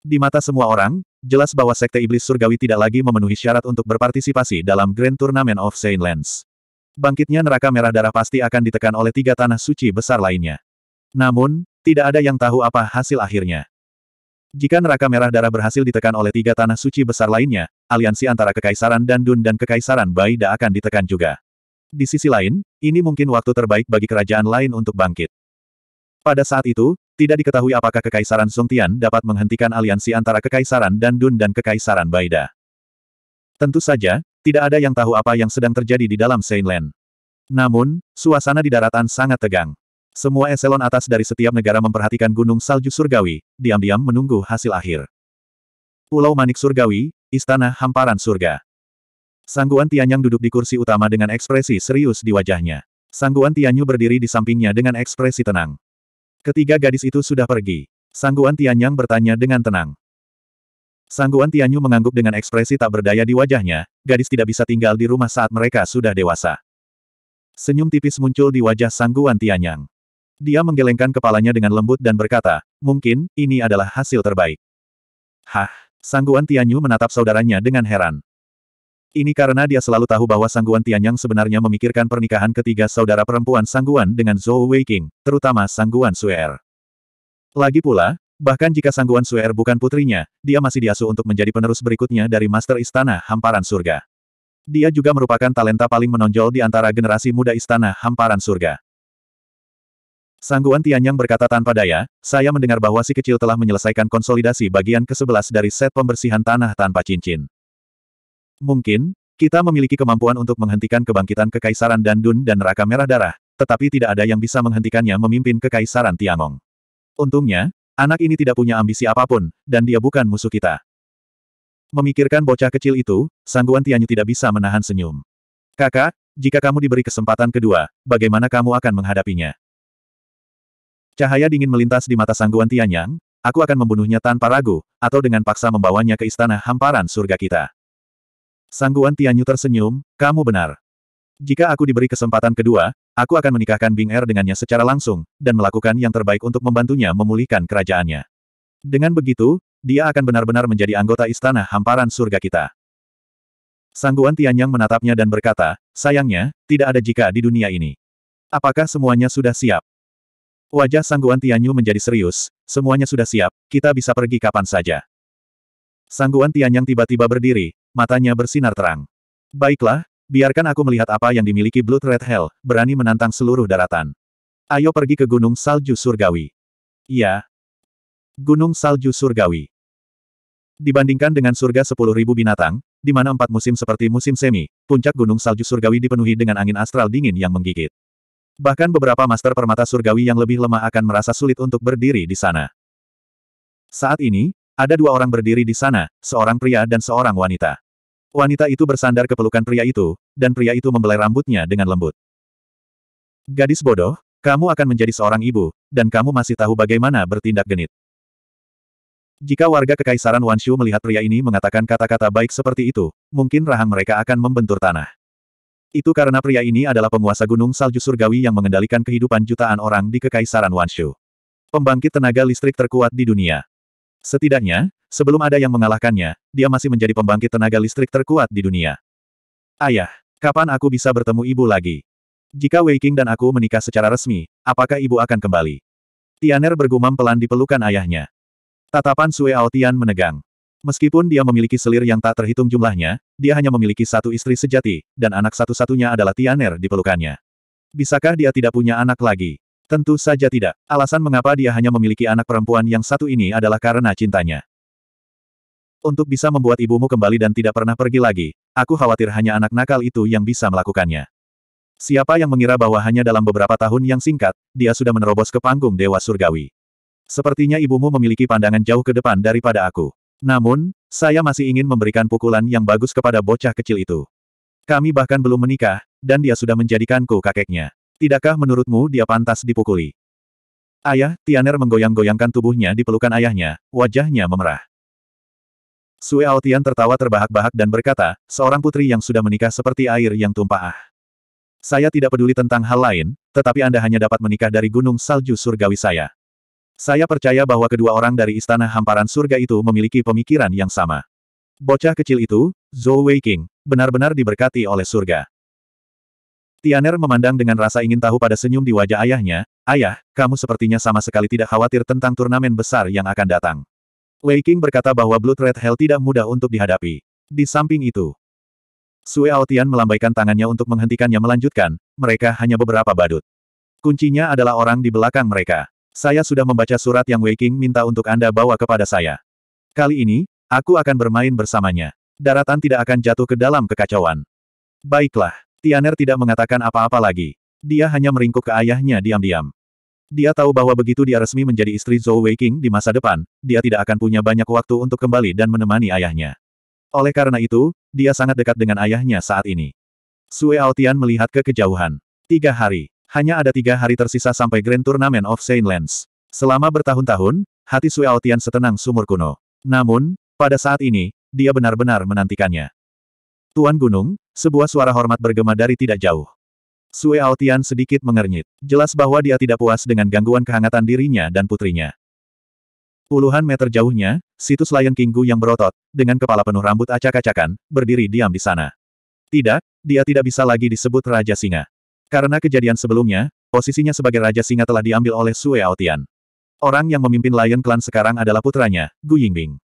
Di mata semua orang, jelas bahwa Sekte Iblis Surgawi tidak lagi memenuhi syarat untuk berpartisipasi dalam Grand Tournament of Saint Lens. Bangkitnya neraka merah darah pasti akan ditekan oleh tiga tanah suci besar lainnya. Namun, tidak ada yang tahu apa hasil akhirnya. Jika neraka merah darah berhasil ditekan oleh tiga tanah suci besar lainnya, aliansi antara Kekaisaran dan Dun dan Kekaisaran Baida akan ditekan juga. Di sisi lain, ini mungkin waktu terbaik bagi kerajaan lain untuk bangkit. Pada saat itu, tidak diketahui apakah Kekaisaran Songtian dapat menghentikan aliansi antara Kekaisaran dan Dun dan Kekaisaran Baida. Tentu saja, tidak ada yang tahu apa yang sedang terjadi di dalam Sainland. Namun, suasana di daratan sangat tegang. Semua eselon atas dari setiap negara memperhatikan gunung salju surgawi, diam-diam menunggu hasil akhir. Pulau Manik Surgawi, Istana Hamparan Surga. Sangguan Tianyang duduk di kursi utama dengan ekspresi serius di wajahnya. Sangguan Tianyu berdiri di sampingnya dengan ekspresi tenang. Ketiga gadis itu sudah pergi. Sangguan Tianyang bertanya dengan tenang. Sangguan Tianyu mengangguk dengan ekspresi tak berdaya di wajahnya, gadis tidak bisa tinggal di rumah saat mereka sudah dewasa. Senyum tipis muncul di wajah Sangguan Tianyang. Dia menggelengkan kepalanya dengan lembut dan berkata, mungkin, ini adalah hasil terbaik. Hah? Sangguan Tianyu menatap saudaranya dengan heran. Ini karena dia selalu tahu bahwa Sangguan Tianyang sebenarnya memikirkan pernikahan ketiga saudara perempuan Sangguan dengan Zhou Weiqing, terutama Sangguan Suer. Lagi pula, bahkan jika Sangguan Suer bukan putrinya, dia masih diasuh untuk menjadi penerus berikutnya dari Master Istana Hamparan Surga. Dia juga merupakan talenta paling menonjol di antara generasi muda Istana Hamparan Surga. Sangguan Tianyang berkata tanpa daya, saya mendengar bahwa si kecil telah menyelesaikan konsolidasi bagian ke-11 dari set pembersihan tanah tanpa cincin. Mungkin, kita memiliki kemampuan untuk menghentikan kebangkitan kekaisaran Dandun dan Raka Merah Darah, tetapi tidak ada yang bisa menghentikannya memimpin kekaisaran Tiangong. Untungnya, anak ini tidak punya ambisi apapun, dan dia bukan musuh kita. Memikirkan bocah kecil itu, Sangguan Tianyu tidak bisa menahan senyum. Kakak, jika kamu diberi kesempatan kedua, bagaimana kamu akan menghadapinya? Cahaya dingin melintas di mata sangguan Tianyang, aku akan membunuhnya tanpa ragu, atau dengan paksa membawanya ke istana hamparan surga kita. Sangguan Tianyu tersenyum, kamu benar. Jika aku diberi kesempatan kedua, aku akan menikahkan Bing Er dengannya secara langsung, dan melakukan yang terbaik untuk membantunya memulihkan kerajaannya. Dengan begitu, dia akan benar-benar menjadi anggota istana hamparan surga kita. Sangguan Tianyang menatapnya dan berkata, sayangnya, tidak ada jika di dunia ini. Apakah semuanya sudah siap? Wajah Sangguan Tianyu menjadi serius, semuanya sudah siap, kita bisa pergi kapan saja. Sangguan Tianyang tiba-tiba berdiri, matanya bersinar terang. Baiklah, biarkan aku melihat apa yang dimiliki Blood Red Hell, berani menantang seluruh daratan. Ayo pergi ke Gunung Salju Surgawi. Iya. Gunung Salju Surgawi. Dibandingkan dengan surga 10.000 binatang, di mana empat musim seperti musim semi, puncak gunung salju surgawi dipenuhi dengan angin astral dingin yang menggigit. Bahkan beberapa master permata surgawi yang lebih lemah akan merasa sulit untuk berdiri di sana. Saat ini, ada dua orang berdiri di sana, seorang pria dan seorang wanita. Wanita itu bersandar ke pelukan pria itu, dan pria itu membelai rambutnya dengan lembut. Gadis bodoh, kamu akan menjadi seorang ibu, dan kamu masih tahu bagaimana bertindak genit. Jika warga Kekaisaran Wanshu melihat pria ini mengatakan kata-kata baik seperti itu, mungkin rahang mereka akan membentur tanah. Itu karena pria ini adalah penguasa gunung salju surgawi yang mengendalikan kehidupan jutaan orang di Kekaisaran Wanshu. Pembangkit tenaga listrik terkuat di dunia. Setidaknya, sebelum ada yang mengalahkannya, dia masih menjadi pembangkit tenaga listrik terkuat di dunia. Ayah, kapan aku bisa bertemu ibu lagi? Jika Wei Qing dan aku menikah secara resmi, apakah ibu akan kembali? Tianer bergumam pelan di pelukan ayahnya. Tatapan Sue Ao menegang. Meskipun dia memiliki selir yang tak terhitung jumlahnya, dia hanya memiliki satu istri sejati, dan anak satu-satunya adalah Tianer di pelukannya. Bisakah dia tidak punya anak lagi? Tentu saja tidak. Alasan mengapa dia hanya memiliki anak perempuan yang satu ini adalah karena cintanya. Untuk bisa membuat ibumu kembali dan tidak pernah pergi lagi, aku khawatir hanya anak nakal itu yang bisa melakukannya. Siapa yang mengira bahwa hanya dalam beberapa tahun yang singkat, dia sudah menerobos ke panggung Dewa Surgawi. Sepertinya ibumu memiliki pandangan jauh ke depan daripada aku. Namun, saya masih ingin memberikan pukulan yang bagus kepada bocah kecil itu. Kami bahkan belum menikah, dan dia sudah menjadikanku kakeknya. Tidakkah menurutmu dia pantas dipukuli? Ayah, Tianer menggoyang-goyangkan tubuhnya di pelukan ayahnya, wajahnya memerah. Sue Aotian tertawa terbahak-bahak dan berkata, seorang putri yang sudah menikah seperti air yang tumpah ah. Saya tidak peduli tentang hal lain, tetapi Anda hanya dapat menikah dari gunung salju surgawi saya. Saya percaya bahwa kedua orang dari istana hamparan surga itu memiliki pemikiran yang sama. Bocah kecil itu, Zhou Weiqing, benar-benar diberkati oleh surga. Tianer memandang dengan rasa ingin tahu pada senyum di wajah ayahnya, Ayah, kamu sepertinya sama sekali tidak khawatir tentang turnamen besar yang akan datang. Wei King berkata bahwa Blood Red Hell tidak mudah untuk dihadapi. Di samping itu, Sue Aotian melambaikan tangannya untuk menghentikannya melanjutkan, mereka hanya beberapa badut. Kuncinya adalah orang di belakang mereka. Saya sudah membaca surat yang Wei Qing minta untuk Anda bawa kepada saya. Kali ini, aku akan bermain bersamanya. Daratan tidak akan jatuh ke dalam kekacauan. Baiklah, Tianer tidak mengatakan apa-apa lagi. Dia hanya meringkuk ke ayahnya diam-diam. Dia tahu bahwa begitu dia resmi menjadi istri Zhou Waking di masa depan, dia tidak akan punya banyak waktu untuk kembali dan menemani ayahnya. Oleh karena itu, dia sangat dekat dengan ayahnya saat ini. Sue Aotian melihat ke kejauhan. Tiga hari. Hanya ada tiga hari tersisa sampai Grand Tournament of Saint Lens. Selama bertahun-tahun, hati Sui Aotian setenang sumur kuno. Namun, pada saat ini, dia benar-benar menantikannya. Tuan Gunung, sebuah suara hormat bergema dari tidak jauh. Sue Aotian sedikit mengernyit. Jelas bahwa dia tidak puas dengan gangguan kehangatan dirinya dan putrinya. Puluhan meter jauhnya, situs Lion King Gu yang berotot, dengan kepala penuh rambut acak-acakan, berdiri diam di sana. Tidak, dia tidak bisa lagi disebut Raja Singa. Karena kejadian sebelumnya, posisinya sebagai Raja Singa telah diambil oleh Sue Aotian. Orang yang memimpin Lion Clan sekarang adalah putranya, Gu Yingbing.